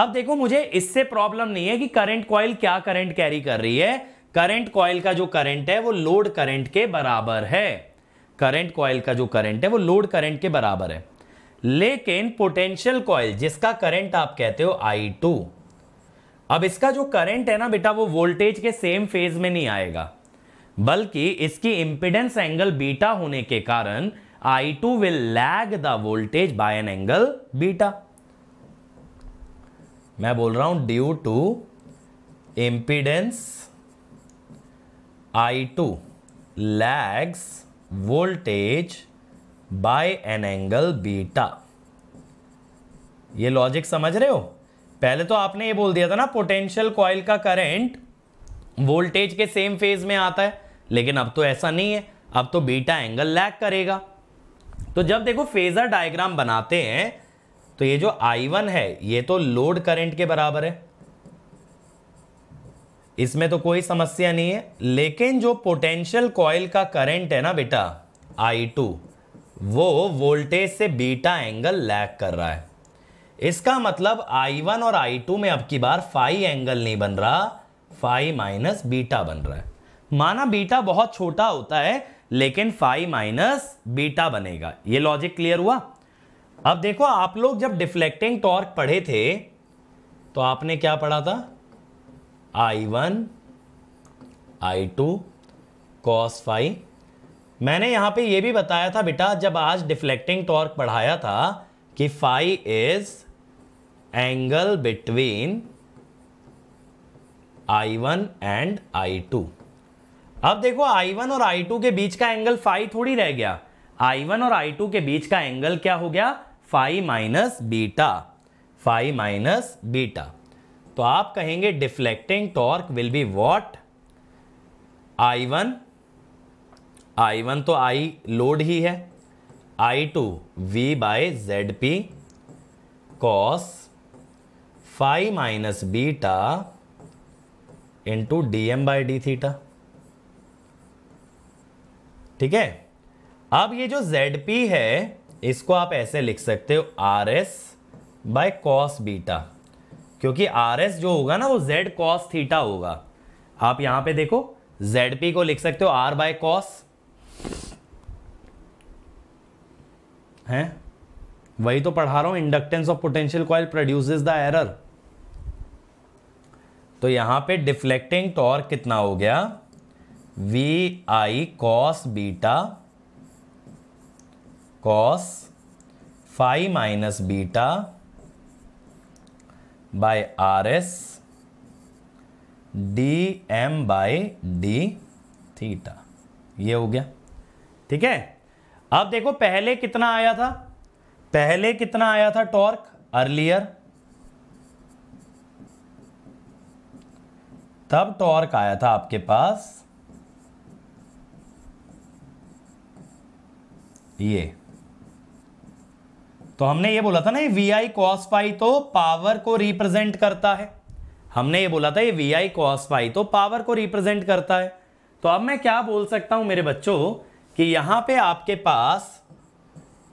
अब देखो मुझे इससे प्रॉब्लम नहीं है कि करंट कॉयल क्या करंट कैरी कर रही है करंट कॉयल का जो करंट है वो लोड करंट के बराबर है करंट कॉयल का जो करंट है वो लोड करंट के बराबर है लेकिन पोटेंशियल कॉयल जिसका करंट आप कहते हो आई टू अब इसका जो करंट है ना बेटा वो वोल्टेज के सेम फेज में नहीं आएगा बल्कि इसकी इंपिडेंस एंगल बीटा होने के कारण I two will lag the voltage by an angle beta मैं बोल रहा हूं due to impedance I two lags voltage by an angle beta ये लॉजिक समझ रहे हो पहले तो आपने ये बोल दिया था ना पोटेंशियल कॉइल का करंट वोल्टेज के सेम फेज में आता है लेकिन अब तो ऐसा नहीं है अब तो बीटा एंगल लैग करेगा तो जब देखो फेजर डायग्राम बनाते हैं तो ये जो I1 है ये तो लोड करंट के बराबर है इसमें तो कोई समस्या नहीं है लेकिन जो पोटेंशियल कॉइल का करंट है ना बेटा आई टू वो वोल्टेज से बीटा एंगल लैक कर रहा है इसका मतलब I1 और I2 में अब की बार फाइव एंगल नहीं बन रहा फाइव माइनस बीटा बन रहा है माना बीटा बहुत छोटा होता है लेकिन फाइव माइनस बीटा बनेगा ये लॉजिक क्लियर हुआ अब देखो आप लोग जब डिफ्लेक्टिंग टॉर्क पढ़े थे तो आपने क्या पढ़ा था I one I two cos phi मैंने यहाँ पे ये भी बताया था बेटा जब आज डिफ्लेक्टिंग टॉर्क पढ़ाया था कि phi is angle between I one and I two अब देखो आई वन और आई टू के बीच का एंगल फाई थोड़ी रह गया आई वन और आई टू के बीच का एंगल क्या हो गया phi minus beta phi minus beta तो आप कहेंगे deflecting torque will be what I one I one तो आई लोड ही है I two V by Z P cos five minus beta into D M by D theta ठीक है अब ये जो जेड पी है इसको आप ऐसे लिख सकते हो R S by cos beta क्योंकि आर एस जो होगा ना वो जेड कॉस थीटा होगा आप यहां पे देखो जेड पी को लिख सकते हो आर बाय कॉस हैं वही तो पढ़ा रहा हूं inductance of potential coil produces the error तो यहां पे डिफ्लेक्टिंग टॉर कितना हो गया V I cos beta cos five minus beta by R S D M by D theta ये हो गया ठीक है अब देखो पहले कितना आया था पहले कितना आया था टॉर्क अर्लियर तब टॉर्क आया था आपके पास ये तो हमने ये बोला था ना वी आई कॉस पाई तो पावर को रिप्रेजेंट करता है हमने ये बोला था ये वी आई कॉस पाई तो पावर को रिप्रेजेंट करता है तो अब मैं क्या बोल सकता हूं मेरे बच्चों कि यहां पे आपके पास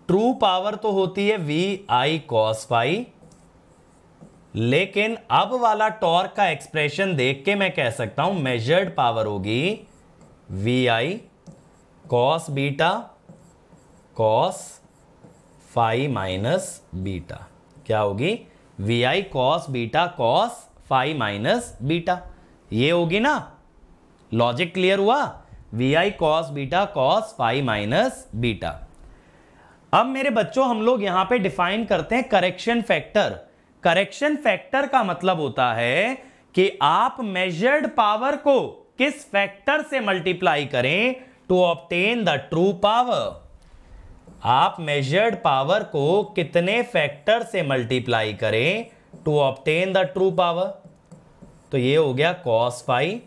ट्रू पावर तो होती है वी आई कॉस फाई लेकिन अब वाला टॉर्क का एक्सप्रेशन देख के मैं कह सकता हूं मेजर्ड पावर होगी V I cos beta cos phi minus beta क्या होगी V I cos beta cos phi minus beta ये होगी ना लॉजिक क्लियर हुआ V I cos beta cos five minus beta अब मेरे बच्चों हम लोग यहां पे डिफाइन करते हैं करेक्शन फैक्टर करेक्शन फैक्टर का मतलब होता है कि आप मेजर्ड पावर को किस फैक्टर से मल्टीप्लाई करें to obtain the true power आप मेजर्ड पावर को कितने फैक्टर से मल्टीप्लाई करें to obtain the true power तो ये हो गया cos phi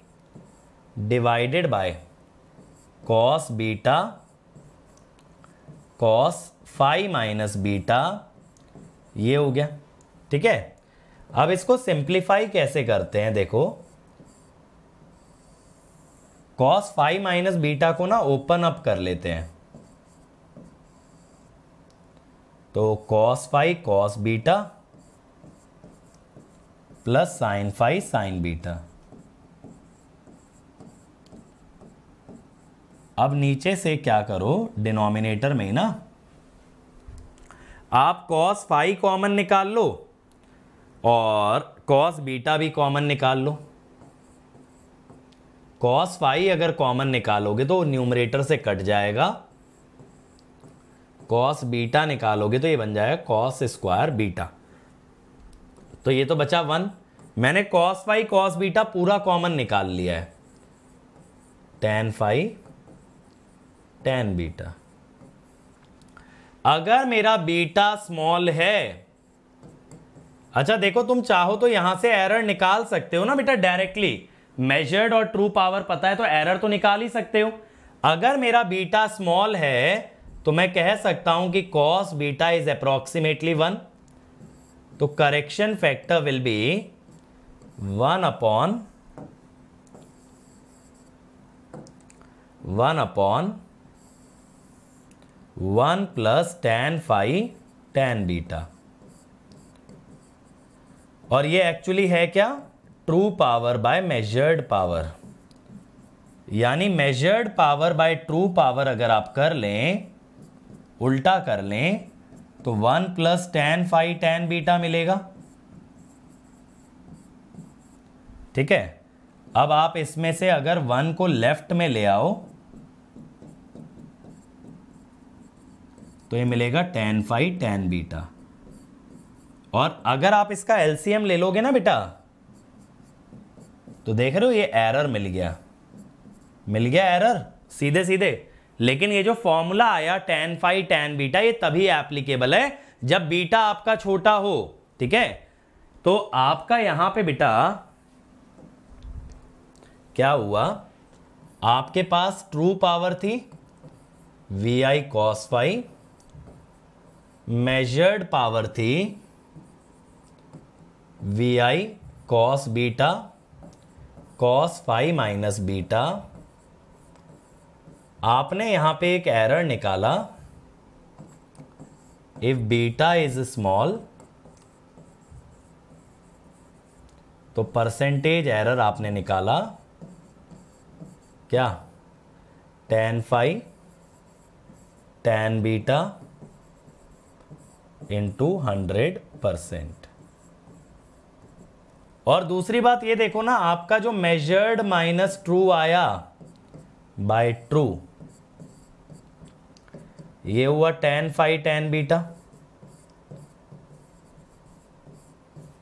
divided by cos beta cos five minus beta ये हो गया ठीक है अब इसको सिंप्लीफाई कैसे करते हैं देखो कॉस फाइव माइनस बीटा को ना ओपन अप कर लेते हैं तो cos phi cos beta plus sine phi sine beta अब नीचे से क्या करो डिनोमिनेटर में ना आप कॉस फाइव कॉमन निकाल लो और कॉस बीटा भी कॉमन निकाल लो कॉस फाइव अगर कॉमन निकालोगे तो न्यूमरेटर से कट जाएगा कॉस बीटा निकालोगे तो ये बन जाएगा कॉस स्क्वायर बीटा तो ये तो बचा वन मैंने कॉस फाइव कॉस बीटा पूरा कॉमन निकाल लिया है टेन फाइव टेन बीटा अगर मेरा बीटा स्मॉल है अच्छा देखो तुम चाहो तो यहां से एरर निकाल सकते हो ना बेटा डायरेक्टली मेजर्ड और ट्रू पावर पता है तो एरर तो निकाल ही सकते हो अगर मेरा बीटा स्मॉल है तो मैं कह सकता हूं कि cos beta is approximately one तो correction factor will be one upon one upon one plus tan phi tan beta और ये एक्चुअली है क्या true power by measured power यानी measured power by true power अगर आप कर लें उल्टा कर लें तो one plus tan phi tan beta मिलेगा ठीक है अब आप इसमें से अगर वन को लेफ्ट में ले आओ तो ये मिलेगा टेन फाइव टेन बीटा और अगर आप इसका एलसीएम ले लोगे ना बेटा तो देख रहे हो ये एरर मिल गया मिल गया एरर सीधे सीधे लेकिन ये जो फॉर्मूला आया टेन फाइव टेन बीटा ये तभी एप्लीकेबल है जब बीटा आपका छोटा हो ठीक है तो आपका यहां पे बेटा क्या हुआ आपके पास ट्रू पावर थी V I cos phi measured power थी V I cos beta cos phi minus beta आपने यहां पे एक एरर निकाला इफ बीटा इज स्मॉल तो परसेंटेज एरर आपने निकाला क्या tan phi tan beta into hundred percent और दूसरी बात ये देखो ना आपका जो मेजर्ड माइनस ट्रू आया बाय ट्रू ये हुआ टेन फाइव टेन बीटा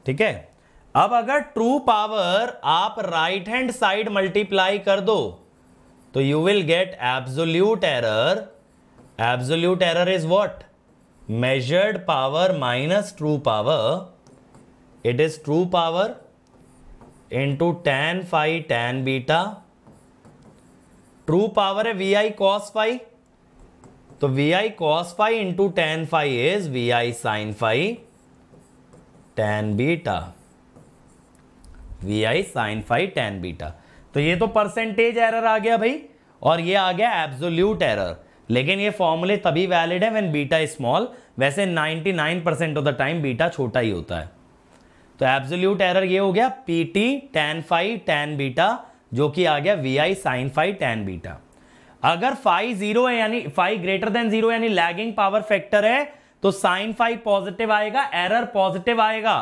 ठीक है अब अगर ट्रू पावर आप राइट हैंड साइड मल्टीप्लाई कर दो तो you will get absolute error absolute error is what measured power minus true power it is true power into tan phi tan beta true power है V I cos five तो V I cos phi into tan five is V I sine phi tan beta V I sine phi tan beta तो ये तो percentage error आ गया भाई और ये आ गया एब्सोल्यूट एरर लेकिन ये फॉर्मूले तभी वैलिड है व्हेन बीटा स्मॉल वैसे 99 percent of the time beta छोटा ही होता है तो एब्सोल्यूट एरर ये हो गया P T tan phi tan beta जो कि आ गया V I sine phi tan beta अगर फाइव जीरो है यानी फाइव ग्रेटर देन जीरो यानी लैगिंग पावर फैक्टर है तो साइन फाइव पॉजिटिव आएगा एरर पॉजिटिव आएगा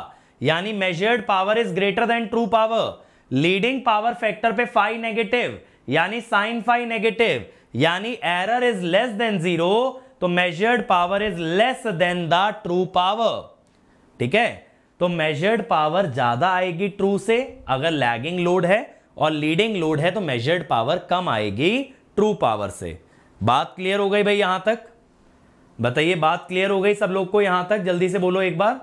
यानी measured power is greater than true power leading power factor पे फाइव नेगेटिव यानी साइन फाइव नेगेटिव यानी error is less than zero तो measured power is less than the true power ठीक है तो मेजर्ड पावर ज्यादा आएगी ट्रू से अगर लैगिंग लोड है और लीडिंग लोड है तो मेजर्ड पावर कम आएगी ट्रू पावर से बात क्लियर हो गई भाई यहां तक बताइए बात क्लियर हो गई सब लोग को यहां तक जल्दी से बोलो एक बार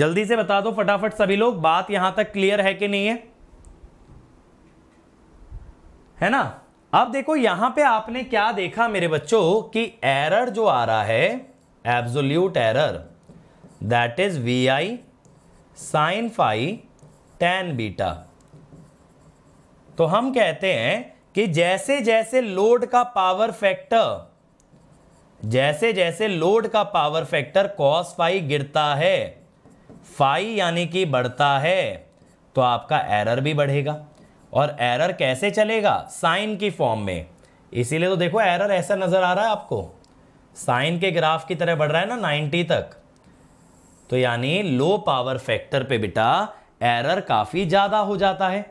जल्दी से बता दो फटाफट सभी लोग बात यहां तक क्लियर है कि नहीं है है ना अब देखो यहां पे आपने क्या देखा मेरे बच्चों कि एरर जो आ रहा है absolute error that is V I sine phi tan beta तो हम कहते हैं कि जैसे जैसे लोड का पावर फैक्टर जैसे जैसे लोड का पावर फैक्टर कॉस फाई गिरता है फाई यानी कि बढ़ता है तो आपका एरर भी बढ़ेगा और एरर कैसे चलेगा साइन की फॉर्म में इसीलिए तो देखो एरर ऐसा नज़र आ रहा है आपको साइन के ग्राफ की तरह बढ़ रहा है ना नाइनटी तक तो यानी लो पावर फैक्टर पे बेटा एरर काफ़ी ज़्यादा हो जाता है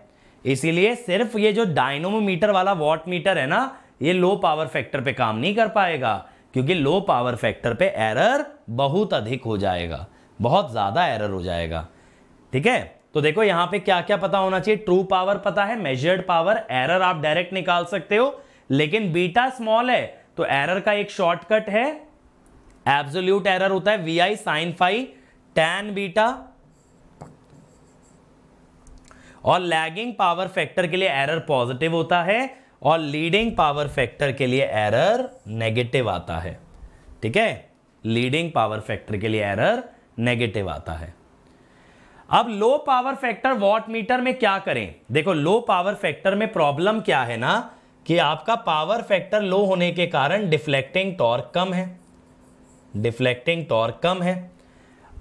इसीलिए सिर्फ ये जो डायनोमीटर वाला वॉट मीटर है ना ये लो पावर फैक्टर पे काम नहीं कर पाएगा क्योंकि लो पावर फैक्टर पे एरर बहुत अधिक हो जाएगा बहुत ज़्यादा एरर हो जाएगा ठीक है तो देखो यहां पे क्या क्या पता होना चाहिए ट्रू पावर पता है मेजर्ड पावर एरर आप डायरेक्ट निकाल सकते हो लेकिन बीटा स्मॉल है तो एरर का एक शॉर्टकट है एब्सोल्यूट एरर होता है V I sine phi tan beta और लैगिंग पावर फैक्टर के लिए एरर पॉजिटिव होता है और लीडिंग पावर फैक्टर के लिए एरर नेगेटिव आता है ठीक है लीडिंग पावर फैक्टर के लिए एरर नेगेटिव आता है अब low power factor watt meter में क्या करें देखो लो पावर फैक्टर में प्रॉब्लम क्या है ना कि आपका पावर फैक्टर लो होने के कारण डिफ्लेक्टिंग टॉर्क कम है डिफ्लेक्टिंग टॉर्क कम है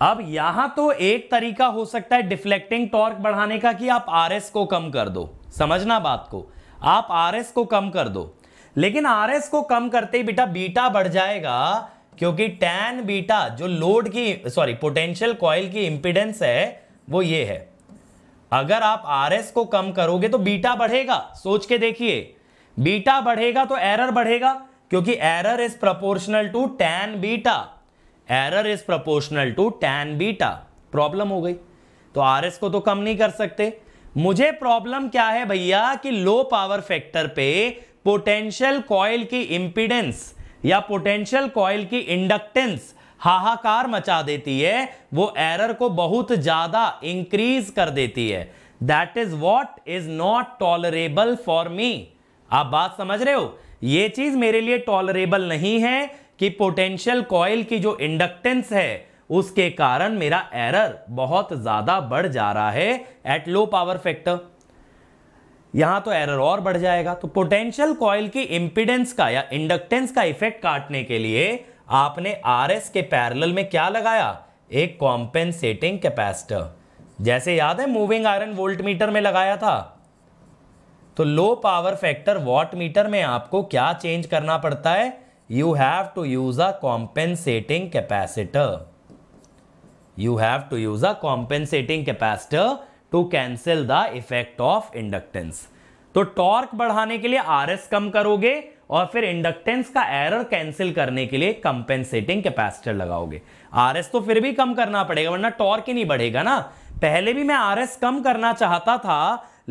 अब यहां तो एक तरीका हो सकता है डिफ्लेक्टिंग टॉर्क बढ़ाने का कि आप आर को कम कर दो समझना बात को आप आर को कम कर दो लेकिन आर को कम करते ही बेटा बीटा बढ़ जाएगा क्योंकि टैन बीटा जो लोड की सॉरी पोटेंशियल कॉयल की इंपिडेंस है वो ये है अगर आप आर एस को कम करोगे तो बीटा बढ़ेगा सोच के देखिए बीटा बढ़ेगा तो एरर बढ़ेगा क्योंकि error is proportional to tan beta error is proportional to tan beta problem हो गई तो आर एस को तो कम नहीं कर सकते मुझे प्रॉब्लम क्या है भैया कि लो पावर फैक्टर पे पोटेंशियल कॉयल की इंपीडेंस या पोटेंशियल कॉयल की इंडक्टेंस हाहाकार मचा देती है वो एरर को बहुत ज्यादा इंक्रीज कर देती है that is what is not tolerable for me आप बात समझ रहे हो ये चीज मेरे लिए टॉलरेबल नहीं है कि पोटेंशियल कॉयल की जो इंडक्टेंस है उसके कारण मेरा एरर बहुत ज्यादा बढ़ जा रहा है एट लो पावर फैक्टर यहां तो एरर और बढ़ जाएगा तो पोटेंशियल कॉयल की इंपिडेंस का या इंडक्टेंस का इफेक्ट काटने के लिए आपने आर एस के पैरल में क्या लगाया एक कॉम्पेंसेटिंग कैपेसिटर जैसे याद है मूविंग आयरन वोल्ट मीटर में लगाया था तो low power factor watt meter में आपको क्या चेंज करना पड़ता है you have to use a compensating capacitor you have to use a compensating capacitor to cancel the effect of inductance तो टॉर्क बढ़ाने के लिए आर एस कम करोगे और फिर इंडक्टेंस का एरर कैंसिल करने के लिए कंपेंसेटिंग कैपेसिटर लगाओगे आरएस तो फिर भी कम करना पड़ेगा वरना टॉर्क ही नहीं बढ़ेगा ना पहले भी मैं आरएस कम करना चाहता था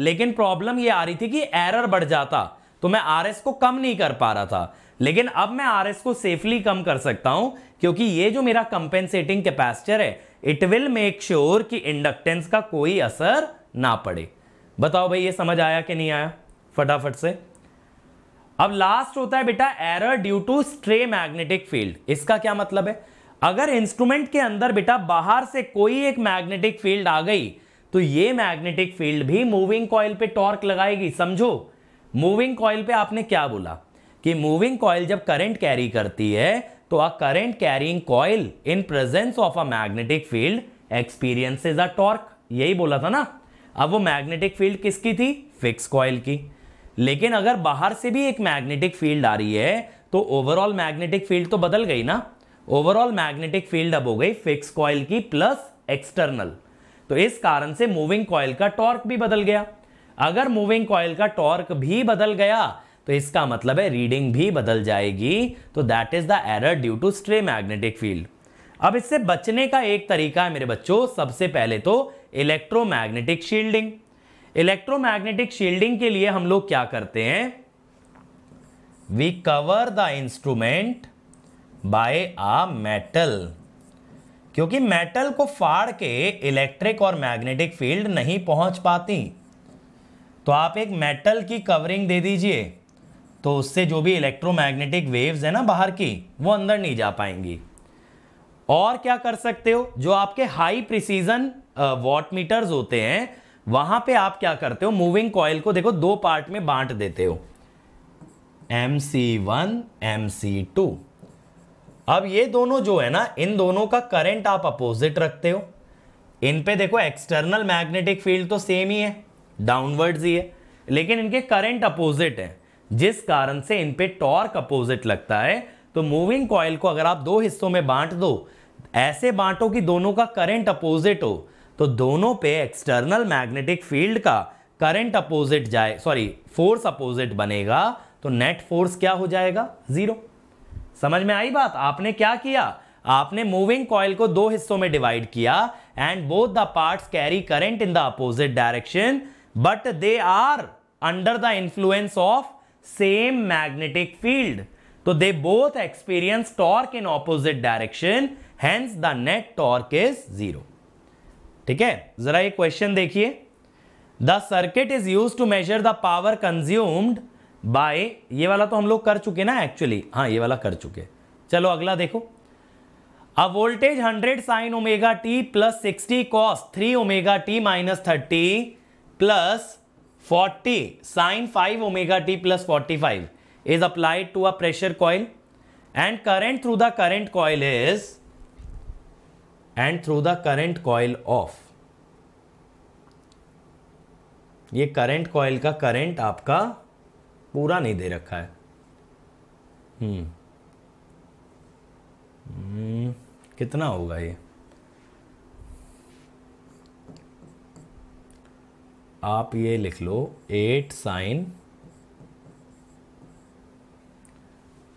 लेकिन प्रॉब्लम ये आ रही थी कि एरर बढ़ जाता तो मैं आरएस को कम नहीं कर पा रहा था लेकिन अब मैं आरएस को सेफली कम कर सकता हूं क्योंकि ये जो मेरा कंपेंसेटिंग कैपेसिटर है इट विल मेक श्योर कि इंडक्टेंस का कोई असर ना पड़े बताओ भाई ये समझ आया कि नहीं आया फटाफट से अब लास्ट होता है बेटा error due to stray magnetic field इसका क्या मतलब है अगर इंस्ट्रूमेंट के अंदर बेटा बाहर से कोई एक मैग्नेटिक फील्ड आ गई तो ये मैग्नेटिक फील्ड भी मूविंग कॉयल पे टॉर्क लगाएगी समझो मूविंग कॉयल पे आपने क्या बोला कि मूविंग कॉयल जब करंट कैरी करती है तो a current carrying coil in presence of a magnetic field experiences a torque यही बोला था ना अब वो मैग्नेटिक फील्ड किसकी थी फिक्स कॉयल की लेकिन अगर बाहर से भी एक मैग्नेटिक फील्ड आ रही है तो ओवरऑल मैग्नेटिक फील्ड तो बदल गई ना ओवरऑल मैग्नेटिक फील्ड अब हो गई फिक्स कॉयल की प्लस एक्सटर्नल तो इस कारण से मूविंग कॉयल का टॉर्क भी बदल गया अगर मूविंग कॉयल का टॉर्क भी बदल गया तो इसका मतलब है रीडिंग भी बदल जाएगी तो that is the error due to stray magnetic field अब इससे बचने का एक तरीका है मेरे बच्चों सबसे पहले तो इलेक्ट्रोमैग्नेटिक शील्डिंग इलेक्ट्रोमैग्नेटिक शील्डिंग के लिए हम लोग क्या करते हैं we cover the instrument by a metal क्योंकि मेटल को फाड़ के इलेक्ट्रिक और मैग्नेटिक फील्ड नहीं पहुंच पाती तो आप एक मेटल की कवरिंग दे दीजिए तो उससे जो भी इलेक्ट्रोमैग्नेटिक वेव्स है ना बाहर की वो अंदर नहीं जा पाएंगी और क्या कर सकते हो जो आपके हाई प्रिसीजन वॉट मीटर्स होते हैं वहां पे आप क्या करते हो मूविंग कॉयल को देखो दो पार्ट में बांट देते हो M C one M C two अब ये दोनों जो है ना इन दोनों का करंट आप अपोजिट रखते हो इन पे देखो एक्सटर्नल मैग्नेटिक फील्ड तो सेम ही है डाउनवर्ड्स ही है लेकिन इनके करंट अपोजिट है जिस कारण से इन पे टॉर्क अपोजिट लगता है तो मूविंग कॉयल को अगर आप दो हिस्सों में बांट दो ऐसे बांटो कि दोनों का करंट अपोजिट हो तो दोनों पे एक्सटर्नल मैग्नेटिक फील्ड का करंट अपोजिट जाए सॉरी फोर्स अपोजिट बनेगा तो नेट फोर्स क्या हो जाएगा जीरो समझ में आई बात आपने क्या किया आपने मूविंग कॉयल को दो हिस्सों में डिवाइड किया and both the parts carry current in the opposite direction but they are under the influence of same magnetic field तो they both experience torque in opposite direction hence the net torque is zero ठीक है जरा ये question देखिए the circuit is use to measure the power consumed by ये वाला तो हम लोग कर चुके ना एक्चुअली हाँ ये वाला कर चुके चलो अगला देखो a voltage 100 sine omega t plus sixty cos three omega T minus thirty plus forty sine five omega t plus forty five is applied to a pressure coil and current through the current coil is and through the current coil of ये current coil का current आपका पूरा नहीं दे रखा है हम्म hmm. कितना होगा ये आप ये लिख लो एट साइन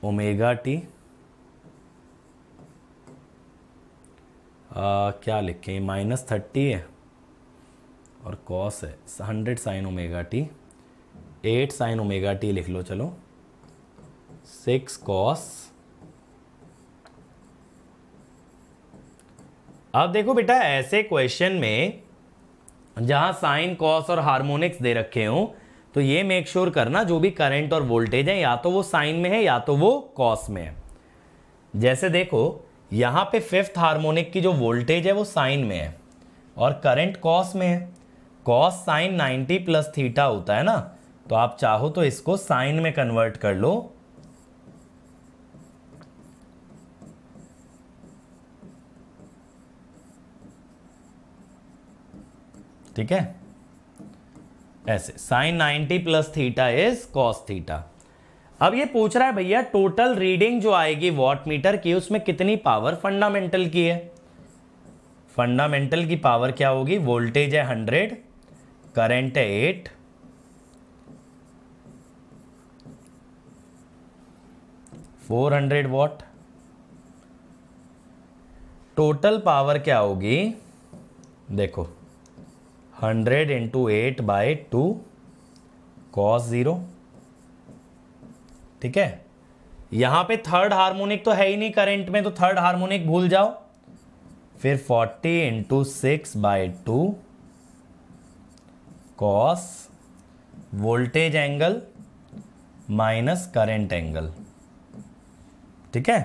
ओमेगा टी क्या लिखें माइनस थर्टी है और कॉस है hundred sine omega t eight sine omega t लिख लो चलो सिक्स कॉस अब देखो बेटा ऐसे क्वेश्चन में जहां साइन कॉस और हार्मोनिक्स दे रखे हो तो ये मेक श्योर sure करना जो भी करंट और वोल्टेज है या तो वो साइन में है या तो वो कॉस में है जैसे देखो यहाँ पे फिफ्थ हार्मोनिक की जो वोल्टेज है वो साइन में है और करंट कॉस में है कॉस साइन 90 प्लस थीटा होता है ना तो आप चाहो तो इसको साइन में कन्वर्ट कर लो ठीक है ऐसे sine 90 plus theta is cos theta अब ये पूछ रहा है भैया टोटल रीडिंग जो आएगी वॉट मीटर की उसमें कितनी पावर फंडामेंटल की है फंडामेंटल की पावर क्या होगी वोल्टेज है हंड्रेड करेंट है eight four hundred watt total power क्या होगी देखो hundred into eight by two cos zero ठीक है यहां पे थर्ड हार्मोनिक तो है ही नहीं करंट में तो थर्ड हार्मोनिक भूल जाओ फिर 40 into six by two cos voltage angle minus current angle ठीक है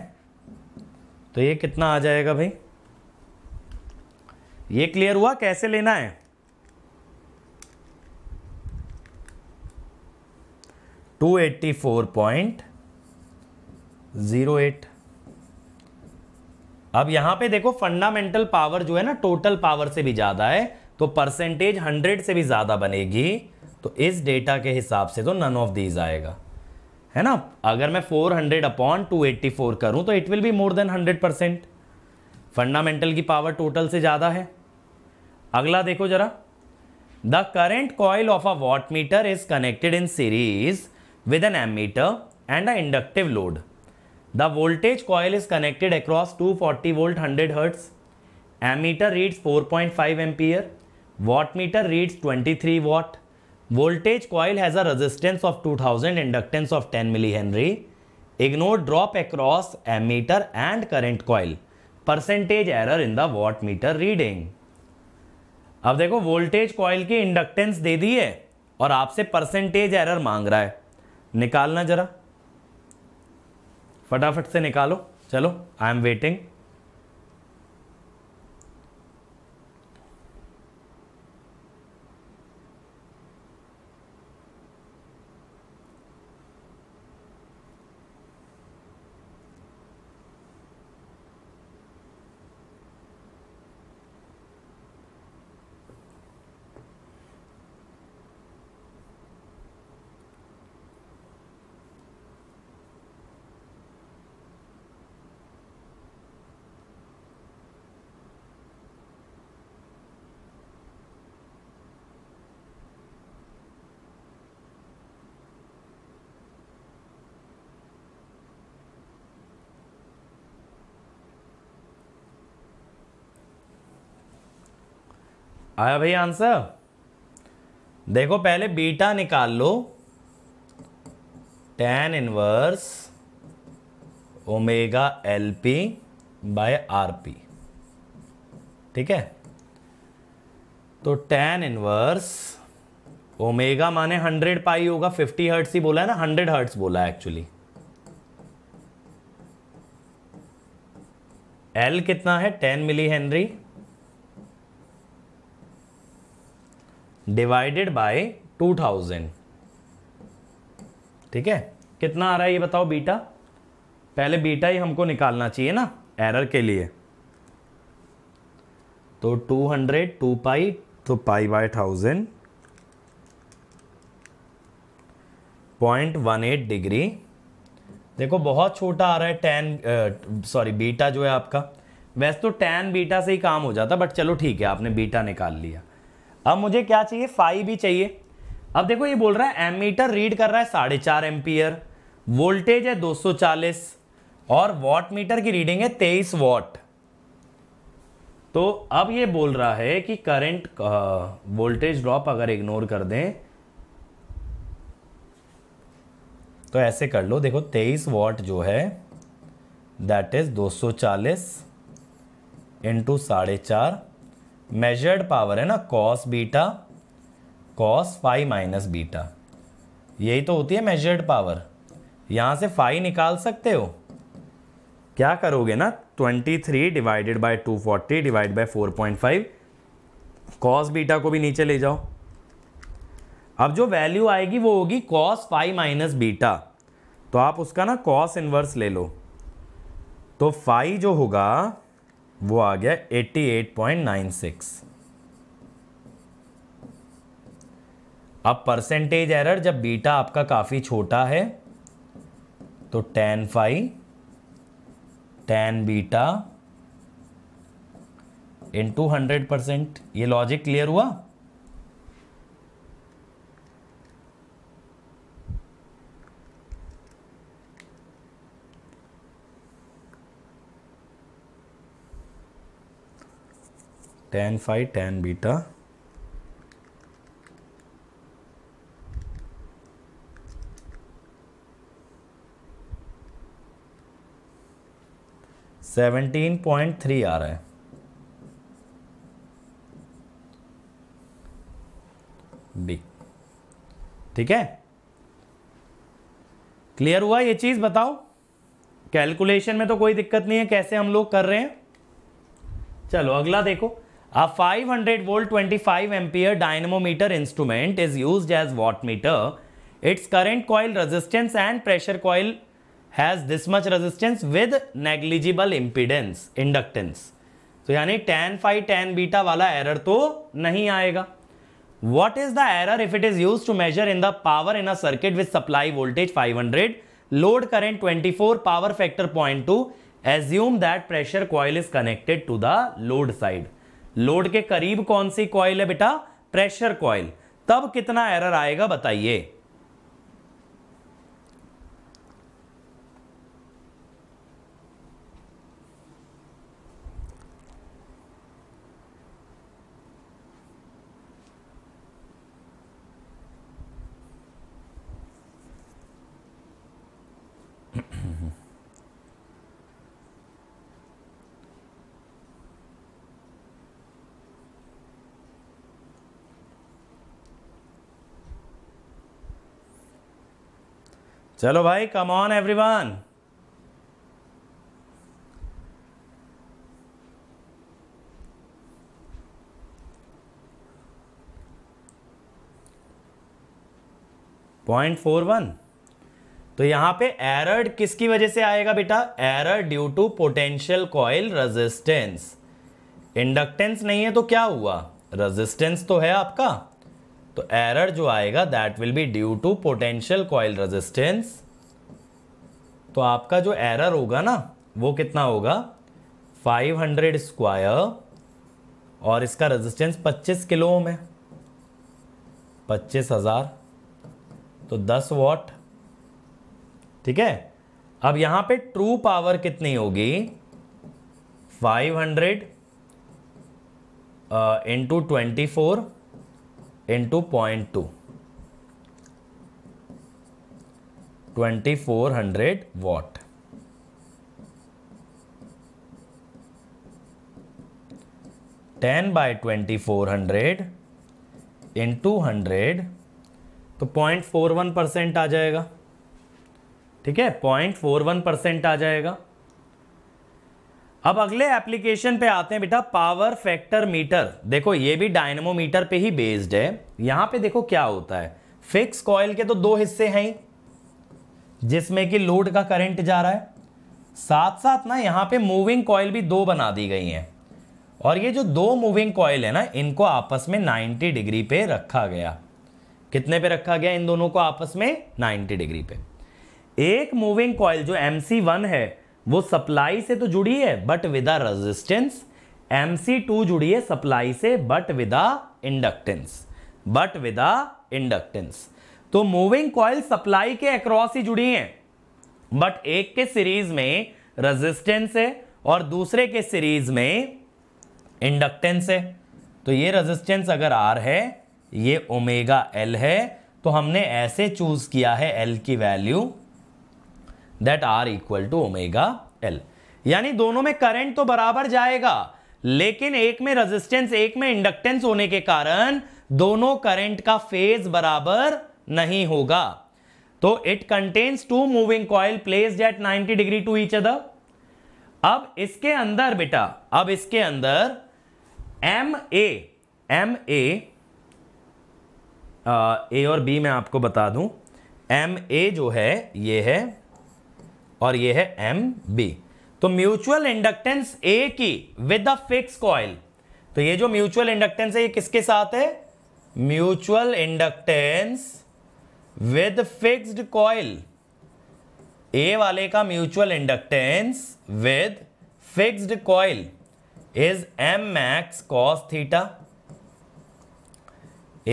तो ये कितना आ जाएगा भाई ये क्लियर हुआ कैसे लेना है 284.08 अब यहां पे देखो फंडामेंटल पावर जो है ना टोटल पावर से भी ज़्यादा है तो परसेंटेज 100 से भी ज़्यादा बनेगी तो इस डेटा के हिसाब से तो नन ऑफ दीज आएगा है ना अगर मैं 400 हंड्रेड अपॉन टू करूं तो it will be more than 100 percent fundamental की पावर टोटल से ज़्यादा है अगला देखो जरा the current coil of a watt meter is connected in series with an ammeter and an inductive load. The voltage coil is connected across 240 volt 100 hertz. Ammeter reads 4.5 ampere. Wattmeter reads 23 watt. Voltage coil has a resistance of 2000, inductance of 10 millihenry. Ignore drop across ammeter and current coil. Percentage error in the wattmeter reading. अब देखो voltage coil की inductance दे दी है और आपसे percentage error मांग रहा है निकालना ज़रा फटाफट से निकालो चलो आई एम वेटिंग आया भाई आंसर देखो पहले बीटा निकाल लो tan inverse omega L P by R P ठीक है तो टेन इनवर्स ओमेगा माने हंड्रेड पाई होगा फिफ्टी हर्ट्स ही बोला है ना हंड्रेड हर्ट्स बोला है एक्चुअली एल कितना है ten milli henry divided by two thousand ठीक है कितना आ रहा है ये बताओ बीटा पहले बीटा ही हमको निकालना चाहिए ना एरर के लिए तो टू हंड्रेड टू पाई तो pi by thousand point one eight degree देखो बहुत छोटा आ रहा है टेन सॉरी बीटा जो है आपका वैसे तो टेन बीटा से ही काम हो जाता बट चलो ठीक है आपने बीटा निकाल लिया अब मुझे क्या चाहिए फाइव भी चाहिए अब देखो ये बोल रहा है एमीटर रीड कर रहा है साढ़े चार एम्पियर वोल्टेज है 240 और वॉट मीटर की रीडिंग है 23 वॉट तो अब ये बोल रहा है कि करंट वोल्टेज ड्रॉप अगर इग्नोर कर दें तो ऐसे कर लो देखो 23 वॉट जो है दैट इज़ 240 सौ चालीस इंटू साढ़े चार मेजर्ड पावर है ना cos beta cos five minus beta यही तो होती है मेजर्ड पावर यहाँ से फाइव निकाल सकते हो क्या करोगे ना twenty three divided by two forty divide by four point five cos beta को भी नीचे ले जाओ अब जो वैल्यू आएगी वो होगी कॉस फाइव माइनस बीटा तो आप उसका ना कॉस इन्वर्स ले लो तो फाइव जो होगा वो आ गया 88.96 अब परसेंटेज एरर जब बीटा आपका काफ़ी छोटा है तो tan phi tan beta into hundred percent ये लॉजिक क्लियर हुआ tan phi tan beta seventeen point three आ रहा है बी ठीक है क्लियर हुआ ये चीज बताओ कैलकुलेशन में तो कोई दिक्कत नहीं है कैसे हम लोग कर रहे हैं चलो अगला देखो A 500 volt 25 ampere dynamometer instrument is used as wattmeter. Its current coil resistance and pressure coil has this much resistance with negligible impedance, inductance. So yani tan phi tan beta wala error to nahi aayega. What is the error if it is used to measure in the power in a circuit with supply voltage 500, load current 24, power factor 0.2, assume that pressure coil is connected to the load side. Load के करीब कौन सी coil है बेटा pressure coil तब कितना error आएगा बताइए चलो भाई come on everyone point four one तो यहां पे एरर किसकी वजह से आएगा बेटा error due to potential coil resistance inductance नहीं है तो क्या हुआ रेजिस्टेंस तो है आपका तो एरर जो आएगा that will be due to potential coil resistance तो आपका जो एरर होगा ना वो कितना होगा 500 स्क्वायर और इसका रेजिस्टेंस 25 किलो ओम है पच्चीस हज़ार तो 10 वॉट ठीक है अब यहां पे ट्रू पावर कितनी होगी 500 hundred into twenty four into point two twenty four hundred watt ten by twenty four hundred into hundred तो पॉइंट फोर वन परसेंट आ जाएगा ठीक है पॉइंट फोर वन परसेंट आ जाएगा अब अगले एप्लीकेशन पे आते हैं बेटा पावर फैक्टर मीटर देखो ये भी डायनमोमीटर पे ही बेस्ड है यहां पे देखो क्या होता है फिक्स कॉयल के तो दो हिस्से हैं जिसमें कि लोड का करंट जा रहा है साथ साथ ना यहाँ पे मूविंग कॉयल भी दो बना दी गई हैं और ये जो दो मूविंग कॉयल है ना इनको आपस में नाइन्टी डिग्री पे रखा गया कितने पे रखा गया इन दोनों को आपस में नाइन्टी डिग्री पे एक मूविंग कॉयल जो एम वन है वो सप्लाई से तो जुड़ी है बट विदा रेजिस्टेंस टू जुड़ी है सप्लाई से but with a inductance but a inductance तो मूविंग कॉयल सप्लाई के अक्रॉस ही जुड़ी हैं बट एक के सीरीज में रेजिस्टेंस है और दूसरे के सीरीज में इंडक्टेंस है तो ये रेजिस्टेंस अगर आर है ये ओमेगा एल है तो हमने ऐसे चूज किया है एल की value that R equal to omega L यानी दोनों में करंट तो बराबर जाएगा लेकिन एक में रेजिस्टेंस एक में इंडक्टेंस होने के कारण दोनों करंट का फेज बराबर नहीं होगा तो it contains two moving coil place at 90 degree to each other अब इसके अंदर बेटा अब इसके अंदर एम ए एम ए ए और बी मैं आपको बता दूं एम ए जो है ये है और ये है एम बी तो म्यूचुअल इंडक्टेंस ए की विद अ फिक्स कॉइल तो ये जो म्यूचुअल इंडक्टेंस है ये किसके साथ है mutual inductance with fixed coil A वाले का mutual inductance with fixed coil is M max cos theta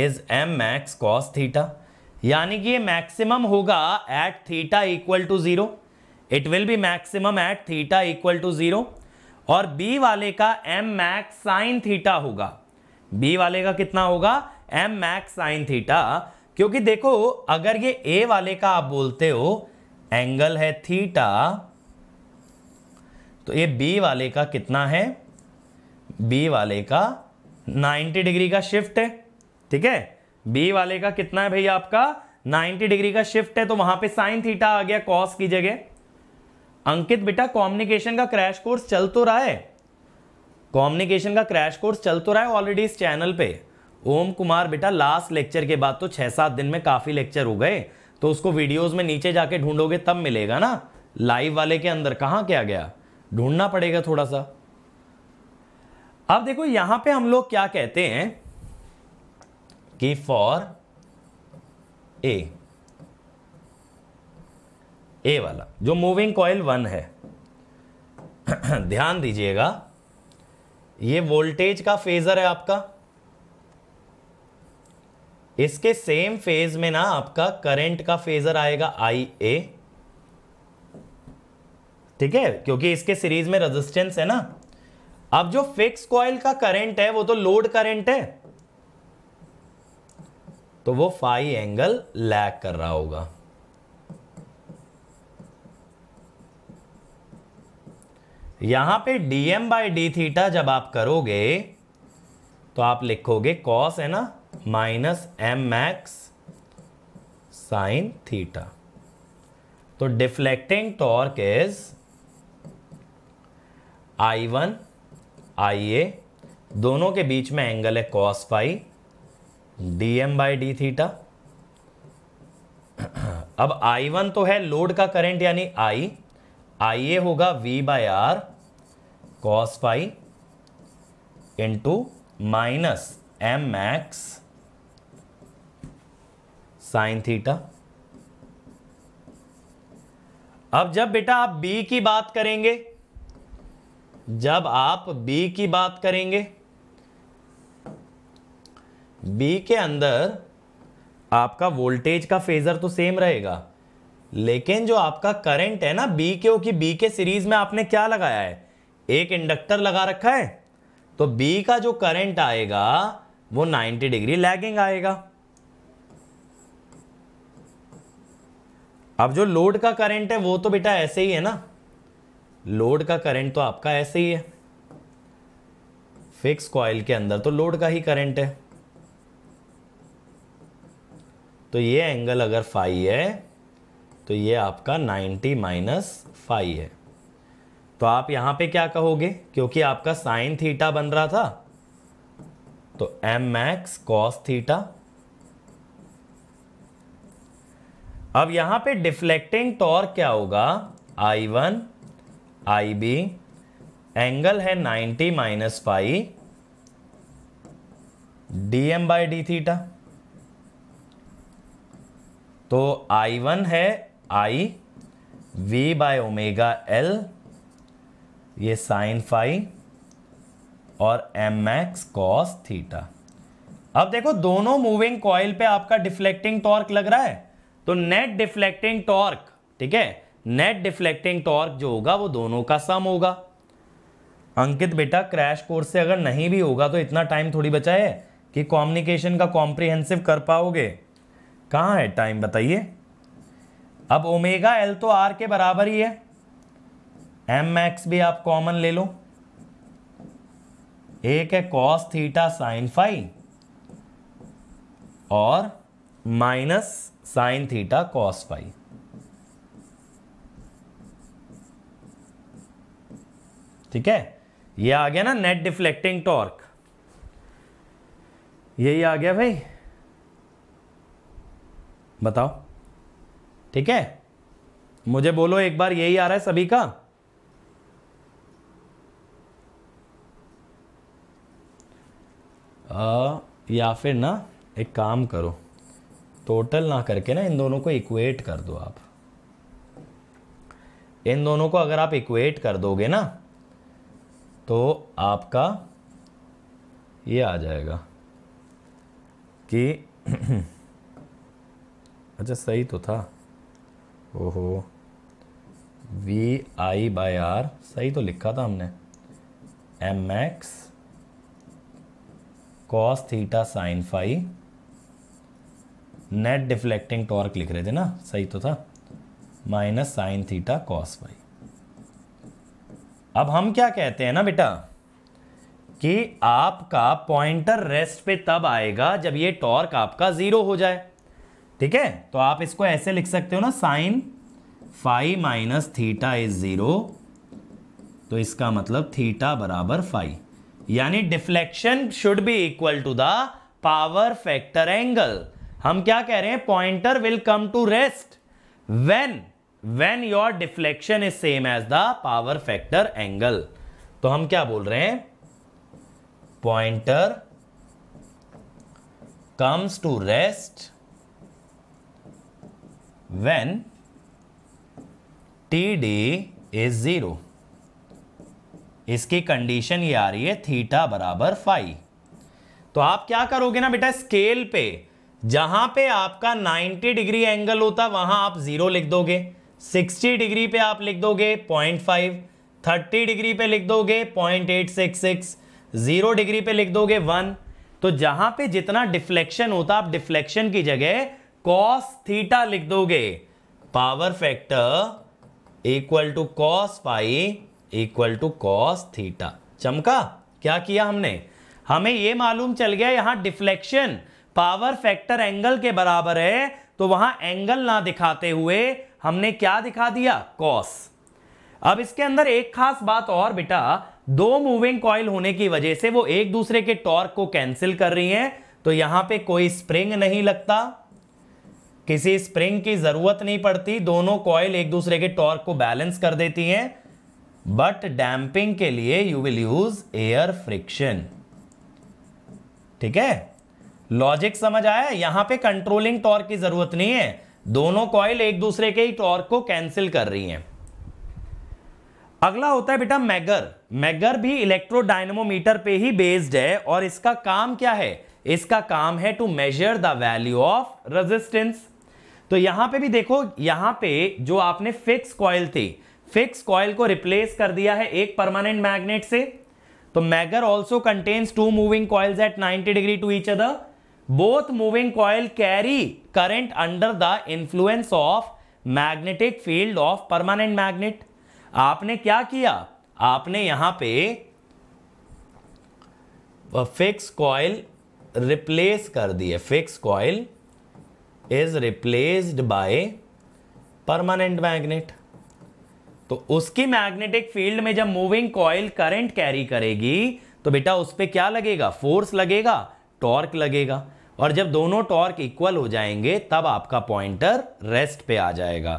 is M max cos theta यानी कि ये मैक्सिमम होगा at theta equal to zero it will be maximum at theta equal to zero और B वाले का M max sine theta होगा B वाले का कितना होगा एम मैक्स साइन थीटा क्योंकि देखो अगर ये ए वाले का आप बोलते हो एंगल है थीटा तो ये बी वाले का कितना है बी वाले का 90 डिग्री का शिफ्ट है ठीक है बी वाले का कितना है भैया आपका 90 डिग्री का शिफ्ट है तो वहां पे साइन थीटा आ गया कॉस की जगह अंकित बेटा कॉम्युनिकेशन का क्रैश कोर्स चल तो रहा है कॉम्युनिकेशन का क्रैश कोर्स चल तो रहा है ऑलरेडी इस चैनल पे ओम कुमार बेटा लास्ट लेक्चर के बाद तो छः सात दिन में काफ़ी लेक्चर हो गए तो उसको वीडियोस में नीचे जाके ढूंढोगे तब मिलेगा ना लाइव वाले के अंदर कहाँ क्या गया ढूंढना पड़ेगा थोड़ा सा अब देखो यहां पे हम लोग क्या कहते हैं कि फॉर ए ए वाला जो मूविंग कॉयल वन है ध्यान दीजिएगा ये वोल्टेज का फेजर है आपका इसके सेम फेज में ना आपका करंट का फेजर आएगा आई ए ठीक है क्योंकि इसके सीरीज में रेजिस्टेंस है ना अब जो फिक्स कॉयल का करंट है वो तो लोड करंट है तो वो फाइव एंगल लैग कर रहा होगा यहां पे dm बाई डी थीटा जब आप करोगे तो आप लिखोगे कॉस है ना minus M max sine theta तो deflecting torque is I one I A दोनों के बीच में एंगल है cos phi D M by D theta अब आई वन तो है लोड का करंट यानी आई आई ए होगा V by R cos phi into minus M max sine theta अब जब बेटा आप बी की बात करेंगे जब आप बी की बात करेंगे बी के अंदर आपका वोल्टेज का फेजर तो सेम रहेगा लेकिन जो आपका करंट है ना बी के की बी के सीरीज में आपने क्या लगाया है एक इंडक्टर लगा रखा है तो बी का जो करंट आएगा वो 90 डिग्री लैगिंग आएगा अब जो लोड का करंट है वो तो बेटा ऐसे ही है ना लोड का करंट तो आपका ऐसे ही है फिक्स कॉयल के अंदर तो लोड का ही करंट है तो ये एंगल अगर फाई है तो ये आपका 90 माइनस फाइव है तो आप यहां पे क्या कहोगे क्योंकि आपका साइन थीटा बन रहा था तो एम मैक्स कॉस थीटा अब यहां पे डिफ्लेक्टिंग टॉर क्या होगा I one I B angle है 90 minus phi D M by D theta तो आई वन है I V by omega L ये साइन फाई और एम एक्स कॉस थीटा अब देखो दोनों मूविंग कॉइल पे आपका डिफ्लेक्टिंग टॉर्क लग रहा है तो नेट डिफ्लेक्टिंग टॉर्क ठीक है नेट डिफ्लेक्टिंग टॉर्क जो होगा वो दोनों का सम होगा अंकित बेटा क्रैश कोर्स से अगर नहीं भी होगा तो इतना टाइम थोड़ी बचा है कि कॉम्युनिकेशन का कॉम्प्रिहेंसिव कर पाओगे कहाँ है टाइम बताइए अब ओमेगा एल तो आर के बराबर ही है एम एक्स भी आप कॉमन ले लो एक है कॉस थीटा साइन फाइव और minus sine theta cos phi ठीक है ये आ गया ना नेट डिफ्लेक्टिंग टॉर्क यही आ गया भाई बताओ ठीक है मुझे बोलो एक बार यही आ रहा है सभी का आ, या फिर ना एक काम करो टोटल ना करके ना इन दोनों को इक्वेट कर दो आप इन दोनों को अगर आप इक्वेट कर दोगे ना तो आपका ये आ जाएगा कि अच्छा सही तो था ओहो वी आई बाई आर सही तो लिखा था हमने M X cos theta sine phi net deflecting torque लिख रहे थे ना सही तो था minus sine theta cos phi अब हम क्या कहते हैं ना बेटा कि आपका पॉइंटर रेस्ट पे तब आएगा जब ये टॉर्क आपका ज़ीरो हो जाए ठीक है तो आप इसको ऐसे लिख सकते हो ना sine phi minus theta is zero तो इसका मतलब थीटा बराबर फाइव यानी deflection should be equal to the power factor angle हम क्या कह रहे हैं pointer will come to rest when when your deflection is same as the power factor angle तो हम क्या बोल रहे हैं pointer comes to rest when td is zero इसकी कंडीशन ये आ रही है थीटा बराबर फाइव तो आप क्या करोगे ना बेटा स्केल पे जहां पे आपका 90 डिग्री एंगल होता वहां आप जीरो लिख दोगे 60 डिग्री पे आप लिख दोगे 0.5 30 डिग्री पे लिख दोगे 0.866 जीरो डिग्री पे लिख दोगे वन तो जहां पे जितना डिफ्लेक्शन होता आप डिफ्लेक्शन की जगह कॉस थीटा लिख दोगे power factor equal to cos pi equal to cos theta चमका क्या किया हमने हमें यह मालूम चल गया यहां डिफ्लेक्शन पावर फैक्टर एंगल के बराबर है तो वहां एंगल ना दिखाते हुए हमने क्या दिखा दिया कॉस अब इसके अंदर एक खास बात और बेटा दो मूविंग कॉयल होने की वजह से वो एक दूसरे के टॉर्क को कैंसिल कर रही हैं तो यहां पे कोई स्प्रिंग नहीं लगता किसी स्प्रिंग की जरूरत नहीं पड़ती दोनों कॉयल एक दूसरे के टॉर्क को बैलेंस कर देती हैं बट डैम्पिंग के लिए you will use air friction ठीक है लॉजिक समझ आया यहां पे कंट्रोलिंग टॉर्क की जरूरत नहीं है दोनों कॉयल एक दूसरे के ही टॉर्क को कैंसिल कर रही हैं अगला होता है बेटा मैगर मैगर भी इलेक्ट्रोडाइनमोमीटर पे ही बेस्ड है और इसका काम क्या है इसका काम है to measure the value of resistance तो यहां पे भी देखो यहां पे जो आपने फिक्स कॉयल थी फिक्स कॉयल को रिप्लेस कर दिया है एक परमानेंट मैग्नेट से तो megger also contains two moving coils at 90 degree to each other both moving coil carry current under the influence of magnetic field of permanent magnet आपने क्या किया आपने यहां पे फिक्स कॉयल रिप्लेस कर दिए fix coil is replaced by permanent magnet तो उसकी मैग्नेटिक फील्ड में जब मूविंग कॉयल करंट कैरी करेगी तो बेटा उस पर क्या लगेगा फोर्स लगेगा टॉर्क लगेगा और जब दोनों टॉर्क इक्वल हो जाएंगे तब आपका पॉइंटर रेस्ट पे आ जाएगा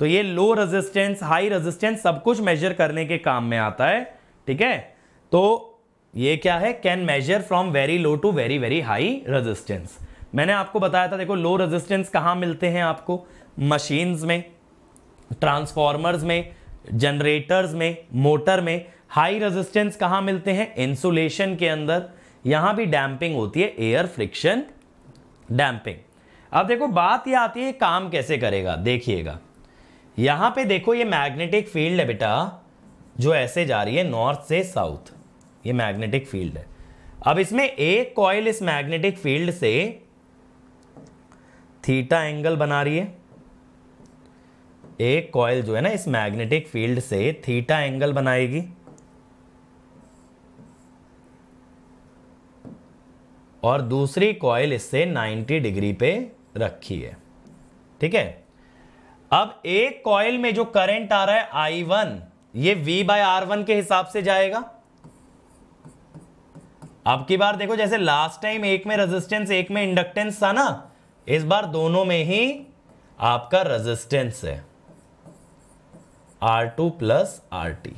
तो ये लो रेजिस्टेंस हाई रेजिस्टेंस सब कुछ मेजर करने के काम में आता है ठीक है तो ये क्या है can measure from very low to very very high resistance मैंने आपको बताया था देखो लो रेजिस्टेंस कहाँ मिलते हैं आपको मशीन्स में ट्रांसफॉर्मर्स में जनरेटर्स में मोटर में हाई रेजिस्टेंस कहाँ मिलते हैं इंसुलेशन के अंदर यहाँ भी डैम्पिंग होती है एयर फ्रिक्शन डैम्पिंग अब देखो बात यह आती है काम कैसे करेगा देखिएगा यहाँ पे देखो ये मैग्नेटिक फील्ड है बेटा जो ऐसे जा रही है नॉर्थ से साउथ ये मैग्नेटिक फील्ड है अब इसमें एक कॉयल इस मैग्नेटिक फील्ड से थीटा एंगल बना रही है एक कॉयल जो है ना इस मैग्नेटिक फील्ड से थीटा एंगल बनाएगी और दूसरी कॉयल इससे 90 डिग्री पे रखी है ठीक है अब एक कॉयल में जो करंट आ रहा है आई वन ये V बाय आर वन के हिसाब से जाएगा अब की बार देखो जैसे लास्ट टाइम एक में रेजिस्टेंस एक में इंडक्टेंस था ना इस बार दोनों में ही आपका रेजिस्टेंस है R two plus R T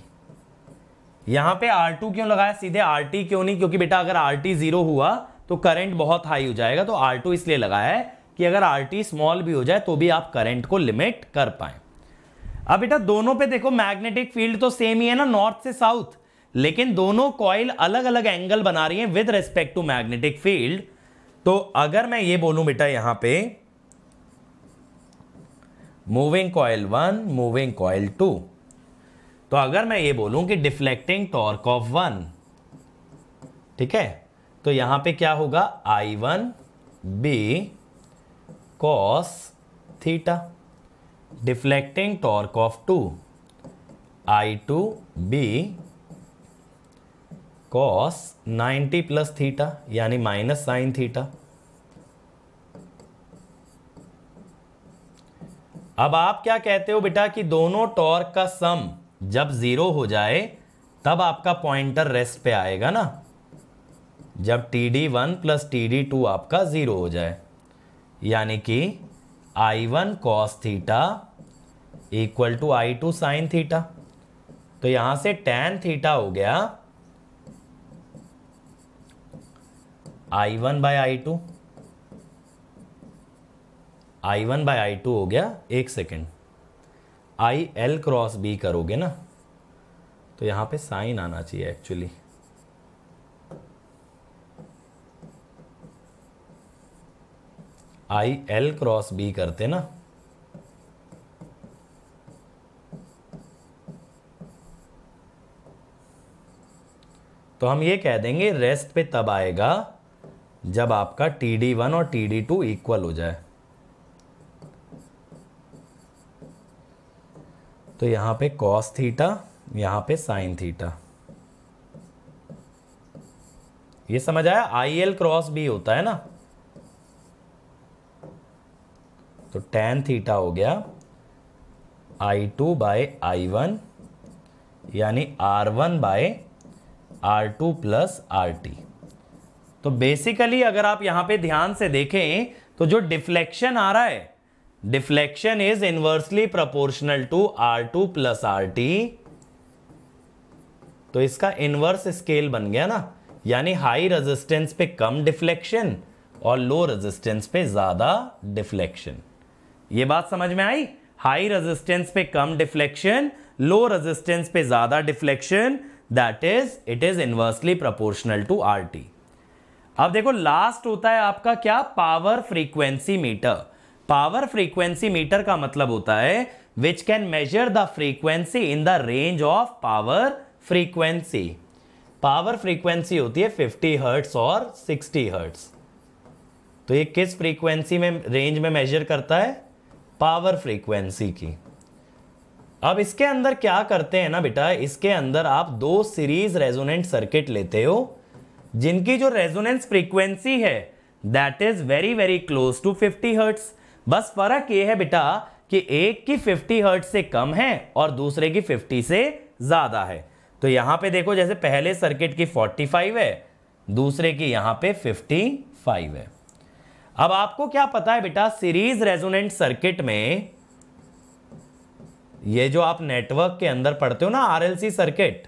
यहां पे टू क्यों लगाया सीधे आर टी क्यों नहीं क्योंकि बेटा अगर आर टी जीरो हुआ तो करंट बहुत हाई हो जाएगा तो आर टू इसलिए लगाया है कि अगर आर टी स्मॉल भी हो जाए तो भी आप करंट को लिमिट कर पाए अब बेटा दोनों पे देखो मैग्नेटिक फील्ड तो सेम ही है ना नॉर्थ से साउथ लेकिन दोनों कॉइल अलग अलग एंगल बना रही हैं with respect to magnetic field तो अगर मैं ये बोलूं बेटा यहां पे moving coil one moving coil two तो अगर मैं ये बोलूं कि डिफ्लेक्टिंग टॉर्क ऑफ वन ठीक है तो यहां पे क्या होगा I one B cos theta deflecting torque of two I two B cos 90 plus theta यानी माइनस साइन थीटा अब आप क्या कहते हो बेटा कि दोनों टॉर्क का सम जब जीरो हो जाए तब आपका पॉइंटर रेस्ट पे आएगा ना जब T D one plus T D two आपका ज़ीरो हो जाए यानी कि I one cos theta equal to I two sine theta तो यहां से टेन थीटा हो गया I one by I two I one by I two हो गया एक second I L cross B करोगे ना तो यहां पे साइन आना चाहिए actually I L cross B करते ना तो हम ये कह देंगे रेस्ट पे तब आएगा जब आपका टी डी वन और टी डी टू इक्वल हो जाए तो यहां पे कॉस थीटा यहां पे साइन थीटा ये समझ आया आई एल क्रॉस बी होता है ना तो टेन थीटा हो गया I two by I one यानी R one by R two plus R T तो बेसिकली अगर आप यहां पे ध्यान से देखें तो जो डिफ्लेक्शन आ रहा है deflection is inversely proportional to R two plus R T तो इसका इनवर्स स्केल बन गया ना यानी हाई रेजिस्टेंस पे कम डिफ्लेक्शन और लो रेजिस्टेंस पे ज़्यादा डिफ्लेक्शन ये बात समझ में आई हाई रेजिस्टेंस पे कम डिफ्लेक्शन लो रेजिस्टेंस पे ज़्यादा deflection that is it is inversely proportional to R T अब देखो लास्ट होता है आपका क्या power frequency meter power frequency meter का मतलब होता है which can measure the frequency in the range of power frequency power frequency होती है 50 हर्ट्स और 60 हर्ट्स तो ये किस फ्रीक्वेंसी में रेंज में मेजर करता है पावर फ्रीक्वेंसी की अब इसके अंदर क्या करते हैं ना बेटा इसके अंदर आप दो सीरीज रेजोनेंट सर्किट लेते हो जिनकी जो रेजोनेंस फ्रीक्वेंसी है that is very very close to 50 hertz बस फर्क ये है बेटा कि एक की 50 हर्ट से कम है और दूसरे की 50 से ज़्यादा है तो यहां पे देखो जैसे पहले सर्किट की 45 है दूसरे की यहां पे 55 है अब आपको क्या पता है बेटा सीरीज रेजोनेंट सर्किट में ये जो आप नेटवर्क के अंदर पढ़ते हो ना आरएलसी सर्किट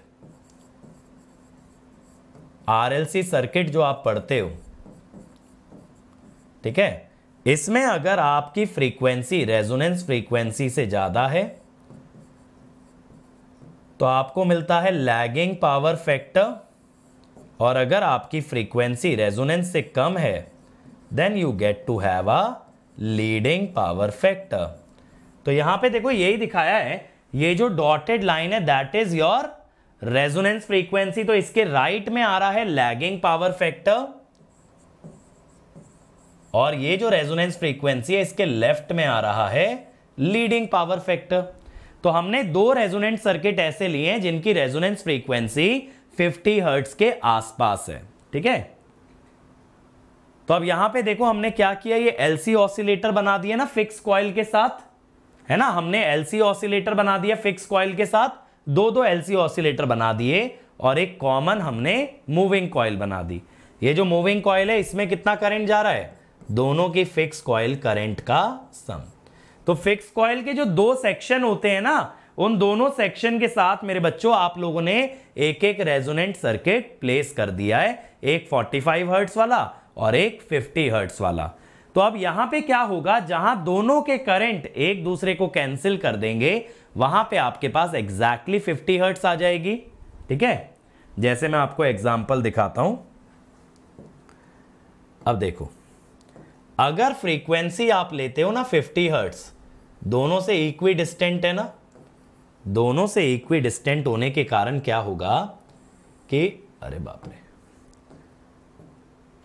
आरएलसी सर्किट जो आप पढ़ते हो ठीक है इसमें अगर आपकी फ्रीक्वेंसी रेजोनेंस फ्रीक्वेंसी से ज़्यादा है तो आपको मिलता है लैगिंग पावर फैक्टर और अगर आपकी फ्रीक्वेंसी रेजोनेंस से कम है then you get to have a leading power factor तो यहां पे देखो यही दिखाया है ये जो डॉटेड लाइन है that is your resonance frequency तो इसके राइट में आ रहा है लैगिंग पावर फैक्टर और ये जो रेजोनेंस फ्रीक्वेंसी है इसके लेफ्ट में आ रहा है लीडिंग पावर फैक्टर तो हमने दो रेजोनेंट सर्किट ऐसे लिए हैं जिनकी रेजोनेंस फ्रीक्वेंसी 50 हर्ट्स के आसपास है ठीक है तो अब यहां पे देखो हमने क्या किया ये एलसी ऑसिलेटर बना दिया ना फिक्स क्वाइल के साथ है ना हमने एलसी ऑसिलेटर बना दिया फिक्स क्वाइल के साथ दो दो एलसी ऑसिलेटर बना दिए और एक कॉमन हमने मूविंग कॉयल बना दी ये जो मूविंग कॉयल है इसमें कितना करंट जा रहा है दोनों की फिक्स कॉयल करंट का सम तो फिक्स कॉयल के जो दो सेक्शन होते हैं ना उन दोनों सेक्शन के साथ मेरे बच्चों आप लोगों ने एक एक रेजोनेंट सर्किट प्लेस कर दिया है एक 45 हर्ट्स वाला और एक 50 हर्ट्स वाला तो अब यहां पे क्या होगा जहां दोनों के करंट एक दूसरे को कैंसिल कर देंगे वहां पे आपके पास एग्जैक्टली फिफ्टी हर्ट्स आ जाएगी ठीक है जैसे मैं आपको एग्जाम्पल दिखाता हूं अब देखो अगर फ्रीक्वेंसी आप लेते हो ना 50 हर्ट्स दोनों से इक्वी डिस्टेंट है ना दोनों से इक्वी डिस्टेंट होने के कारण क्या होगा कि अरे बाप रे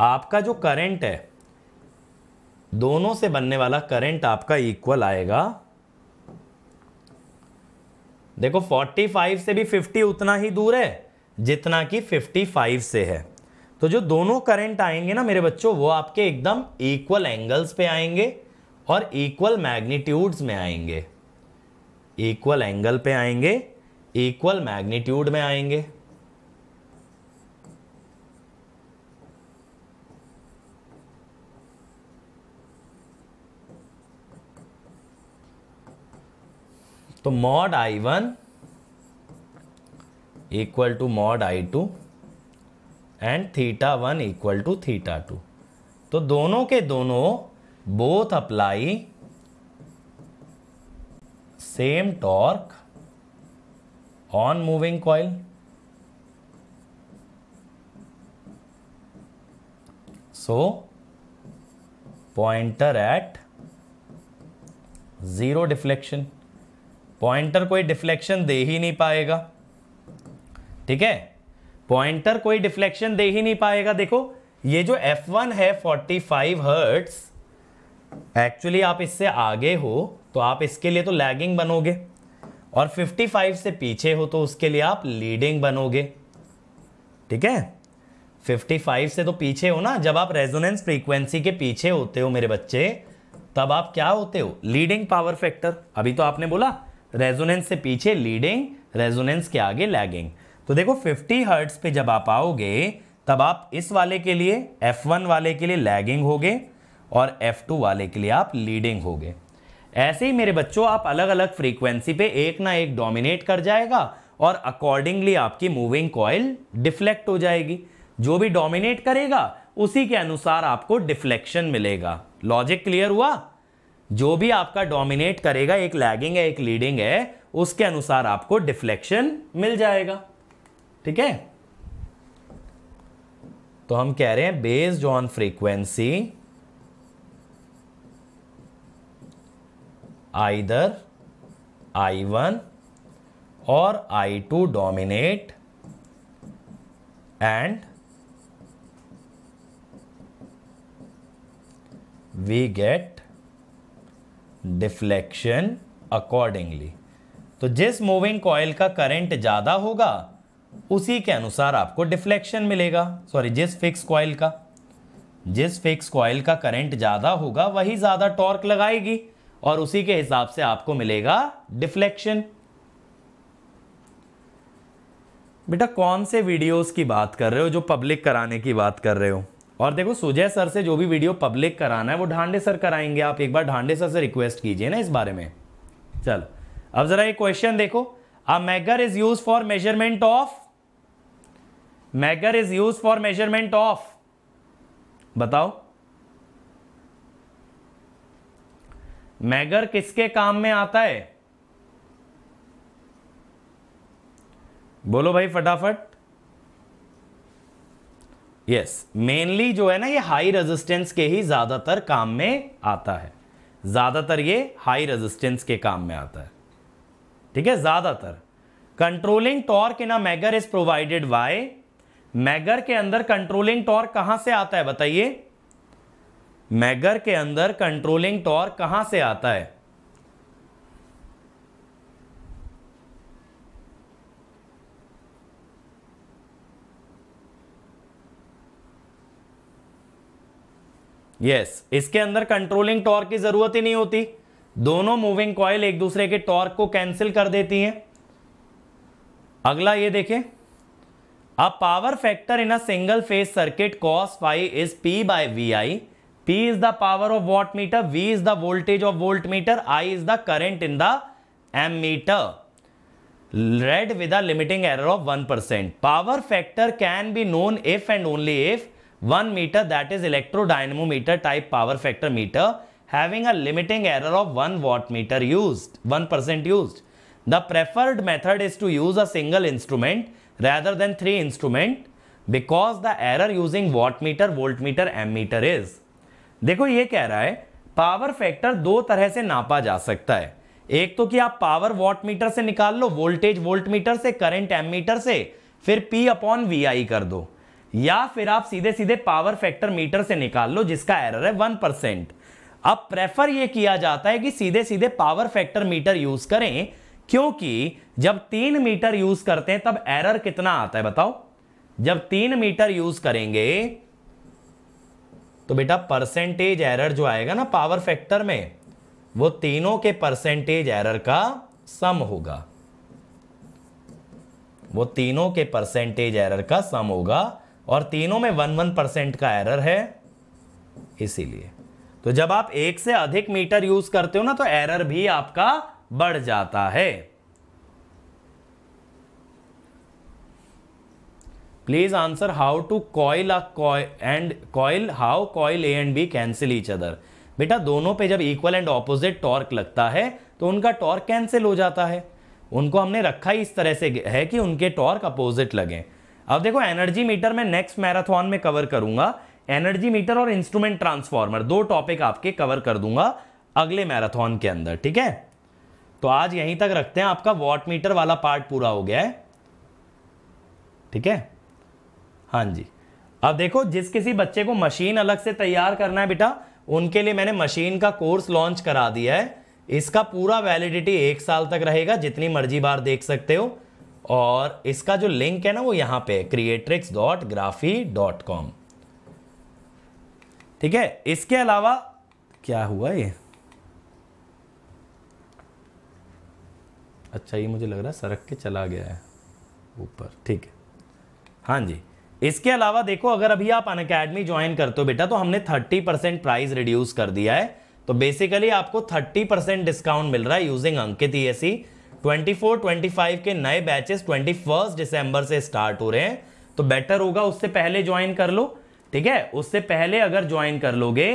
आपका जो करंट है दोनों से बनने वाला करंट आपका इक्वल आएगा देखो 45 से भी 50 उतना ही दूर है जितना कि 55 से है तो जो दोनों करंट आएंगे ना मेरे बच्चों वो आपके एकदम इक्वल एंगल्स पे आएंगे और इक्वल मैग्नीट्यूड्स में आएंगे इक्वल एंगल पे आएंगे इक्वल मैग्नीट्यूड में आएंगे तो mod I one equal to mod I two and theta one equal to theta two तो दोनों के दोनों both apply same torque on moving coil so pointer at zero deflection pointer कोई डिफ्लेक्शन दे ही नहीं पाएगा ठीक है पॉइंटर कोई डिफ्लेक्शन दे ही नहीं पाएगा देखो ये जो F1 है 45 फाइव हर्ट्स एक्चुअली आप इससे आगे हो तो आप इसके लिए तो लैगिंग बनोगे और 55 से पीछे हो तो उसके लिए आप लीडिंग बनोगे ठीक है 55 से तो पीछे हो ना जब आप रेजोनेंस फ्रीक्वेंसी के पीछे होते हो मेरे बच्चे तब आप क्या होते हो लीडिंग पावर फैक्टर अभी तो आपने बोला रेजोनेंस से पीछे लीडिंग रेजोनेंस के आगे लैगिंग तो देखो 50 हर्ट्स पे जब आप आओगे तब आप इस वाले के लिए F1 वाले के लिए लैगिंग होगे और F2 वाले के लिए आप लीडिंग होगे ऐसे ही मेरे बच्चों आप अलग अलग फ्रीक्वेंसी पे एक ना एक डोमिनेट कर जाएगा और अकॉर्डिंगली आपकी मूविंग कॉयल डिफ्लेक्ट हो जाएगी जो भी डोमिनेट करेगा उसी के अनुसार आपको डिफ्लेक्शन मिलेगा लॉजिक क्लियर हुआ जो भी आपका डोमिनेट करेगा एक लैगिंग है एक लीडिंग है उसके अनुसार आपको डिफ्लेक्शन मिल जाएगा ठीक है तो हम कह रहे हैं based on frequency either I one और I two dominate and we get deflection accordingly तो जिस मूविंग कॉयल का करंट ज़्यादा होगा उसी के अनुसार आपको डिफ्लेक्शन मिलेगा सॉरी जिस फिक्स कॉयल का जिस फिक्स कॉयल का करंट ज़्यादा होगा वही ज़्यादा टॉर्क लगाएगी और उसी के हिसाब से आपको मिलेगा डिफ्लेक्शन बेटा कौन से वीडियोस की बात कर रहे हो जो पब्लिक कराने की बात कर रहे हो और देखो सुजय सर से जो भी वीडियो पब्लिक कराना है वो ढांडे सर कराएंगे आप एक बार ढांडे सर से रिक्वेस्ट कीजिए ना इस बारे में चल अब जरा ये क्वेश्चन देखो a megger is use for measurement of megger is use for measurement of बताओ मैगर किसके काम में आता है बोलो भाई फटाफट यस मेनली जो है ना ये हाई रेजिस्टेंस के ही ज़्यादातर काम में आता है ज़्यादातर ये हाई रेजिस्टेंस के काम में आता है ठीक है ज़्यादातर controlling torque in a megger is provided by megger के अंदर कंट्रोलिंग टॉर्क कहाँ से आता है बताइए मैगर के अंदर कंट्रोलिंग टॉर्क कहाँ से आता है यस इसके अंदर कंट्रोलिंग टॉर्क की जरूरत ही नहीं होती दोनों मूविंग कॉयल एक दूसरे के टॉर्क को कैंसिल कर देती हैं अगला ये देखें a power factor in a single phase circuit cos phi is P by V I P is the power of watt meter V is the voltage of volt meter I is the current in the ammeter read with limiting error of one percent power factor can be known if and only if one meter that is electro electrodynamometer type power factor meter having a limiting error of one watt meter use one percent use the preferred method is to use a single instrument rather than three instrument because the error using watt meter volt meter ammeter is देखो ये कह रहा है power factor दो तरह से नापा जा सकता है एक तो कि आप पावर वॉट मीटर से निकाल लो वोल्टेज वोल्ट मीटर से करेंट एम मीटर से फिर पी अपॉन वी आई कर दो या फिर आप सीधे सीधे पावर फैक्टर मीटर से निकाल लो जिसका एरर है वन परसेंट अब प्रेफर यह किया जाता है कि सीधे सीधे पावर फैक्टर मीटर यूज करें क्योंकि जब तीन मीटर यूज करते हैं तब एरर कितना आता है बताओ जब तीन मीटर यूज करेंगे तो बेटा परसेंटेज एरर जो आएगा ना पावर फैक्टर में वो तीनों के परसेंटेज एरर का सम होगा वो तीनों के परसेंटेज एरर का सम होगा और तीनों में वन वन परसेंट का एरर है इसीलिए तो जब आप एक से अधिक मीटर यूज करते हो ना तो एरर भी आपका बढ़ जाता है please answer how two coil and coil how coil A and B cancel each other बेटा दोनों पे जब इक्वल एंड ऑपोजिट टॉर्क लगता है तो उनका टॉर्क कैंसिल हो जाता है उनको हमने रखा ही इस तरह से है कि उनके टॉर्क अपोजिट लगें अब देखो एनर्जी मीटर में नेक्स्ट मैराथन में कवर करूंगा एनर्जी मीटर और इंस्ट्रूमेंट ट्रांसफॉर्मर दो टॉपिक आपके कवर कर दूंगा अगले मैराथन के अंदर ठीक है तो आज यहीं तक रखते हैं आपका वॉट मीटर वाला पार्ट पूरा हो गया है ठीक है हाँ जी अब देखो जिस किसी बच्चे को मशीन अलग से तैयार करना है बेटा उनके लिए मैंने मशीन का कोर्स लॉन्च करा दिया है इसका पूरा वैलिडिटी एक साल तक रहेगा जितनी मर्जी बार देख सकते हो और इसका जो लिंक है ना वो यहां पे क्रिएट्रिक्स डॉट ग्राफी डॉट कॉम ठीक है इसके अलावा क्या हुआ ये अच्छा ये मुझे लग रहा है सरक के चला गया है ऊपर ठीक है हाँ जी इसके अलावा देखो अगर अभी आप अन अकेडमी ज्वाइन करते हो बेटा तो हमने 30 परसेंट प्राइस रिड्यूस कर दिया है तो बेसिकली आपको 30 परसेंट डिस्काउंट मिल रहा है यूजिंग अंकित ई e 24, 25 के नए बैचेस 21 दिसंबर से स्टार्ट हो रहे हैं तो बेटर होगा उससे पहले ज्वाइन कर लो ठीक है उससे पहले अगर ज्वाइन कर लोगे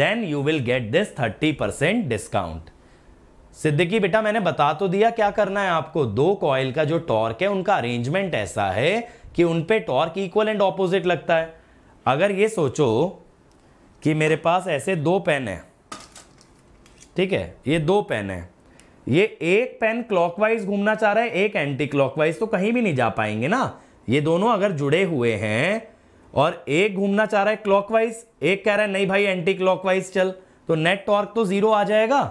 then you will get this 30 percent discount Siddiqui बेटा मैंने बता तो दिया क्या करना है आपको दो कॉयल का जो टॉर्क है उनका अरेंजमेंट ऐसा है कि उन टॉर्क इक्वल एंड ऑपोजिट लगता है अगर ये सोचो कि मेरे पास ऐसे दो पेन है ठीक है ये दो पेन है ये एक पेन क्लॉकवाइज घूमना चाह रहा है एक एंटी क्लॉकवाइज तो कहीं भी नहीं जा पाएंगे ना ये दोनों अगर जुड़े हुए हैं और एक घूमना चाह रहा है क्लॉकवाइज एक कह रहा है नहीं भाई एंटी क्लॉकवाइज चल तो नेट टॉर्क तो जीरो आ जाएगा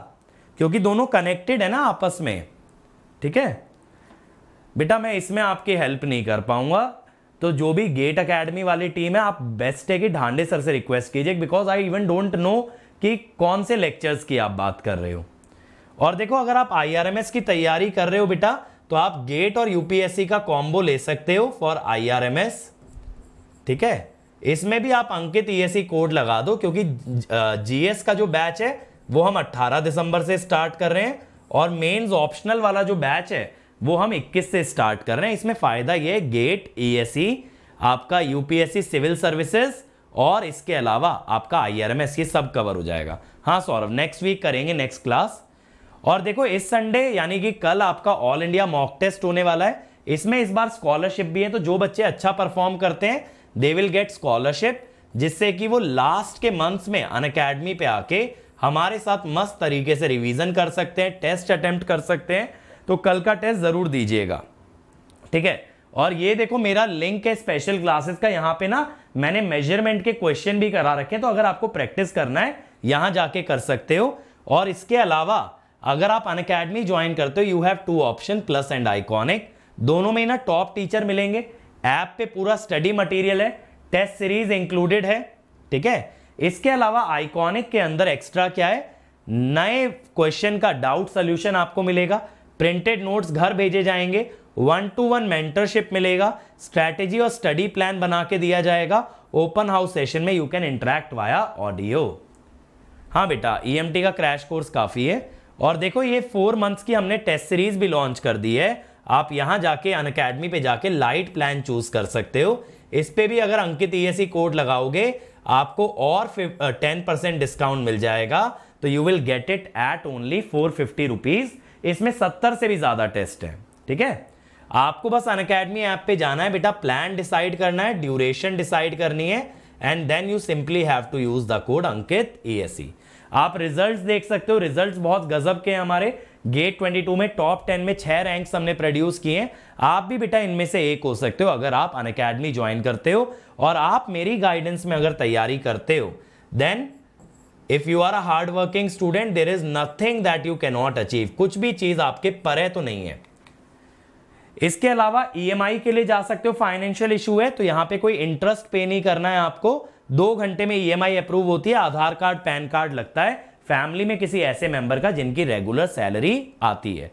क्योंकि दोनों कनेक्टेड है ना आपस में ठीक है बेटा मैं इसमें आपकी हेल्प नहीं कर पाऊंगा तो जो भी गेट अकेडमी वाली टीम है आप बेस्ट है कि ढांडे सर से रिक्वेस्ट कीजिए because I even don't know कि कौन से लेक्चर्स की आप बात कर रहे हो और देखो अगर आप आईआरएमएस की तैयारी कर रहे हो बेटा तो आप गेट और यूपीएससी का कॉम्बो ले सकते हो फॉर आईआरएमएस ठीक है इसमें भी आप अंकित ईएससी e कोड लगा दो क्योंकि जीएस का जो बैच है वो हम 18 दिसंबर से स्टार्ट कर रहे हैं और मेंस ऑप्शनल वाला जो बैच है वो हम 21 से स्टार्ट कर रहे हैं इसमें फ़ायदा ये गेट ईएससी e आपका यूपीएससी सिविल सर्विसेज और इसके अलावा आपका आईआरएमएस ये सब कवर हो जाएगा हाँ सौरभ नेक्स्ट वीक करेंगे नेक्स्ट क्लास और देखो इस संडे यानी कि कल आपका ऑल इंडिया मॉक टेस्ट होने वाला है इसमें इस बार स्कॉलरशिप भी है तो जो बच्चे अच्छा परफॉर्म करते हैं दे विल गेट स्कॉलरशिप जिससे कि वो लास्ट के मंथ्स में अन अकेडमी पे आके हमारे साथ मस्त तरीके से रिवीजन कर सकते हैं टेस्ट अटेम्प्ट कर सकते हैं तो कल का टेस्ट ज़रूर दीजिएगा ठीक है और ये देखो मेरा लिंक है स्पेशल क्लासेस का यहाँ पे ना मैंने मेजरमेंट के क्वेश्चन भी करा रखे हैं तो अगर आपको प्रैक्टिस करना है यहाँ जाके कर सकते हो और इसके अलावा अगर आप अन अकेडमी ज्वाइन करते हो you have two option plus and iconic दोनों में ना टॉप टीचर मिलेंगे ऐप पे पूरा स्टडी मटेरियल है टेस्ट सीरीज इंक्लूडेड है ठीक है इसके अलावा आइकॉनिक के अंदर एक्स्ट्रा क्या है नए क्वेश्चन का डाउट सोल्यूशन आपको मिलेगा प्रिंटेड नोट्स घर भेजे जाएंगे वन टू वन मेंटरशिप मिलेगा स्ट्रैटेजी और स्टडी प्लान बना के दिया जाएगा ओपन हाउस सेशन में you can interact via audio हाँ बेटा ई e का क्रैश कोर्स काफ़ी है और देखो ये फोर मंथ्स की हमने टेस्ट सीरीज भी लॉन्च कर दी है आप यहाँ जाके अन अकेडमी पे जाके लाइट प्लान चूज कर सकते हो इस पर भी अगर अंकित ई e कोड e लगाओगे आपको और टेन परसेंट डिस्काउंट मिल जाएगा तो you will get it at only four fifty rupees इसमें सत्तर से भी ज़्यादा टेस्ट है ठीक है आपको बस अन अकेडमी ऐप पे जाना है बेटा प्लान डिसाइड करना है ड्यूरेशन डिसाइड करनी है and then you simply have to use the code Ankit E e आप रिजल्ट्स देख सकते हो रिजल्ट्स बहुत गजब के हैं हमारे गेट 22 में टॉप 10 में छह रैंक्स हमने प्रोड्यूस किए हैं आप भी बेटा इनमें से एक हो सकते हो अगर आप अन अकेडमी ज्वाइन करते हो और आप मेरी गाइडेंस में अगर तैयारी करते हो then if you are a hard working student there is nothing that you cannot achieve कुछ भी चीज आपके परे तो नहीं है इसके अलावा ई e के लिए जा सकते हो फाइनेंशियल इशू है तो यहां पे कोई इंटरेस्ट पे नहीं करना है आपको दो घंटे में ईएमआई e अप्रूव होती है आधार कार्ड पैन कार्ड लगता है फैमिली में किसी ऐसे मेंबर का जिनकी रेगुलर सैलरी आती है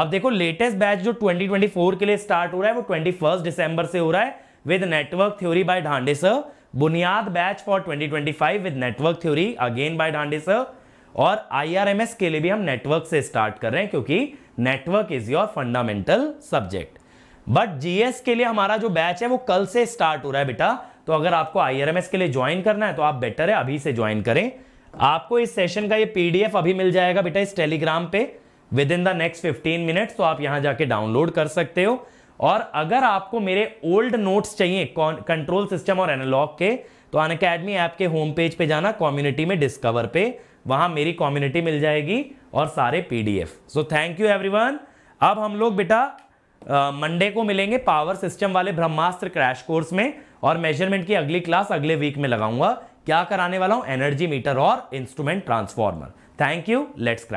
अब देखो लेटेस्ट बैच जो 2024 के लिए स्टार्ट हो रहा है वो 21 दिसंबर से हो रहा है with network theory by Dhande sir Buniyaad batch for 2025 with network theory again by Dhande sir और आईआरएमएस के लिए भी हम नेटवर्क से स्टार्ट कर रहे हैं क्योंकि network is your fundamental subject but GS के लिए हमारा जो बैच है वो कल से स्टार्ट हो रहा है बेटा तो अगर आपको आईआरएमएस के लिए ज्वाइन करना है तो आप बेटर है अभी से ज्वाइन करें आपको इस सेशन का ये पीडीएफ अभी मिल जाएगा बेटा इस टेलीग्राम पे within the next fifteen minutes तो आप यहाँ जाके डाउनलोड कर सकते हो और अगर आपको मेरे ओल्ड नोट्स चाहिए कंट्रोल सिस्टम और एनालॉग के तो अन अकेडमी ऐप के होम पेज पे जाना कम्युनिटी में डिस्कवर पे वहां मेरी कम्युनिटी मिल जाएगी और सारे PDF so thank you everyone अब हम लोग बेटा मंडे को मिलेंगे पावर सिस्टम वाले ब्रह्मास्त्र क्रैश कोर्स में और मेजरमेंट की अगली क्लास अगले वीक में लगाऊंगा क्या कराने वाला हूं एनर्जी मीटर और instrument transformer thank you let's crack